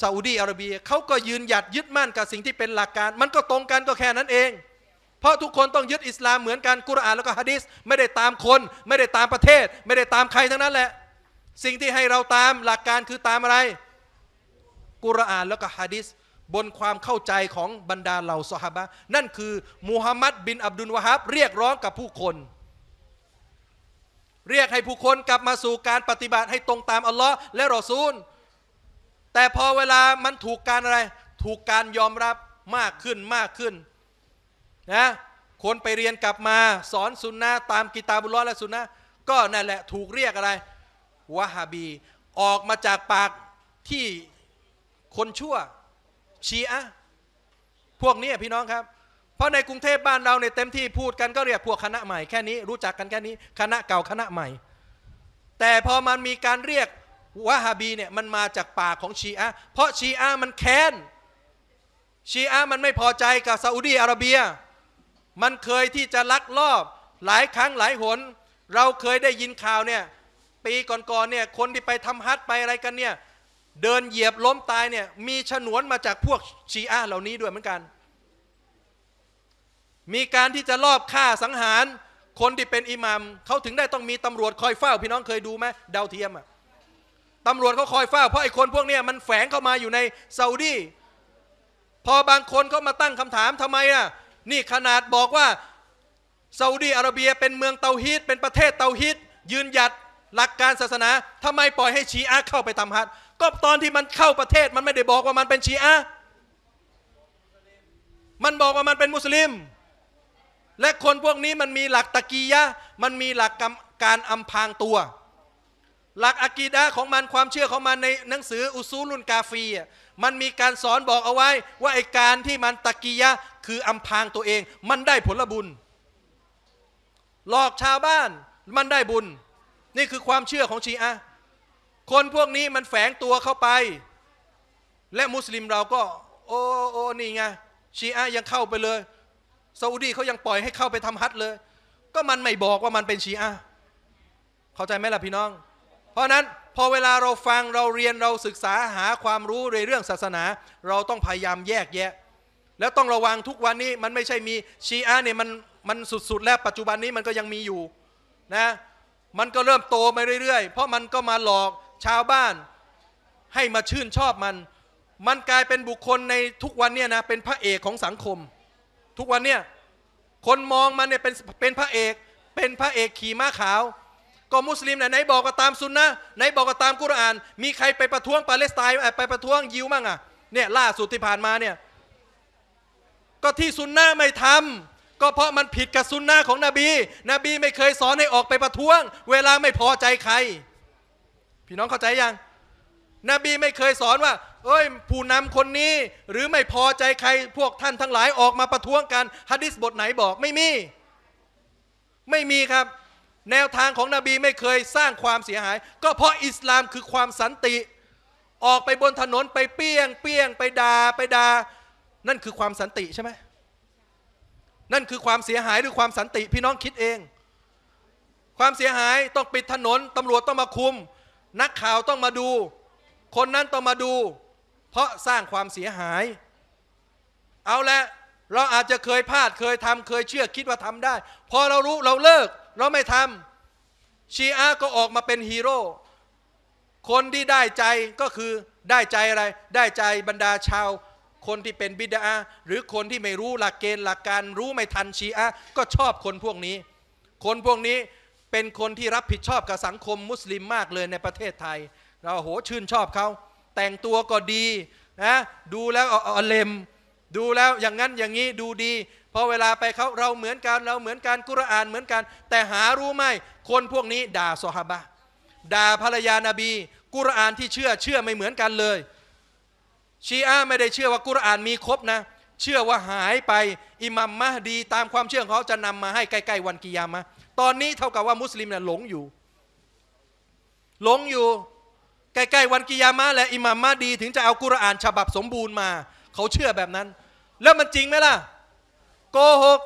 S1: ซาอุดีอาระเบียเขาก็ยืนหยัดยึดมั่นกับสิ่งที่เป็นหลักการ มันก็ตรงกันก็แค่นั้นเอง เพราะทุกคนต้องยึดอิสลามเหมือนกันกุรอานแล้วก็ฮะดิษไม่ได้ตามคน ไม่ได้ตามประเทศ ไม่ได้ตามใครทั้งนั้นแหละ สิ่งที่ให้เราตามหลักการคือตามอะไร กุรอานแล้วก็ฮะดิษบนความเข้าใจของบรรดาเหล่าสหบะนั่นคือมูฮัมหมัดบินอับดุลวะฮับเรียกร้องกับผู้คน เรียกให้ผู้คนกลับมาสู่การปฏิบัติ ให้ตรงตามอัลลอฮ์และรอซูลแต่พอเวลามันถูกการอะไร ถูกการยอมรับมากขึ้นมากขึ้นนะคนไปเรียนกลับมาสอนสุนนะตามกิตาบุลอและสุนนะก็นั่นแหละถูกเรียกอะไรวะฮาบี ออกมาจากปากที่คนชั่วชีอะพวกนี้พี่น้องครับ เพราะในกรุงเทพบ้านเราในเต็มที่พูดกันก็เรียกพวกคณะใหม่แค่นี้รู้จักกันแค่นี้คณะเก่าคณะใหม่ แต่พอมันมีการเรียกวะฮาบีเนี่ยมันมาจากปากของชีอะเพราะชีอะมันแค้น ชีอะมันไม่พอใจกับซาอุดีอาระเบีย มันเคยที่จะลักลอบหลายครั้งหลายหน เราเคยได้ยินข่าวเนี่ย ปีก่อนๆเนี่ย คนที่ไปทำฮัทไปอะไรกันเนี่ย เดินเหยียบล้มตายเนี่ย มีฉนวนมาจากพวกชีอะเหล่านี้ด้วยเหมือนกัน มีการที่จะลอบฆ่าสังหาร คนที่เป็นอิหมัมเขาถึงได้ต้องมีตำรวจคอยเฝ้า พี่น้องเคยดูไหมดาวเทียมอะ่ะตำรวจเขาคอยเฝ้าเพราะไอ้คนพวกนี้มันแฝงเข้ามาอยู่ในซาอุดี พอบางคนเขามาตั้งคำถามทำไมอ่ะ นี่ขนาดบอกว่าซาอุดีอาระเบียเป็นเมืองเตาฮีดเป็นประเทศเตาฮีดยืนหยัดหลักการศาสนาทำไมปล่อยให้ชีอะเข้าไปทำฮัทก็ตอนที่มันเข้าประเทศมันไม่ได้บอกว่ามันเป็นชีอะมันบอกว่ามันเป็นมุสลิม และคนพวกนี้มันมีหลักตะกียะมันมีหลักการอำพางตัวหลักอะกีดะของมันความเชื่อของมันในหนังสืออุซูลุนกาฟีมันมีการสอนบอกเอาไว้ ว่าไอการที่มันตะกียะคืออำพางตัวเอง มันได้ผลบุญ หลอกชาวบ้านมันได้บุญ นี่คือความเชื่อของชีอะคนพวกนี้มันแฝงตัวเข้าไป และมุสลิมเราก็ โอ้โอ้นี่ไงชีอะยังเข้าไปเลยซาอุดีเขายังปล่อยให้เข้าไปทำฮัตเลย ก็มันไม่บอกว่ามันเป็นชีอะเข้าใจไหมล่ะพี่น้องเพราะนั้นพอเวลาเราฟังเราเรียนเราศึกษาหาความรู้ในเรื่องศาสนา เราต้องพยายามแยกแยะ แล้วต้องระวังทุกวันนี้มันไม่ใช่มีชีอะเนี่ยมันมันสุดๆ แล้วปัจจุบันนี้มันก็ยังมีอยู่นะ มันก็เริ่มโตไปเรื่อยๆ เพราะมันก็มาหลอกชาวบ้านให้มาชื่นชอบมัน มันกลายเป็นบุคคลในทุกวันเนี่ยนะเป็นพระเอกของสังคม ทุกวันเนี่ยคนมองมันเนี่ยเป็นเป็นพระเอก เป็นพระเอกขี่ม้าขาวก็มุสลิมไหนบอกก็ตามซุนนะไหนบอกก็ตามกุรอาน มีใครไปประท้วงปาเลสไตน์ไปประท้วงยิวมั่งอ่ะเนี่ยล่าสุดที่ผ่านมาเนี่ยก็ที่ซุนนะไม่ทำ ก็เพราะมันผิดกับซุนนะของนบี นบีไม่เคยสอนให้ออกไปประท้วง เวลาไม่พอใจใครพี่น้องเข้าใจยัง นบีไม่เคยสอนว่า เอ้ย ผู้นำคนนี้ หรือไม่พอใจใครพวกท่านทั้งหลายออกมาประท้วงกันฮะดิษบทไหนบอกไม่มี ไม่มีครับแนวทางของนบีไม่เคยสร้างความเสียหาย ก็เพราะอิสลามคือความสันติ ออกไปบนถนนไปเปี้ยงเปี้ยงไปดา่าไปดา่านั่นคือความสันติใช่ไหม นั่นคือความเสียหายหรือความสันติ พี่น้องคิดเอง ความเสียหายต้องปิดถนนตำรวจต้องมาคุมนักข่าวต้องมาดู คนนั้นต้องมาดู เพราะสร้างความเสียหาย เอาละเราอาจจะเคยพลาดเคยทำเคยเชื่อคิดว่าทำได้พอเรารู้เราเลิกเราไม่ทำชีอะก็ออกมาเป็นฮีโร่คนที่ได้ใจก็คือได้ใจอะไร ได้ใจบรรดาชาว คนที่เป็นบิดาหรือคนที่ไม่รู้หลักเกณฑ์หลักการรู้ไม่ทันชีอะก็ชอบคนพวกนี้ คนพวกนี้เป็นคนที่รับผิดชอบกับสังคมมุสลิมมากเลยในประเทศไทย เราโหชื่นชอบเขาแต่งตัวก็ดีนะดูแล้วเอาเลมดูแล้วอย่างนั้นอย่างนี้ดูดีพอเวลาไปเขาเราเหมือนกันเราเหมือนกันกุรอานเหมือนกัน แต่หารู้ไหมคนพวกนี้ด่าซอฮาบะด่าภรรยานาบี กุรอานที่เชื่อเชื่อไม่เหมือนกันเลย ชีอะไม่ได้เชื่อว่ากุรอานมีครบนะ เชื่อว่าหายไปอิมัมมะดีตามความเชื่อของเขาจะนำมาให้ ใกล้ๆ วันกิยามะตอนนี้เท่ากับว่ามุสลิมเนี่ยหลงอยู่ หลงอยู่ ใกล้ๆวันกิยามะและ อิมัมมะดีถึงจะเอากุรอาน ฉบับสมบูรณ์มาเขาเชื่อแบบนั้น แล้วมันจริงไหมล่ะโกหก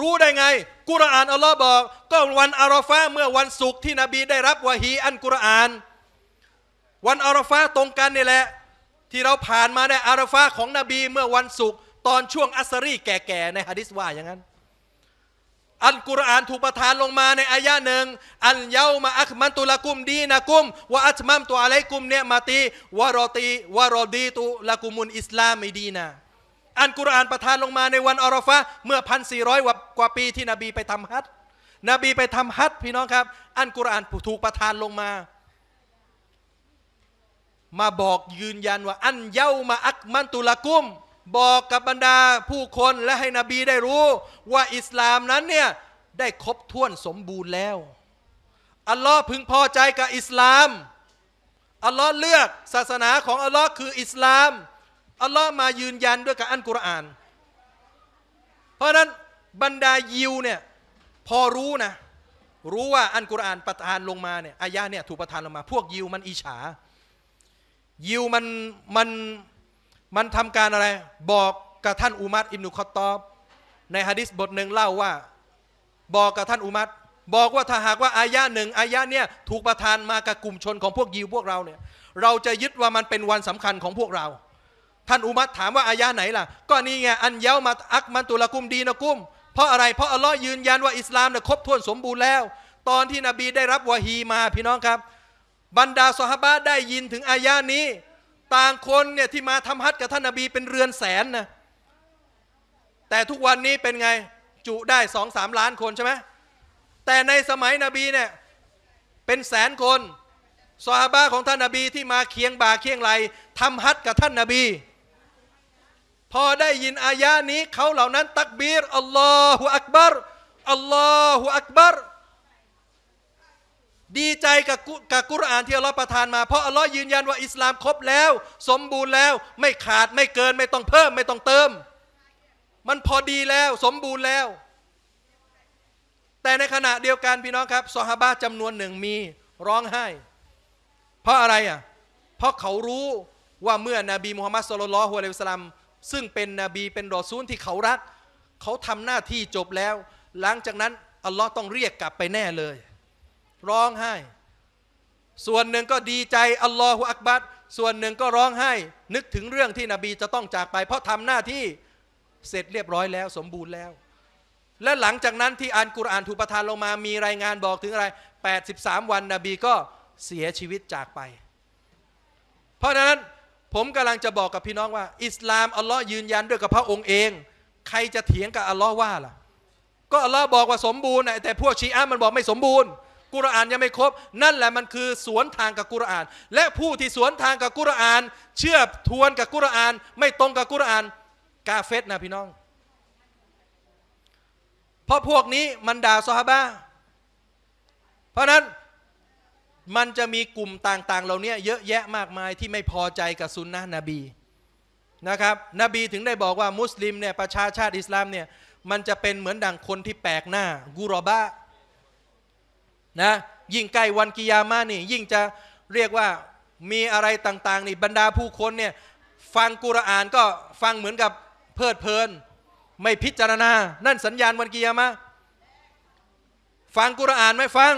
S1: รู้ได้ไง กุรอานอัลลอฮ์บอกก็วันอาราฟาเมื่อวันศุกร์ที่นบีได้รับวะฮีอันกุรอาน วันอาราฟาตรงกันนี่แหละ ที่เราผ่านมาในอาราฟาของนบีเมื่อวันศุกร์ตอนช่วงอัสรีแก่ๆในฮะดิษว่าอย่างนั้นอันกุรอานถูกประทานลงมาในอายะหนึ่ง อันเยามาอัคมันตุลกุมดีนะกุมวะอัจมัมตัวอะไรกุมเนี่ยมาตีวารอตีวารอดีตุลกุมุนอิสลามไม่ดีนะอันกุรอานประทานลงมาในวันอลลอฟะเมื่อพันสี่ร้อยกว่าปีที่นบีไปทำฮัต นบีไปทำฮัตพี่น้องครับ อันกุรอานถูกประทานลงมา มาบอกยืนยันว่า อันเย้ามาอักมันตุลกุม บอกกับบรรดาผู้คนและให้นบีได้รู้ว่าอิสลามนั้นเนี่ย ได้ครบถ้วนสมบูรณ์แล้ว อัลลอฮ์พึงพอใจกับอิสลาม อัลลอฮ์เลือกศาสนาของอัลลอฮ์คืออิสลามอัลลอฮ์มายืนยันด้วยกับอันกุรอาน เพราะนั้นบรรดายิวเนี่ยพอรู้นะรู้ว่าอันกุรอานประทานลงมาเนี่ยอายะเนี่ยถูกประทานลงมา พวกยิวมันอิจฉา ยิวมันมันมันทำการอะไรบอกกับท่านอุมัตอิมนุคอตตอบในฮะดิษบทหนึ่งเล่าว่าบอกกับท่านอุมัตบอกว่าถ้าหากว่าอายะหนึ่งอายะเนี่ยถูกประทานมากับกลุ่มชนของพวกยิวพวกเราเนี่ยเราจะยึดว่ามันเป็นวันสำคัญของพวกเราท่านอุมัตถามว่าอายะไหนล่ะ ก็นี่ไงอันเย้ามาอักมันตุลกุมดีนะกุม เพราะอะไร เพราะอัลลอฮ์ยืนยันว่าอิสลามเนี่ยครบถ้วนสมบูรณ์แล้ว ตอนที่นบีได้รับวะฮีมาพี่น้องครับ บรรดาสฮาบะได้ยินถึงอายะนี้ ต่างคนเนี่ยที่มาทำฮัจกับท่านนบีเป็นเรือนแสนนะแต่ทุกวันนี้เป็นไง จุได้สองสามล้านคนใช่ไหมแต่ในสมัยนบีเนี่ยเป็นแสนคนสฮาบะของท่านนบีที่มาเคียงบ่าเคียงไหลทำฮัจกับท่านนบีพอได้ยินอายะนี้ เขาเหล่านั้น ตักบีรอัลลอฮุอักบารอัลลอฮุอักบารดีใจกับกับกุรอาน ที่อัลลอฮ์ประทานมา เพราะอัลลอฮ์ยืนยันว่าอิสลามครบแล้ว สมบูรณ์แล้ว ไม่ขาดไม่เกินไม่ต้องเพิ่มไม่ต้องเติม มันพอดีแล้ว สมบูรณ์แล้ว แต่ในขณะเดียวกัน พี่น้องครับซอฮาบะจำนวนหนึ่งมีร้องไห้ เพราะอะไรอ่ะ เพราะเขารู้ว่าเมื่อนบีมุฮัมมัดสุลลัลฮุอะลัยฮิสลามซึ่งเป็นนบีเป็นรอซูลที่เขารัก เขาทำหน้าที่จบแล้ว หลังจากนั้น อัลลอฮ์ต้องเรียกกลับไปแน่เลย ร้องไห้ ส่วนหนึ่งก็ดีใจอัลลอฮฺอักบัดส่วนหนึ่งก็ร้องไห้ นึกถึงเรื่องที่นบีจะต้องจากไป เพราะทำหน้าที่เสร็จเรียบร้อยแล้วสมบูรณ์แล้ว และหลังจากนั้นที่อ่านกุรอานถูกประทานลงมามีรายงานบอกถึงอะไร83วันนบีก็เสียชีวิตจากไป เพราะฉะนั้นผมกำลังจะบอกกับพี่น้องว่าอิสลามอัลลอฮ์ยืนยันด้วยกับพระองค์เอง ใครจะเถียงกับอัลลอฮ์ว่าล่ะ ก็อัลลอฮ์บอกว่าสมบูรณ์แต่พวกชีอะมันบอกไม่สมบูรณ์ กุรอานยังไม่ครบนั่นแหละมันคือสวนทางกับกุรอาน และผู้ที่สวนทางกับกุรอานเชื่อทวนกับกุรอาน ไม่ตรงกับกุรอาน กาเฟตนะพี่น้องเพราะพวกนี้มันด่าซอฮาบะเพราะนั้นมันจะมีกลุ่มต่างๆเหล่านี้เยอะแยะมากมายที่ไม่พอใจกับซุนนะนบีนะครับนบีถึงได้บอกว่ามุสลิมเนี่ยประชาชาติอิสลามเนี่ยมันจะเป็นเหมือนดังคนที่แปลกหน้ากุรอบะนะยิ่งใกล้วันกิยามานี่ยิ่งจะเรียกว่ามีอะไรต่างๆนี่บรรดาผู้คนเนี่ยฟังกุรอานก็ฟังเหมือนกับเพลิดเพลิน ไม่พิจารณา นั่นสัญญาณวันกิยามะฟังกุรอานไม่ฟัง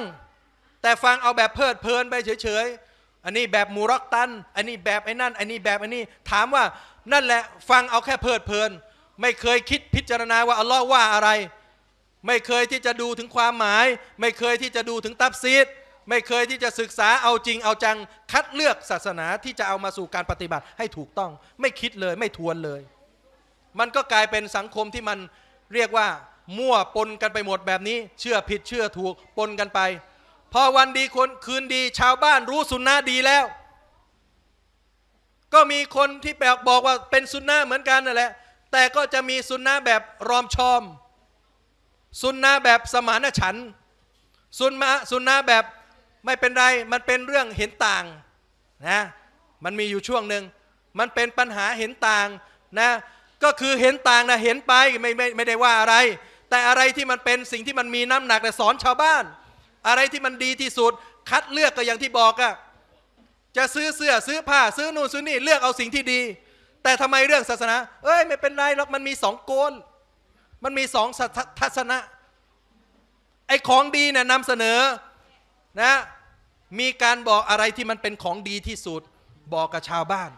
S1: แต่ฟังเอาแบบเพลิดเพลินไปเฉยๆ อันนี้แบบมูรักตัน อันนี้แบบไอ้นั่น อันนี้แบบไอ้นี่ถามว่านั่นแหละฟังเอาแค่เพลิดเพลิน ไม่เคยคิดพิจารณาว่าอัลลอฮ์ว่าอะไร ไม่เคยที่จะดูถึงความหมาย ไม่เคยที่จะดูถึงตับซีดไม่เคยที่จะศึกษาเอาจริงเอาจังคัดเลือกศาสนาที่จะเอามาสู่การปฏิบัติให้ถูกต้องไม่คิดเลยไม่ทวนเลย มันก็กลายเป็นสังคมที่มันเรียกว่า มั่วปนกันไปหมดแบบนี้ เชื่อผิดเชื่อถูกปนกันไปพอวันดีคนคืนดีชาวบ้าน รู้สุนนะดีแล้ว ก็มีคนที่แบบบอกว่าเป็นสุนนะเหมือนกันนั่นแหละแต่ก็จะมีสุนนะแบบรอมชอมสุนนะแบบสมานฉันสุนมะสุนนะแบบไม่เป็นไรมันเป็นเรื่องเห็นต่างนะมันมีอยู่ช่วงหนึ่ง มันเป็นปัญหาเห็นต่างนะ ก็คือเห็นต่างนะเห็นไปไม่ไม่ไม่ได้ว่าอะไร แต่อะไรที่มันเป็นสิ่งที่มันมีน้ำหนักแต่สอนชาวบ้านอะไรที่มันดีที่สุด คัดเลือกก็อย่างที่บอกอะจะซื้อเสื้อซื้อผ้าซื้อนู่นซื้อนี่ เลือกเอาสิ่งที่ดี แต่ทำไมเรื่องศาสนา เอ้ยไม่เป็นไรหรอกมันมีสองโกนมันมีสองทัศนะ ไอ้ของดีเนี่ยนำเสนอนะ มีการบอกอะไรที่มันเป็นของดีที่สุด บอกกับชาวบ้าน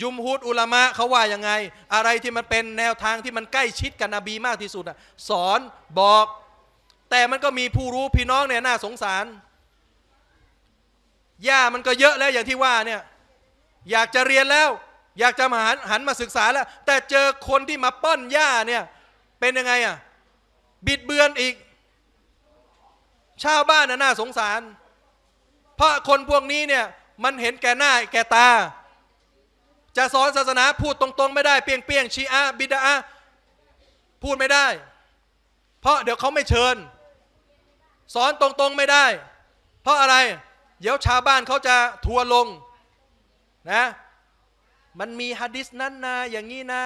S1: ยุมฮูดอุลามะเขาว่ายังไง อะไรที่มันเป็นแนวทางที่มันใกล้ชิดกับนบีมากที่สุดอ่ะสอนบอกแต่มันก็มีผู้รู้พี่น้องเนี่ยน่าสงสารหญ้ามันก็เยอะแล้วอย่างที่ว่าเนี่ยอยากจะเรียนแล้ว อยากจะมาหันหันมาศึกษาแล้ว แต่เจอคนที่มาป้อนหญ้าเนี่ยเป็นยังไงอ่ะบิดเบือนอีก ชาวบ้านน่ะน่าสงสาร เพราะคนพวกนี้เนี่ยมันเห็นแก่หน้าแก่ตาจะสอนศาสนาพูดตรง ๆไม่ได้เปียงเปียงชีอะบิดาพูดไม่ได้ เพราะเดี๋ยวเขาไม่เชิญสอนตรงๆไม่ได้ เพราะอะไร เดี๋ยวชาวบ้านเขาจะทัวลงนะ มันมีฮะดิษนั้นนะอย่างนี้นะ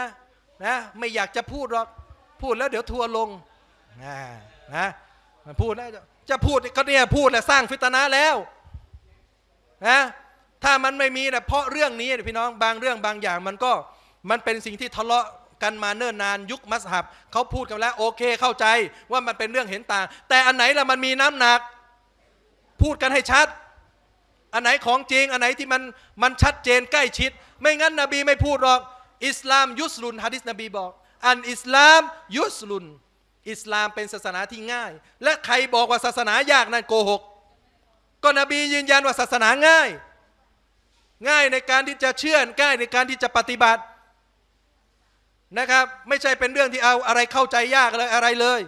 S1: นะ ไม่อยากจะพูดหรอกพูดแล้ว เดี๋ยวทัวลงนะนะมันพูดแล้วจะพูดก็เนี่ยพูดแหละสร้างฟิตนะแล้วนะถ้ามันไม่มีนะเพราะเรื่องนี้ พี่น้องบางเรื่องบางอย่างมันก็มันเป็นสิ่งที่ทะเลาะกันมาเนิ่นนานยุคมัสฮับเขาพูดกันแล้วโอเคเข้าใจว่ามันเป็นเรื่องเห็นต่างแต่อันไหนละมันมีน้ำหนัก พูดกันให้ชัดอันไหนของจริงอันไหนที่มันมันชัดเจน ใกล้ชิด ไม่งั้นนบีไม่พูดหรอกอิสลามยุสลุนฮะดิษนบีบอก อันอิสลามยุสลุนอิสลามเป็นศาสนาที่ง่าย และใครบอกว่าศาสนายากนั่นโกหกก็นบียืนยันว่าศาสนาง่าย ง่ายในการที่จะเชื่อง่ายในการที่จะปฏิบัตินะครับไม่ใช่เป็นเรื่องที่เอาอะไรเข้าใจยากเลยอะไรเลย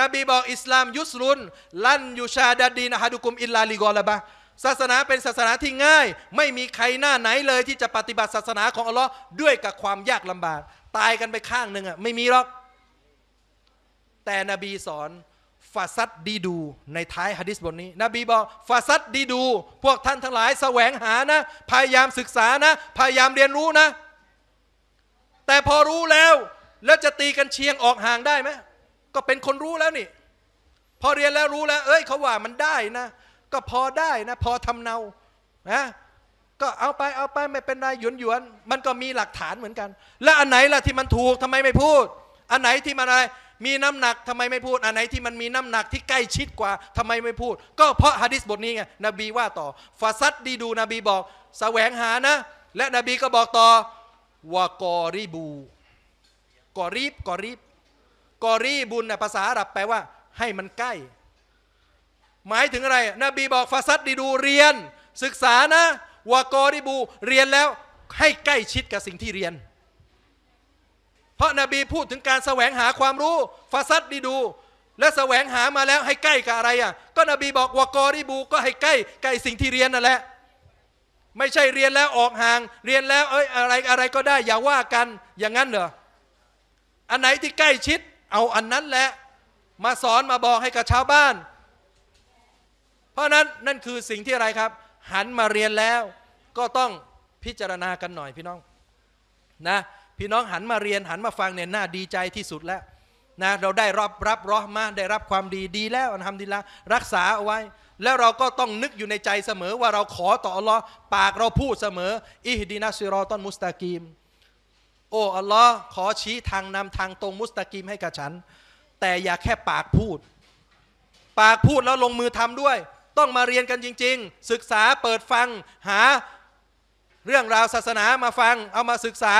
S1: นบีบอกอิสลาม ยุสลุน ลั่นยูชาดาดีนะฮะดุกุมอิลลาลิกอลาบะศาสนาเป็นศาสนาที่ง่าย ไม่มีใครหน้าไหนเลย ที่จะปฏิบัติศาสนาของอัลลอฮ์ด้วยกับความยากลำบากตายกันไปข้างหนึ่งอ่ะไม่มีหรอก แต่นบีสอนฟาซัดดีดู ในท้ายฮะดิษบทนี้ นบีบอกฟาซัดดีดู พวกท่านทั้งหลายแสวงหานะ พยายามศึกษานะ พยายามเรียนรู้นะแต่พอรู้แล้ว แล้วจะตีกันเชียงออกห่างได้ไหมก็เป็นคนรู้แล้วนี่พอเรียนแล้วรู้แล้ว เอ้ยเขาว่ามันได้นะ ก็พอได้นะ พอทำเนานะก็เอาไปเอาไปไม่เป็นไรหยวนหยวนมันก็มีหลักฐานเหมือนกัน แล้วอันไหนล่ะที่มันถูกทำไมไม่พูด อันไหนที่มันอะไร มีน้ำหนักทำไมไม่พูด อันไหนที่มันมีน้ำหนักที่ใกล้ชิดกว่า ทำไมไม่พูด ก็เพราะฮะดิษบทนี้ไงนบีว่าต่อฟาซัดดีดูนบีบอกสแสวงหานะและนบีก็บอกต่อวากอริบูกอรีบ กอรีบ กอรีบุญนะภาษาอาหรับแปลว่า ให้มันใกล้ หมายถึงอะไร นบีบอกฟาซัดดีดูเรียน ศึกษานะวากอริบูเรียนแล้วให้ใกล้ชิดกับสิ่งที่เรียน เพราะนบีพูดถึงการแสวงหาความรู้ฟาซัดดีดู และแสวงหามาแล้วให้ใกล้กับอะไรอ่ะ ก็นบีบอกวากอริบูก็ให้ใกล้ใกล้สิ่งที่เรียนนั่นแหละไม่ใช่เรียนแล้วออกห่าง เรียนแล้วเอ้ยอะไรอะไรก็ได้อย่าว่ากันอย่างนั้นเหรออันไหนที่ใกล้ชิด เอาอันนั้นแหละมาสอนมาบอกให้กับชาวบ้าน เพราะนั้นนั่นคือสิ่งที่อะไรครับ หันมาเรียนแล้ว ก็ต้องพิจารณากันหน่อยพี่น้อง นะ พี่น้องหันมาเรียนหันมาฟังเนี่ยน่าดีใจที่สุดแล้วนะเราได้รับรับรอมาได้รับความดีดีแล้วทำดีลวรักษาเอาไว้แล้วเราก็ต้องนึกอยู่ในใจเสมอว่าเราขอต่ออัลลอฮ์ปากเราพูดเสมออิฮดีนัสซิรอตอนมุสตากีม โอ้อัลลอฮ์ขอชี้ทางนำทางตรงมุสตากีมให้กับฉัน แต่อย่าแค่ปากพูด ปากพูดแล้วลงมือทำด้วย ต้องมาเรียนกันจริงๆ ศึกษาเปิดฟังหา เรื่องราวศาสนามาฟังเอามาศึกษา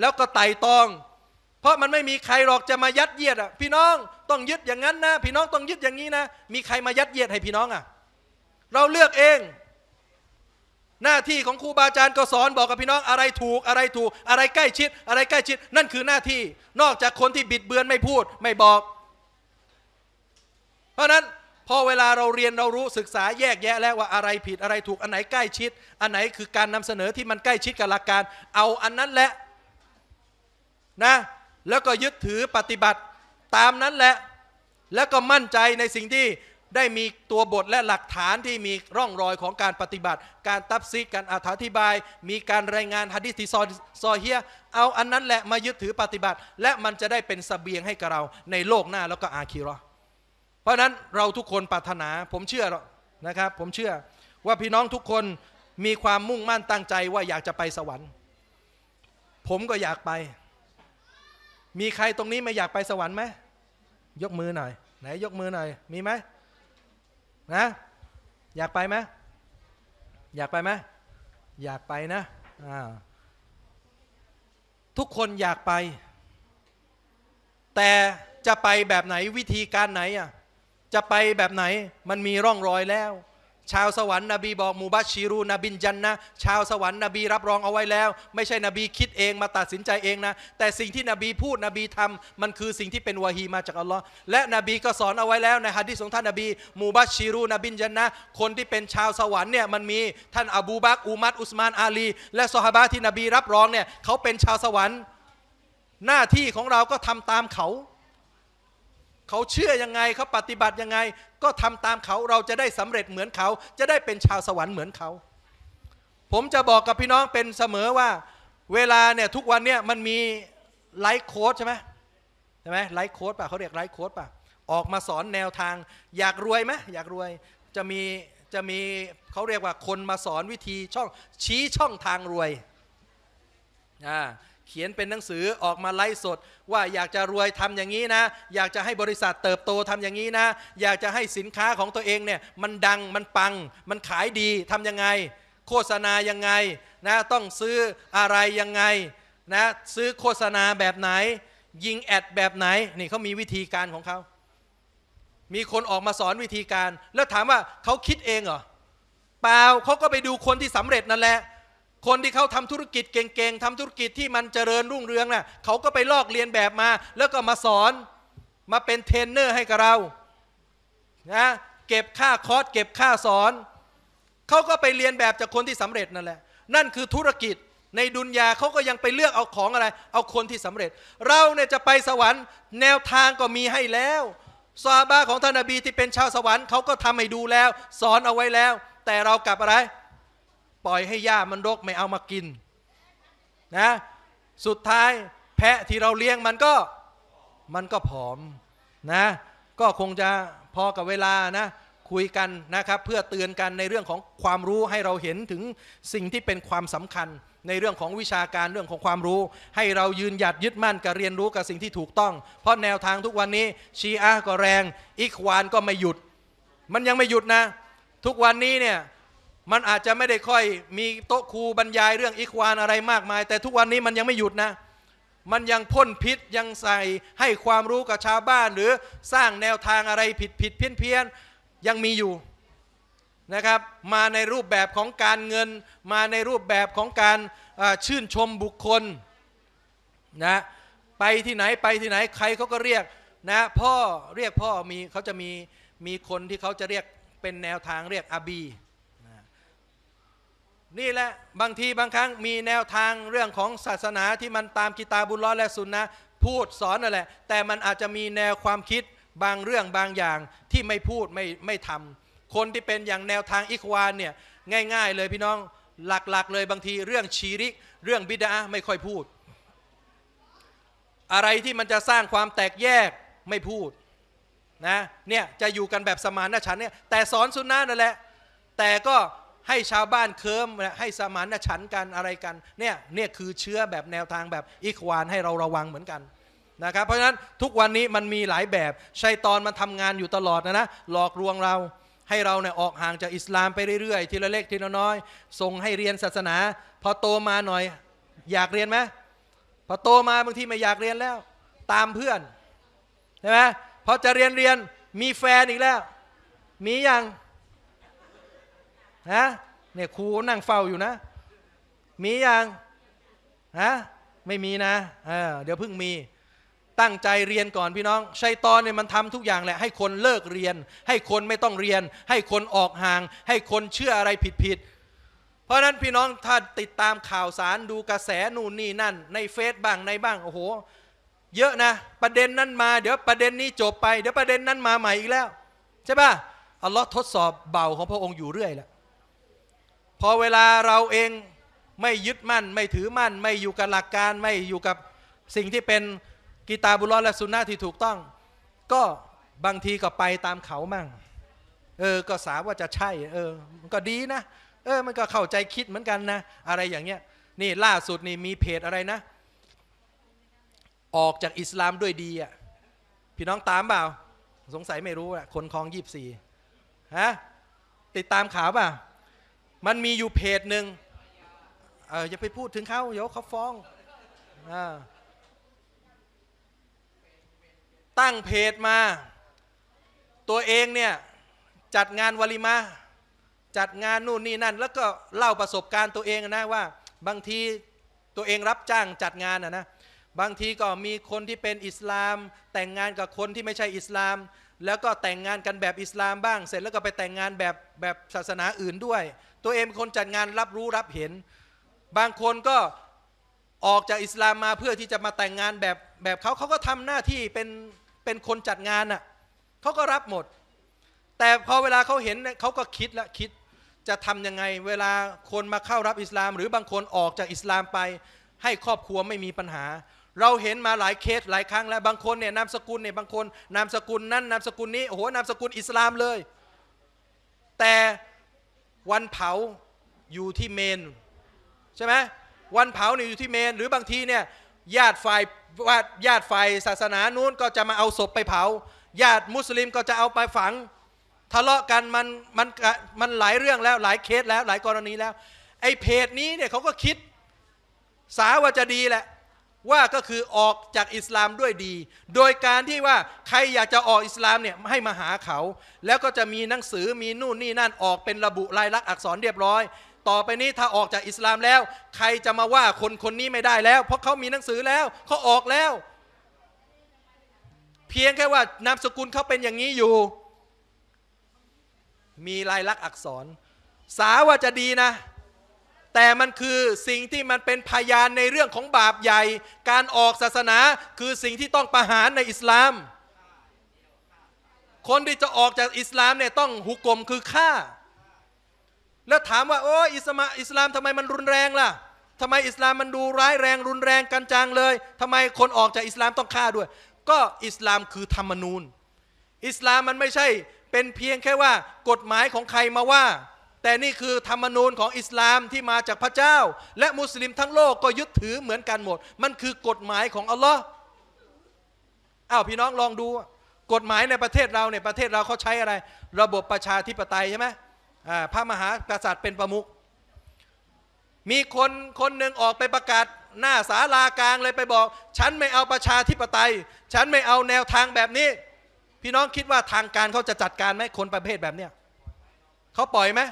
S1: แล้วก็ไต่ตองเพราะมันไม่มีใครหรอกจะมายัดเยียดอ่ะพี่น้องต้องยึดอย่างนั้นนะพี่น้องต้องยึดอย่างนี้นะ มีใครมายัดเยียดให้พี่น้องอ่ะเราเลือกเอง หน้าที่ของครูบาอาจารย์ก็สอนบอกกับพี่น้อง อะไรถูกอะไรถูกอะไรใกล้ชิด อะไรใกล้ชิด นั่นคือหน้าที่ นอกจากคนที่บิดเบือนไม่พูด ไม่บอก เพราะนั้นพอเวลาเราเรียนเรารู้ศึกษาแยกแยะแล้วว่าอะไรผิดอะไรถูกอันไหนใกล้ชิด อันไหนคือการนำเสนอที่มันใกล้ชิดกับหลักการ เอาอันนั้นแหละนะแล้วก็ยึดถือปฏิบัติตามนั้นแหละ แล้วก็มั่นใจในสิ่งที่ได้มีตัวบทและหลักฐานที่มีร่องรอยของการปฏิบัติ การตับซีการอธิบาย มีการรายงานฮะดิษที่ซอเฮีย เอาอันนั้นแหละมายึดถือปฏิบัติ และมันจะได้เป็นสเบียงให้กับเราในโลกหน้าแล้วก็อาคีรอเพราะนั้นเราทุกคนปรารถนา ผมเชื่อนะครับ ผมเชื่อว่าพี่น้องทุกคนมีความมุ่งมั่นตั้งใจว่าอยากจะไปสวรรค์ ผมก็อยากไปมีใครตรงนี้ไม่อยากไปสวรรค์ไหมยกมือหน่อยไหนยกมือหน่อย มีไหมนะ อยากไปไหมอยากไปไหมอยากไปนะทุกคนอยากไป แต่จะไปแบบไหนวิธีการไหนอ่ะจะไปแบบไหน มันมีร่องรอยแล้วชาวสวรรค์นบีบอกมูบัชชีรูนบินจันนะชาวสวรรค์นบีรับรองเอาไว้แล้ว ไม่ใช่นบีคิดเองมาตัดสินใจเองนะ แต่สิ่งที่นบีพูดนบีทำมันคือสิ่งที่เป็นวะฮีมาจากอัลลอฮ์และนบีก็สอนเอาไว้แล้วในฮะดีษของท่านนบีมูบัชชีรูนบินจันนะคนที่เป็นชาวสวรรค์เนี่ยมันมีท่านอบูบักอุมัดอุสมาน อาลี และซอฮาบะที่นบีรับรองเนี่ย เขาเป็นชาวสวรรค์หน้าที่ของเราก็ทำตามเขาเขาเชื่อยังไงเขาปฏิบัติยังไง ก็ทำตามเขาเราจะได้สำเร็จเหมือนเขา จะได้เป็นชาวสวรรค์เหมือนเขา ผมจะบอกกับพี่น้องเป็นเสมอว่า เวลาเนี่ยทุกวันเนี่ยมันมีไลฟ์โค้ดใช่ไหมใช่ไหมไลฟ์โค้ดป่ะเขาเรียกไลฟ์โค้ดป่ะออกมาสอนแนวทางอยากรวยไหมอยากรวยจะมีจะมีเขาเรียกว่าคนมาสอนวิธีช่องชี้ช่องทางรวยอ่าเขียนเป็นหนังสือออกมาไลฟ์สดว่าอยากจะรวยทำอย่างนี้นะ อยากจะให้บริษัทเติบโตทำอย่างนี้นะอยากจะให้สินค้าของตัวเองเนี่ยมันดังมันปัง มันขายดีทํำยังไง โฆษณายังไงนะต้องซื้ออะไรยังไงนะซื้อโฆษณาแบบไหน ยิงแอดแบบไหน นี่เขามีวิธีการของเขา มีคนออกมาสอนวิธีการ แล้วถามว่าเขาคิดเองเหรอเปล่าเขาก็ไปดูคนที่สำเร็จนั่นแหละคนที่เขาทำธุรกิจเก่งๆทำธุรกิจที่มันเจริญรุ่งเรืองนะ่ะเขาก็ไปลอกเรียนแบบมา แล้วก็มาสอนมาเป็นเทรนเนอร์ให้กับเรานะเก็บค่าคอร์สเก็บค่าสอน เขาก็ไปเรียนแบบจากคนที่สำเร็จนั่นแหละนั่นคือธุรกิจในดุนยาเขาก็ยังไปเลือกเอาของอะไร เอาคนที่สำเร็จ เราเนี่ยจะไปสวรรค์แนวทางก็มีให้แล้วซาบาของท่านนบีที่เป็นชาวสวรรค์เขาก็ทำให้ดูแล้ว สอนเอาไว้แล้ว แต่เรากลับอะไรปล่อยให้หญ้ามันรกไม่เอามากินนะสุดท้ายแพะที่เราเลี้ยงมันก็มันก็ผอมนะก็คงจะพอกับเวลานะคุยกันนะครับเพื่อเตือนกันในเรื่องของความรู้ให้เราเห็นถึงสิ่งที่เป็นความสำคัญ ในเรื่องของวิชาการเรื่องของความรู้ ให้เรายืนหยัดยึดมั่นกับเรียนรู้กับสิ่งที่ถูกต้องเพราะแนวทางทุกวันนี้ ชีอะก็แรงอิควานก็ไม่หยุด มันยังไม่หยุดนะ ทุกวันนี้เนี่ยมันอาจจะไม่ได้ค่อยมีโต๊ะครู บรรยายเรื่องอิควานอะไรมากมาย แต่ทุกวันนี้มันยังไม่หยุดนะมันยังพ่นพิษยังใส่ให้ความรู้กับชาวบ้านหรือสร้างแนวทางอะไรผิดผิดเพี้ยนเพี้ยนยังมีอยู่นะครับ มาในรูปแบบของการเงิน มาในรูปแบบของการชื่นชมบุคคลนะไปที่ไหนไปที่ไหนใครเขาก็เรียกนะพ่อเรียกพ่อมีเขาจะมีมีคนที่เขาจะเรียกเป็นแนวทางเรียกอาบีนี่แหละบางทีบางครั้งมีแนวทางเรื่องของศาสนาที่มันตามกีตาบุลล้อและสุนนะพูดสอนนั่นแหละแต่มันอาจจะมีแนวความคิดบางเรื่องบางอย่างที่ไม่พูดไม่ไม่ทำคนที่เป็นอย่างแนวทางอิควานเนี่ย ง่าย ๆ เลยพี่น้องหลักๆ เลยบางทีเรื่องชีริก เรื่องบิดาไม่ค่อยพูด อะไรที่มันจะสร้างความแตกแยกไม่พูดนะเนี่ยจะอยู่กันแบบสมานฉันเนี่ยแต่สอนสุนนะนั่นแหละแต่ก็ให้ชาวบ้านเคิมให้สมานฉันกันอะไรกันเนี่ยเนี่ยคือเชื้อแบบแนวทางแบบอิควานให้เราระวังเหมือนกันนะครับเพราะฉะนั้นทุกวันนี้มันมีหลายแบบชัยตอนมันทำงานอยู่ตลอดนะนะหลอกลวงเราให้เราเนี่ยออกห่างจากอิสลามไปเรื่อยๆทีละเล็กทีละน้อยส่งให้เรียนศาสนาพอโตมาหน่อย อยากเรียนไหมพอโตมาบางทีไม่อยากเรียนแล้ว ตามเพื่อนใช่ไหมพอจะเรียนเรียนมีแฟนอีกแล้ว มียังฮะเนี่ยครูนั่งเฝ้าอยู่นะ มียังฮะไม่มีนะเเดี๋ยวเพิ่งมี ตั้งใจเรียนก่อนพี่น้องชัยตอนเนี่ยมันทำทุกอย่างแหละ ให้คนเลิกเรียน ให้คนไม่ต้องเรียน ให้คนออกห่าง ให้คนเชื่ออะไรผิดผิด เพราะฉะนั้นพี่น้องถ้าติดตามข่าวสารดูกระแสนู่นนี่นั่น ในเฟซบ้างในบ้างโอ้โห เยอะนะประเด็นนั้นมาเดี๋ยวประเด็นนี้จบไปเดี๋ยวประเด็นนั้นมาใหม่อีกแล้วใช่ป่ะอัลลอฮ์ทดสอบเบาของพระองค์อยู่เรื่อยแหละพอเวลาเราเองไม่ยึดมั่น ไม่ถือมั่น ไม่อยู่กับหลักการไม่อยู่กับสิ่งที่เป็นกีตาบุลอและสุนนะที่ถูกต้อง ก็บางทีก็ไปตามเขามั่งเออก็สาว่าจะใช่เออ มันก็ดีนะเออมันก็เข้าใจคิดเหมือนกันนะอะไรอย่างเงี้ย นี่ล่าสุดนี่มีเพจอะไรนะ ออกจากอิสลามด้วยดีอ่ะพี่น้องตามเปล่าสงสัยไม่รู้อละคนคลองยี่สี่ฮะติดตามข่าวเปล่ามันมีอยู่เพจหนึ่งเอออย่าไปพูดถึงเขาเดี๋ยวเขาฟ้องอตั้งเพจมา ตัวเองเนี่ย จัดงานวลีมา จัดงานนู่นนี่นั่น แล้วก็เล่าประสบการณ์ตัวเองนะว่า บางทีตัวเองรับจ้างจัดงานนะนะ บางทีก็มีคนที่เป็นอิสลาม แต่งงานกับคนที่ไม่ใช่อิสลามแล้วก็แต่งงานกันแบบอิสลามบ้างเสร็จแล้วก็ไปแต่งงานแบบแบบศาสนาอื่นด้วย ตัวเองเป็นคนจัดงานรับรู้รับเห็น บางคนก็ออกจากอิสลามมาเพื่อที่จะมาแต่งงานแบบแบบเขาเขาก็ทำหน้าที่เป็นเป็นคนจัดงานน่ะเขาก็รับหมด แต่พอเวลาเขาเห็นเขาก็คิดละคิดจะทํำยังไง เวลาคนมาเข้ารับอิสลาม หรือบางคนออกจากอิสลามไปให้ครอบครัวไม่มีปัญหาเราเห็นมาหลายเคสหลายครั้งแล้วบางคนเนี่ยนามสกุลเนี่ยบางคน นามสกุลนั้น นามสกุลนี้ โอ้โหนามสกุลอิสลามเลย แต่วันเผาอยู่ที่เมนใช่ไหมวันเผาเนี่ยอยู่ที่เมนหรือบางทีเนี่ย ญาติฝ่ายญาติฝ่ายศาสนานู้นก็จะมาเอาศพไปเผาญาติมุสลิมก็จะเอาไปฝัง ทะเลาะกันมันมันมันหลายเรื่องแล้ว หลายเคสแล้ว หลายกรณีแล้ว ไอ้เพจนี้เนี่ยเขาก็คิดสาว่าจะดีแหละว่าก็คือออกจากอิสลามด้วยดี โดยการที่ว่าใครอยากจะออกอิสลามเนี่ยให้มาหาเขา แล้วก็จะมีหนังสือ มีนู่นนี่นั่นออกเป็นระบุลายลักษณ์อักษรเรียบร้อย ต่อไปนี้ถ้าออกจากอิสลามแล้ว ใครจะมาว่าคนคนนี้ไม่ได้แล้ว เพราะเขามีหนังสือแล้วเขาออกแล้ว เพียงแค่ว่านามสกุลเขาเป็นอย่างนี้อยู่ มีลายลักษณ์อักษร สาว่าจะดีนะแต่มันคือสิ่งที่มันเป็นพยานในเรื่องของบาปใหญ่ การออกศาสนาคือสิ่งที่ต้องประหารในอิสลาม คนที่จะออกจากอิสลามเนี่ยต้องหุกกลมคือฆ่า แล้วถามว่าโอ้อิสมาอิสลามทำไมมันรุนแรงล่ะทำไมอิสลามมันดูร้ายแรงรุนแรงกันจังเลยทำไมคนออกจากอิสลามต้องฆ่าด้วย ก็อิสลามคือธรรมนูญ อิสลามมันไม่ใช่ เป็นเพียงแค่ว่ากฎหมายของใครมาว่าแต่นี่คือธรรมนูญของอิสลามที่มาจากพระเจ้า และมุสลิมทั้งโลกก็ยึดถือเหมือนกันหมด มันคือกฎหมายของอัลลอฮ์อ้าวพี่น้องลองดูกฎหมายในประเทศเราเนี่ยประเทศเราเขาใช้อะไร ระบบประชาธิปไตยใช่ไหมพระมหากษัตริย์เป็นประมุขมีคนคนหนึ่งออกไปประกาศหน้าศาลากลางเลยไปบอก ฉันไม่เอาประชาธิปไตย ฉันไม่เอาแนวทางแบบนี้ พี่น้องคิดว่าทางการเขาจะจัดการไหมคนประเภทแบบเนี้ยเขาปล่อยไหม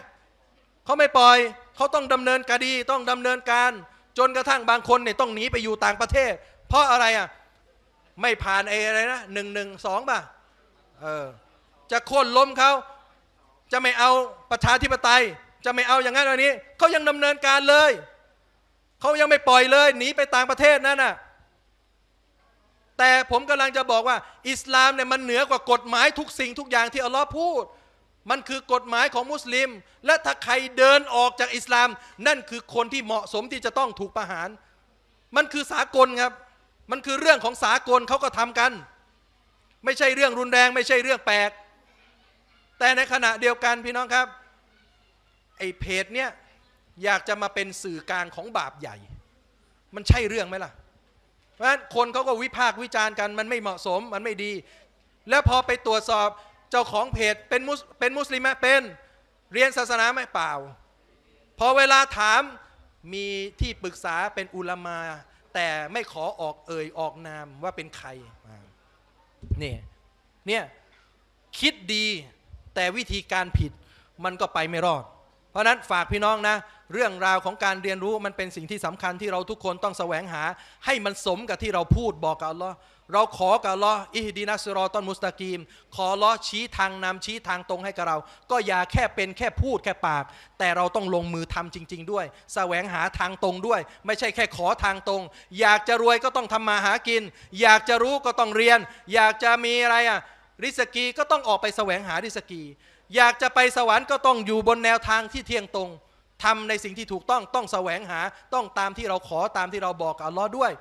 S1: เขาไม่ปล่อย เขาต้องดำเนินคดี ต้องดำเนินการ จนกระทั่งบางคนเนี่ยต้องหนีไปอยู่ต่างประเทศ เพราะอะไรอ่ะไม่ผ่านเออะไรนะหนึ่งหนึ่งสองป่ะเออจะโค่นล้มเขา จะไม่เอาประชาธิปไตย จะไม่เอาอย่างนั้นอันนี้ เขายังดำเนินการเลย เขายังไม่ปล่อยเลยหนีไปต่างประเทศนั่นน่ะแต่ผมกำลังจะบอกว่าอิสลามเนี่ยมันเหนือกว่ากฎหมายทุกสิ่งทุกอย่างที่อัลลอฮ์พูดมันคือกฎหมายของมุสลิม และถ้าใครเดินออกจากอิสลาม นั่นคือคนที่เหมาะสมที่จะต้องถูกประหาร มันคือสากลครับมันคือเรื่องของสากลเขาก็ทำกัน ไม่ใช่เรื่องรุนแรง ไม่ใช่เรื่องแปลกแต่ในขณะเดียวกันพี่น้องครับไอ้เพจเนี่ยอยากจะมาเป็นสื่อกลางของบาปใหญ่ มันใช่เรื่องไหมล่ะ เพราะฉะนั้นคนเขาก็วิพากษ์วิจารณ์กัน มันไม่เหมาะสมมันไม่ดี แล้วพอไปตรวจสอบเจ้าของเพจเป็นมุสเป็นมุสลิมไหมเป็นเรียนศาสนาไหมเปล่าพอเวลาถามมีที่ปรึกษาเป็นอุลามา แต่ไม่ขอออกเอ่ยออกนามว่าเป็นใครนี่เนี่ย คิดดีแต่วิธีการผิดมันก็ไปไม่รอด เพราะนั้นฝากพี่น้องนะเรื่องราวของการเรียนรู้มันเป็นสิ่งที่สำคัญที่เราทุกคนต้องแสวงหาให้มันสมกับที่เราพูดบอกกับอัลลอฮ์เราขอกับอัลลอฮ์อิฮดีนัสรอตอนมุสตากีม ขอลอชี้ทางนำชี้ทางตรงให้กับเรา ก็อย่าแค่เป็นแค่พูดแค่ปาก แต่เราต้องลงมือทำจริง ๆด้วย แสวงหาทางตรงด้วย ไม่ใช่แค่ขอทางตรง อยากจะรวยก็ต้องทำมาหากิน อยากจะรู้ก็ต้องเรียน อยากจะมีอะไรอะริสกีก็ต้องออกไปแสวงหาริสกี อยากจะไปสวรรค์ก็ต้องอยู่บนแนวทางที่เที่ยงตรงทำในสิ่งที่ถูกต้องต้องแสวงหาต้องตามที่เราขอตามที่เราบอกอัลลอฮ์ด้วย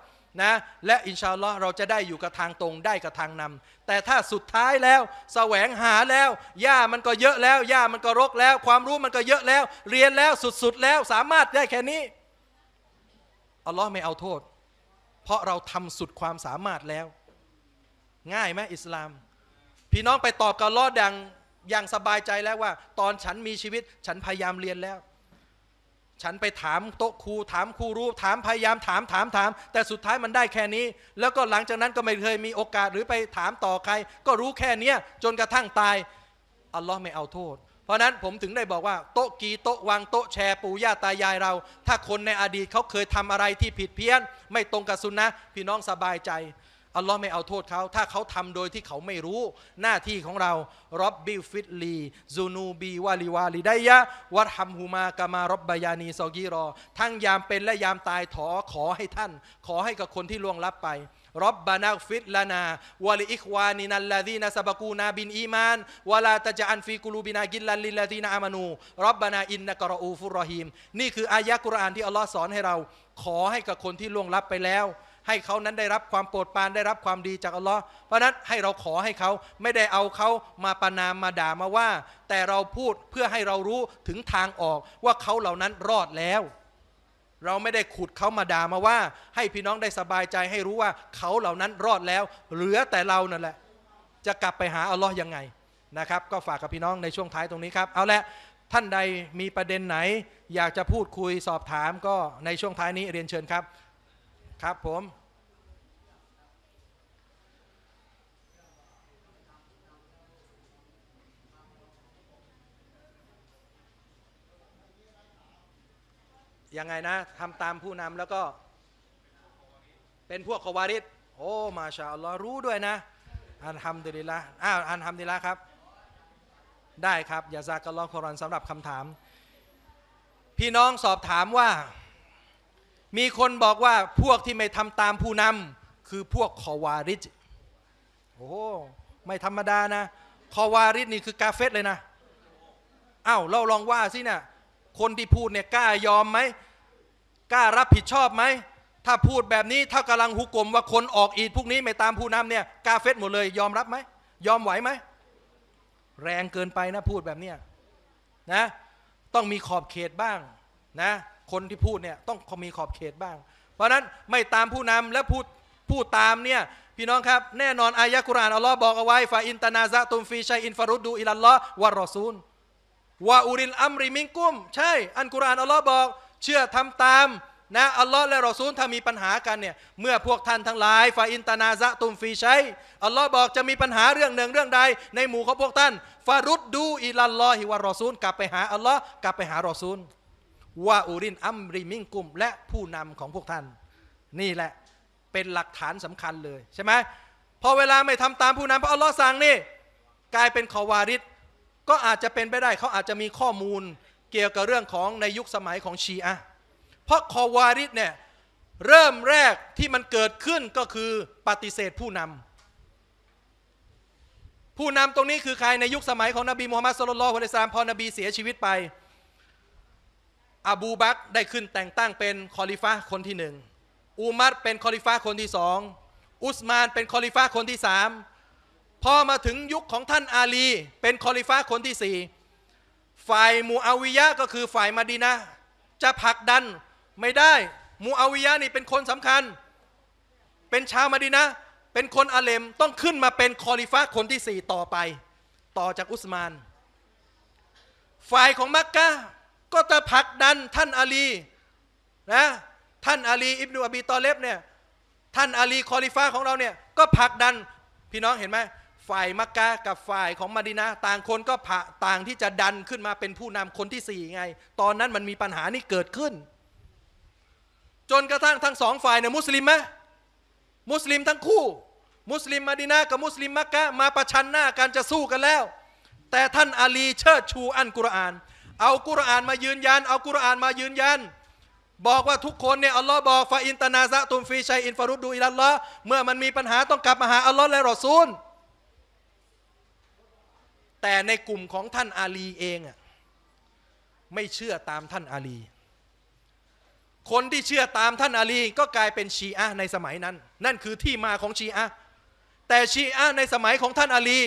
S1: นะ และอินชาอัลลอฮ์เราจะได้อยู่กับทางตรง ได้กับทางนำ แต่ถ้าสุดท้ายแล้วสแสวงหาแล้วหญ้ามันก็เยอะแล้วหญ้ามันก็รกแล้ว ความรู้มันก็เยอะแล้ว เรียนแล้วสุดๆแล้วสามารถได้แค่นี้อัลลอฮ์ไม่เอาโทษ เพราะเราทำสุดความสามารถแล้ว ง่ายไหมอิสลามพี่น้องไปตอบกับลอดดังอย่างสบายใจแล้วว่า ตอนฉันมีชีวิตฉันพยายามเรียนแล้วฉันไปถามโต๊ะครูถามครูรู้ ถามพยายามถามถามถาม แต่สุดท้ายมันได้แค่นี้ แล้วก็หลังจากนั้นก็ไม่เคยมีโอกาสหรือไปถามต่อใคร ก็รู้แค่เนี้ยจนกระทั่งตายอัลลอฮ์ไม่เอาโทษ เพราะนั้นผมถึงได้บอกว่าโต๊ะกีโต๊ะวางโต๊ะแชร์ปู่ย่าตายายเรา ถ้าคนในอดีตเขาเคยทำอะไรที่ผิดเพี้ยน ไม่ตรงกับสุนนะพี่น้องสบายใจอัลลอฮ์ไม่เอาโทษเขาถ้าเขาทำโดยที่เขาไม่รู้หน้าที่ของเรารอบบิฟิตลีซูนูบีวาลีวาลีไดยะวัดฮัมฮูมากามารบบายานีซอกีรอ ทั้งยามเป็นและยามตายถอขอให้ท่าน ขอให้กับคนที่ล่วงลับไปรบบานาฟิตลานาวาลิอิควานินัลลาดีนาสบกูนาบินอีมานวาลาตจะอันฟีกุลูบินากินลัลิลาดีนาอามานูรบบานาอินนักรอูฟุรอฮีมนี่คืออายะกุรอานที่อัลลอฮ์สอนให้เรา ขอให้กับคนที่ล่วงลับไปแล้วให้เขานั้นได้รับความโปรดปรานได้รับความดีจากอัลลอฮ์เพราะนั้นให้เราขอให้เขาไม่ได้เอาเขามาประนาม มาด่ามาว่า แต่เราพูดเพื่อให้เรารู้ถึงทางออกว่าเขาเหล่านั้นรอดแล้ว เราไม่ได้ขุดเขามาด่ามาว่า ให้พี่น้องได้สบายใจให้รู้ว่าเขาเหล่านั้นรอดแล้ว เหลือแต่เรานั่นแหละ จะกลับไปหาอัลลอฮ์ยังไงนะครับ ก็ฝากกับพี่น้องในช่วงท้ายตรงนี้ครับเอาละท่านใดมีประเด็นไหน อยากจะพูดคุยสอบถามก็ในช่วงท้ายนี้เรียนเชิญครับครับผม ยังไงนะทำตามผู้นำแล้วก็ เป็นพวกขวาริดโอ้มาชาอัลลอฮ์รู้ด้วยนะ อันทำดีละอ้าวอันทำดีละครับ ได้ครับอย่าซากอัลลองคอรันสำหรับคำถาม พี่น้องสอบถามว่ามีคนบอกว่าพวกที่ไม่ทำตามผู้นำคือพวกคอวาริจโอ้ไม่ธรรมดานะคอวาริจนี่คือกาเฟสเลยนะอ้าวเราลองว่าสินะคนที่พูดเนี่ยกล้ายอมไหมกล้ารับผิดชอบไหม ถ้าพูดแบบนี้ ถ้ากำลังหุกกลมว่าคนออกอีดพวกนี้ไม่ตามผู้นำเนี่ยกาเฟสหมดเลยยอมรับไหมยอมไหวไหม แรงเกินไปนะพูดแบบเนี้ยนะ ต้องมีขอบเขตบ้าง นะคนที่พูดเนี่ยต้องมีขอบเขตบ้าง เพราะนั้นไม่ตามผู้นำและพูดพูดตามเนี่ยพี่น้องครับแน่นอนอายะคุรานอัลลอฮ์บอกเอาไว้ฟาอินตนาซะตุมฟีชัยอินฟารุดดู อิลัลลอฮ์วะรอซูลวะอูรินอัมริมิงกุม ใช่อันกุรานอัลลอฮ์บอกเชื่อทำตาม นะ อัลลอฮ์และรอซูลถ้ามีปัญหากันเนี่ยเมื่อพวกท่านทั้งหลายฟาอินตนาซะตุมฟีชัยอัลลอฮ์บอกจะมีปัญหาเรื่องหนึ่งเรื่องใดในหมู่ของพวกท่านฟารุดดู อิลัลลอฮิวะรอซูล กลับไปหาอัลลอฮ์กลับไปหารอซูลวาอูรินอัมริมิงกุม และผู้นำของพวกท่าน นี่แหละเป็นหลักฐานสำคัญเลยใช่ไหมพอเวลาไม่ทำตามผู้นำพระอัลลอฮ์สั่งนี่กลายเป็นขวาริดก็อาจจะเป็นไปได้เขาอาจจะมีข้อมูลเกี่ยวกับเรื่องของในยุคสมัยของชีอะเพราะคอวาริดเนี่ยเริ่มแรกที่มันเกิดขึ้นก็คือปฏิเสธผู้นำผู้นำตรงนี้คือใครในยุคสมัย ของนบีมูฮัมมัดสุลลัลฮุอะลัยซามพอนบีเสียชีวิตไปอบูบักได้ขึ้นแต่งตั้งเป็นคอลิฟ้าคนที่หนึ่งอุมัรเป็นคอลิฟ้าคนที่สอง อุสมานเป็นคอลิฟ้าคนที่สามพอมาถึงยุคของท่านอาลี เป็นคอลิฟ้าคนที่สี่ฝ่ายมูอาวิยะก็คือฝ่ายมาดีนะ จะผลักดัน ไม่ได้ มูอาวิยะนี่เป็นคนสำคัญ เป็นชาวมาดีนะ เป็นคนอาเลมต้องขึ้นมาเป็นคอลิฟ้าคนที่สี่ต่อไป ต่อจากอุสมาน ฝ่ายของมักกะก็จะผลักดันท่านอาลีนะท่านอาลีอิบนุอบีตอเลบเนี่ยท่านอาลีคอลิฟ้าของเราเนี่ยก็ผลักดันพี่น้องเห็นไหมฝ่ายมักกะกับฝ่ายของมาดินาต่างคนก็ผะต่างที่จะดันขึ้นมาเป็นผู้นำคนที่สี่ไง ตอนนั้นมันมีปัญหานี่เกิดขึ้น จนกระทั่งทั้งสองฝ่ายเนี่ยมุสลิมไหมมุสลิมทั้งคู่ มุสลิมมาดินากับมุสลิมมักกะมาประชันหน้ากันจะสู้กันแล้ว แต่ท่านอาลีเชิดชูอันกุรอานเอากุรอานมายืนยันเอากุรอานมายืนยันบอกว่าทุก คนเนี่ยอัลลอฮ์บอกฟาอินตนาซะตุมฟีชัยอินฟารุดูอิลัลลอฮ์เมื่อมันมีปัญหาต้องกลับมาหาอัลลอฮ์และรอซูล แต่ในกลุ่มของท่านอาลีเองอ่ะไม่เชื่อตามท่านอาลี คนที่เชื่อตามท่านอาลี ก็กลายเป็นชีอะในสมัยนั้น นั่นคือที่มาของชีอะแต่ชีอะในสมัยของท่านอาลี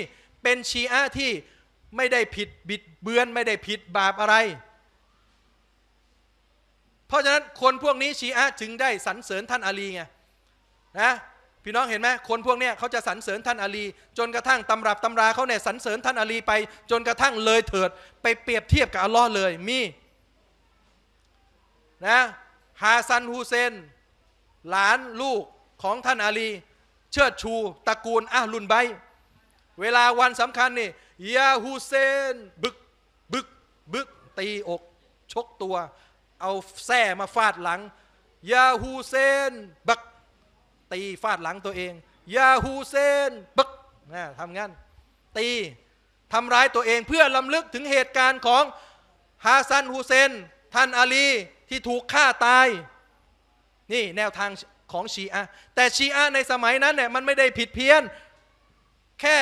S1: เป็นชีอะที่ไม่ได้ผิดบิดเบือนไม่ได้ผิดบาปอะไร เพราะฉะนั้นคนพวกนี้ชีอะจึงได้สรรเสริญท่านอาลีไงนะพี่น้องเห็นไหมคนพวกนี้เขาจะสรรเสริญท่านอาลี จนกระทั่งตำรับตำราเขาเนี่ยสรรเสริญท่านอาลีไปจนกระทั่งเลยเถิด ไปเปรียบเทียบกับอัลลอฮ์เลยมีนะฮาซันฮูเซนหลานลูกของท่านอาลี เชิดชูตระกูลอาลุนไบเวลาวันสำคัญนี่ยาฮูเซนบึกบึกบึกตีอกชกตัว เอาแส้มาฟาดหลังยาฮูเซนบักตีฟาดหลังตัวเองยาฮูเซนบึกนะทำงั้นตีทำร้ายตัวเองเพื่อลำลึกถึงเหตุการณ์ของ ฮาซันฮูเซน ท่านอาลี ที่ถูกฆ่าตาย นี่แนวทางของชีอะแต่ชีอะในสมัยนั้นเนี่ยมันไม่ได้ผิดเพี้ยน แค่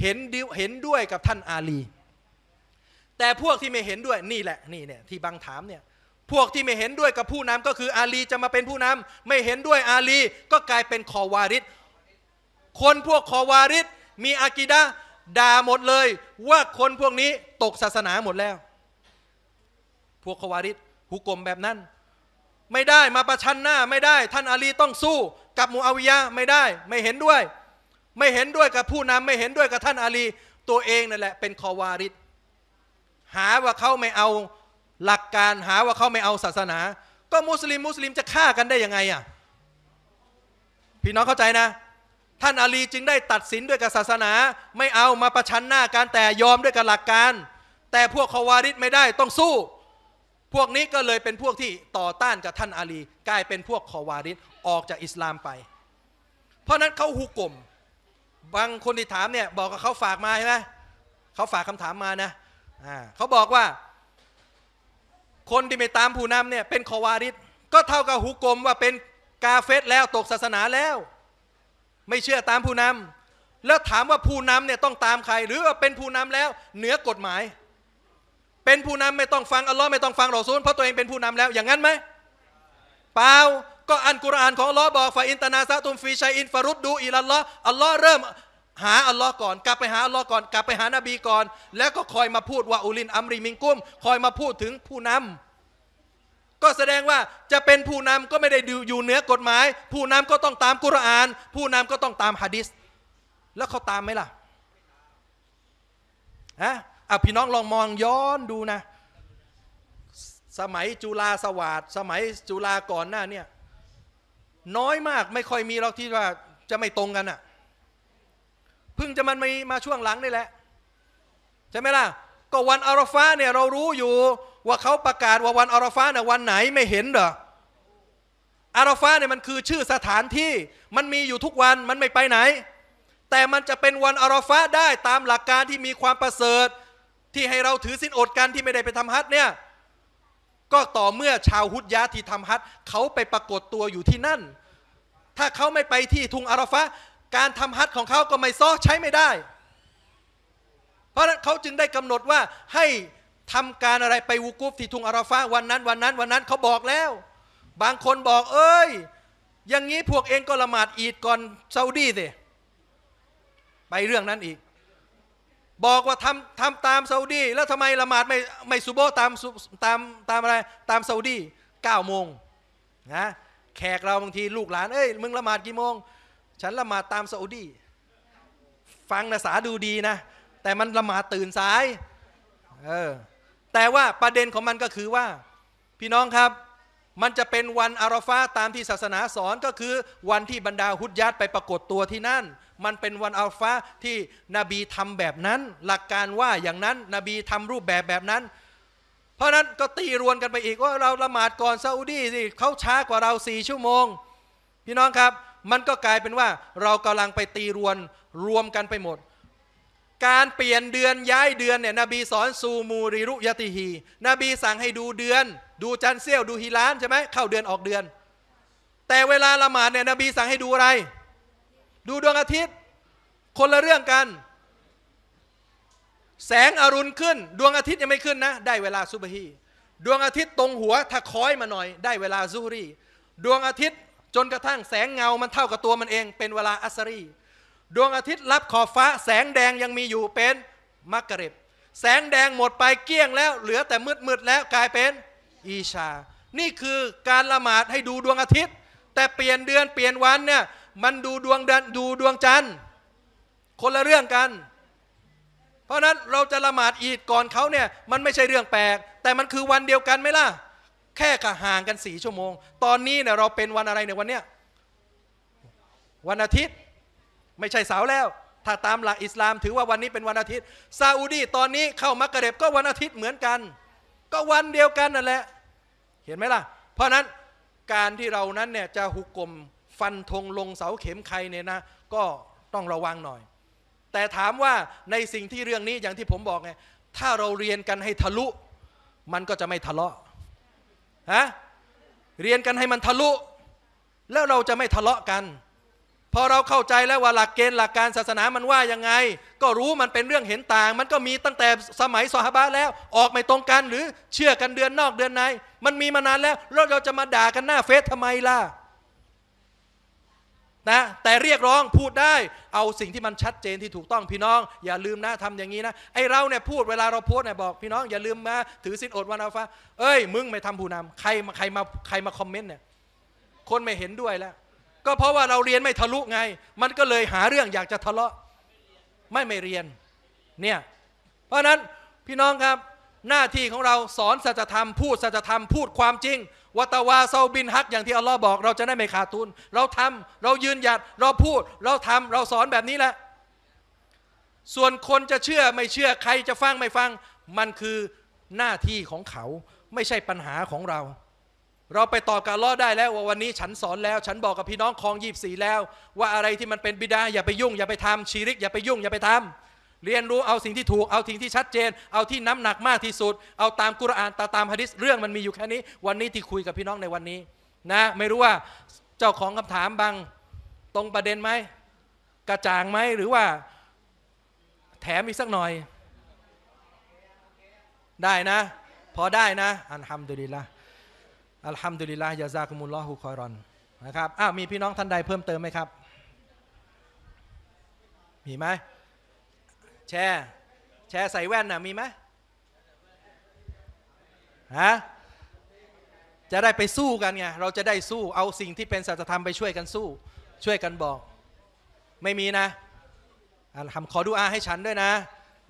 S1: เห็นเห็นด้วยกับท่านอาลี แต่พวกที่ไม่เห็นด้วยนี่แหละนี่เนี่ยที่บางถามเนี่ย พวกที่ไม่เห็นด้วยกับผู้นำก็คืออาลีจะมาเป็นผู้นำ ไม่เห็นด้วยอาลี ก็กลายเป็นคอวาริดคนพวกคอวาริดมีอากิดะด่าหมดเลย ว่าคนพวกนี้ตกศาสนาหมดแล้ว พวกคอวาริดหุกกลมแบบนั้น ไม่ได้มาประชันหน้าไม่ได้ท่านอาลีต้องสู้กับมูอาวิยะไม่ได้ไม่เห็นด้วยไม่เห็นด้วยกับผู้นำไม่เห็นด้วยกับท่านอาลี ตัวเองนั่นแหละเป็นคอวาริดหาว่าเขาไม่เอาหลักการหาว่าเขาไม่เอาศาสนา ก็มุสลิมมุสลิมจะฆ่ากันได้ยังไงอ่ะพี่น้องเข้าใจนะ ท่านอาลีจึงได้ตัดสินด้วยกับศาสนา ไม่เอามาประชันหน้าการแต่ยอมด้วยกับหลักการ แต่พวกคอวาริดไม่ได้ต้องสู้ พวกนี้ก็เลยเป็นพวกที่ต่อต้านกับท่านอาลี กลายเป็นพวกคอวาริดออกจากอิสลามไป เพราะนั้นเขาหุกกลมบางคนที่ถามเนี่ย บอกกับเขาฝากมาใช่ไหมเขาฝากคำถามมานะเขาบอกว่า คนที่ไม่ตามผู้นำเนี่ยเป็นคอวาริสก็เท่ากับฮุกกลม ว่าเป็นกาเฟสแล้วตกศาสนาแล้ว ไม่เชื่อตามผู้นำแล้วถามว่าผู้นำเนี่ยต้องตามใคร หรือว่าเป็นผู้นำแล้ว เหนือกฎหมาย เป็นผู้นำไม่ต้องฟัง อัลลอฮ์ไม่ต้องฟังรอซูลเพราะตัวเองเป็นผู้นำแล้ว อย่างนั้นไหมเปล่าก็อันกุรอานของลอบอกฝ่ายอินตนาซาตุมฟีชัยอินฟารุดดูอิลัลลอฮ์อัลลอฮ์เริ่มหาอัลลอฮ์ก่อนกลับไปหาอัลลอฮ์ก่อน กลับไปหานบีก่อนแล้วก็คอยมาพูดว่าอุลินอัมรีมิงกุ้มคอยมาพูดถึงผู้นำก็แสดงว่าจะเป็นผู้นำก็ไม่ได้อยู่เหนือกฎหมาย ผู้นำก็ต้องตามกุรอาน ผู้นำก็ต้องตามฮะดิษแล้วเขาตามไหมล่ะฮะอ่ะพี่น้องลองมองย้อนดูนะ สมัยจุลาสวัสดสมัยจุลาก่อนหน้าเนี่ยน้อยมาก ไม่ค่อยมีหรอกที่ว่าจะไม่ตรงกันอะ่ะเพิ่งจะมันมีมาช่วงหลังนี่แหละใช่ไหมล่ะก็วันอาราฟาเนี่ย เรารู้อยู่ว่าเขาประกาศว่าวันอาราฟาเนี่ยวันไหนไม่เห็นเหรออาราฟาเนี่ยมันคือชื่อสถานที่มันมีอยู่ทุกวันมันไม่ไปไหน แต่มันจะเป็นวันอาราฟาได้ตามหลักการที่มีความประเสริฐ ที่ให้เราถือสินอดกันที่ไม่ได้ไปทำฮัทเนี่ยก็ต่อเมื่อชาวฮุดยะที่ทำฮัตเขาไปปรากฏตัวอยู่ที่นั่น ถ้าเขาไม่ไปที่ทุงอาราฟะการทำฮัตของเขาก็ไม่ซ้อใช้ไม่ได้ เพราะนั้นเขาจึงได้กำหนดว่าให้ทำการอะไรไปวูกุฟที่ทุงอาราฟะวันนั้น วันนั้น วันนั้นเขาบอกแล้ว บางคนบอกเอ้ย อย่างนี้พวกเองก็ละหมาดอีดก่อนซาอุดีสิไปเรื่องนั้นอีกบอกว่าทำทำตามซาอุดี แล้วทำไมละหมาดไม่ไม่ซูโบตามตามตามอะไรตามซาอุดี9โมงนะแขกเราบางทีลูกหลานเอ้ย มึงละหมาดกี่โมง ฉันละหมาดตามซาอุดี ฟังนะสาดูดีนะ แต่มันละหมาดตื่นสายเออแต่ว่าประเด็นของมันก็คือว่า พี่น้องครับ มันจะเป็นวันอาราฟาตามที่ศาสนาสอนก็คือวันที่บรรดาฮุดยัดไปปรากฏตัวที่นั่นมันเป็นวันอัลฟาที่นบีทำแบบนั้น หลักการว่าอย่างนั้นนบีทำรูปแบบแบบนั้น เพราะนั้นก็ตีรวนกันไปอีกว่าเราละหมาดก่อนซาอุดีสิเขาช้ากว่าเราสี่ชั่วโมง พี่น้องครับมันก็กลายเป็นว่าเรากำลังไปตีรวนรวมกันไปหมด การเปลี่ยนเดือนย้ายเดือนเนี่ยนบีสอนซูมูริรุยติฮีนบีสั่งให้ดูเดือน ดูจันเซียว ดูฮิลานใช่ไหม เข้าเดือนออกเดือน แต่เวลาละหมาดเนี่ยนบีสั่งให้ดูอะไรดูดวงอาทิตย์คนละเรื่องกัน แสงอรุณขึ้น ดวงอาทิตย์ยังไม่ขึ้นนะ ได้เวลาซุบฮีดวงอาทิตย์ตรงหัวถ้าคอยมาหน่อย ได้เวลาซูรีดวงอาทิตย์ จนกระทั่งแสงเงามันเท่ากับตัวมันเอง เป็นเวลาอัสรี ดวงอาทิตย์รับขอบฟ้า แสงแดงยังมีอยู่เป็นมักกะริบ แสงแดงหมดไปเกี้ยงแล้วเหลือแต่มืดมืดแล้วกลายเป็นอีชา นี่คือการละหมาดให้ดูดวงอาทิตย์ แต่เปลี่ยนเดือนเปลี่ยนวันเนี่ยมันดูดวงดันดูดวงจันทร์คนละเรื่องกัน เพราะนั้นเราจะละหมาดอีดก่อนเขาเนี่ย มันไม่ใช่เรื่องแปลก แต่มันคือวันเดียวกันไหมล่ะ แค่กะห่างกันสี่ชั่วโมง ตอนนี้เนี่ยเราเป็นวันอะไรเนี่ย วันเนี้ยวันอาทิตย์ ไม่ใช่เสาร์แล้ว ถ้าตามหลักอิสลามถือว่าวันนี้เป็นวันอาทิตย์ซาอุดีตอนนี้เข้ามักกะเร็บก็วันอาทิตย์เหมือนกัน ก็วันเดียวกันนั่นแหละ เห็นไหมล่ะเพราะนั้นการที่เรานั้นเนี่ยจะหุกกลมฟันธงลงเสาเข็มใครเนี่ยนะ ก็ต้องระวังหน่อย แต่ถามว่าในสิ่งที่เรื่องนี้อย่างที่ผมบอกไงถ้าเราเรียนกันให้ทะลุ มันก็จะไม่ทะเลาะฮะเรียนกันให้มันทะลุ แล้วเราจะไม่ทะเลาะกัน พอเราเข้าใจแล้วว่าหลักเกณฑ์หลักการศาสนามันว่ายังไง ก็รู้มันเป็นเรื่องเห็นต่าง มันก็มีตั้งแต่สมัยสหบาแล้วออกไม่ตรงกัน หรือเชื่อกันเดือนนอกเดือนในมันมีมานานแล้วแล้วเราจะมาด่ากันหน้า เฟซทำไมล่ะนะ แต่เรียกร้องพูดได้เอาสิ่งที่มันชัดเจนที่ถูกต้องพี่น้อง อย่าลืมนะทำอย่างนี้นะไอเราเนี่ยพูดเวลาเราโพสเนี่ยบอกพี่น้องอย่าลืมมาถือสิทธิ์อดวันอัฟ้าเอ้ย มึงไม่ทำผู้นำ ใครมาใครมาใครมาคอมเมนต์เนี่ยคนไม่เห็นด้วยแล้ว ก็เพราะว่าเราเรียนไม่ทะลุไง มันก็เลยหาเรื่องอยากจะทะเลาะไม่ไม่เรียนเนี่ยเพราะนั้นพี่น้องครับ หน้าที่ของเราสอนสัจธรรมพูดสัจธรรมพูดความจริงวตาวาเซาบิน ฮัก อย่างที่อัลลอฮ์บอกเราจะได้ไม่ขาดทุนเราทำ เรายืนหยัดเราพูดเราทำเราสอนแบบนี้แหละส่วนคนจะเชื่อไม่เชื่อใครจะฟังไม่ฟัง มันคือหน้าที่ของเขาไม่ใช่ปัญหาของเรา เราไปตอบกับลอได้แล้วว่าวันนี้ฉันสอนแล้ว ฉันบอกกับพี่น้องคลองยีบสีแล้ว ว่าอะไรที่มันเป็นบิดา อย่าไปยุ่งอย่าไปทำชีริก อย่าไปยุ่งอย่าไปทำเรียนรู้ เอาสิ่งที่ถูกเอาสิ่งที่ชัดเจน เอาที่น้ำหนักมากที่สุด เอาตามกุรอานตาตามฮะดิษเรื่องมันมีอยู่แค่นี้ วันนี้ที่คุยกับพี่น้องในวันนี้ นะ ไม่รู้ว่าเจ้าของคำถามบางตรงประเด็นไหม กระจ่างไหม หรือว่าแถมอีกสักหน่อย ได้นะ พอได้นะ อัลฮัมดุลิลละอัลฮัมดุลิลละยาซาคุมุลลอฮุคอยรอนนะครับอ้าวมีพี่น้องท่านใดเพิ่มเติมไหมครับ มีไหมแชร์แชร์ใส่แว่นนะมีไหมฮะจะได้ไปสู้กันไงเราจะได้สู้เอาสิ่งที่เป็นศานาธรรมไปช่วยกันสู้ช่วยกันบอก ไม่มีนะทำขอดูอาให้ฉัน ด้วยนะ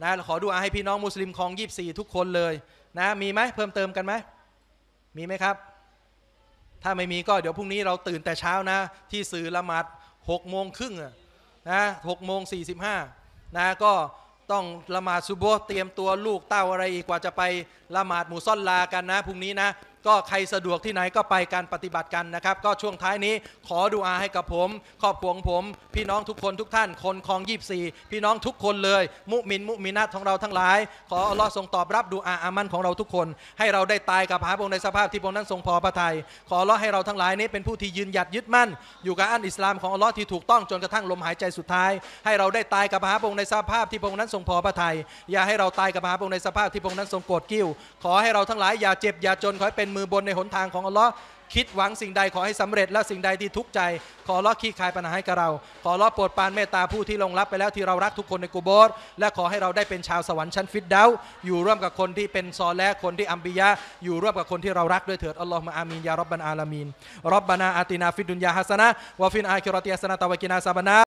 S1: นะ ขอดูอา ให้ พี่น้องมุสลิมคลองยีบสี่ทุกคนเลย นะ มีไหมเพิ่มเติมกันไหมมีไหมครับ ถ้าไม่มีก็ เดี๋ยวพรุ่งนี้เราตื่นแต่เช้านะที่สื่อละหมาดหกโมงครึ่งนะหกโมงสี่สิบห้านะก็ต้องละหมาดซุโบเตรียมตัวลูกเต้าอะไรอีกกว่าจะไปละหมาดหมู่ซ่อนลากันนะพรุ่งนี้นะก็ใครสะดวกที่ไหนก็ไปการปฏิบัติกันนะครับ ก็ช่วงท้ายนี้ ขอดูอาให้กับผมครอบครัวงผม พี่น้องทุกคนทุกท่านคนคลองยีบสี่พี่น้องทุกคนเลย มุมินมุมินาของเราทั้งหลาย ขออัลลอฮ์ทรงตอบรับดูอาอามันของเราทุกคน ให้เราได้ตายกับพระองค์ในสภาพที่พระองค์นั้นทรงพอพระทัยขออัลลอฮ์ให้เราทั้งหลายนี้เป็นผู้ที่ยืนหยัดยึดมั่น อยู่กับอันอิสลามของอัลลอฮ์ที่ถูกต้องจนกระทั่งลมหายใจสุดท้าย ให้เราได้ตายกับพระองค์ในสภาพที่พระองค์นั้นทรงพอพระทัยอย่าให้เราตายกับพระองค์ในสภาพที่พระองค์นั้นทรงโกรธกิ้วขอให้เราทั้งหลายอย่าเจ็บอย่าจนขอให้เป็นมือบนในหนทางของอัลลอฮ์คิดหวังสิ่งใดขอให้สำเร็จ และสิ่งใดที่ทุกข์ใจ ขอรอ์ขี้คายปัญหาให้กับเรา ขอรอ์โปรดปานเมตตาผู้ที่ลงรับไปแล้วที่เรารักทุกคนในกูโบสและขอให้เราได้เป็นชาวสวรรค์ชั้นฟิตเดาอยู่ร่วมกับคนที่เป็นซอและคนที่อัมบิยะ อยู่ร่วมกับคนที่เรารักด้วยเถิดอัลลอฮฺมะอามีนยารับบันอาลามีนรับบานาอาตินาฟิดุนยาฮัสนะวะฟินอาคิรติอัสนะตะวะกินาซาบานา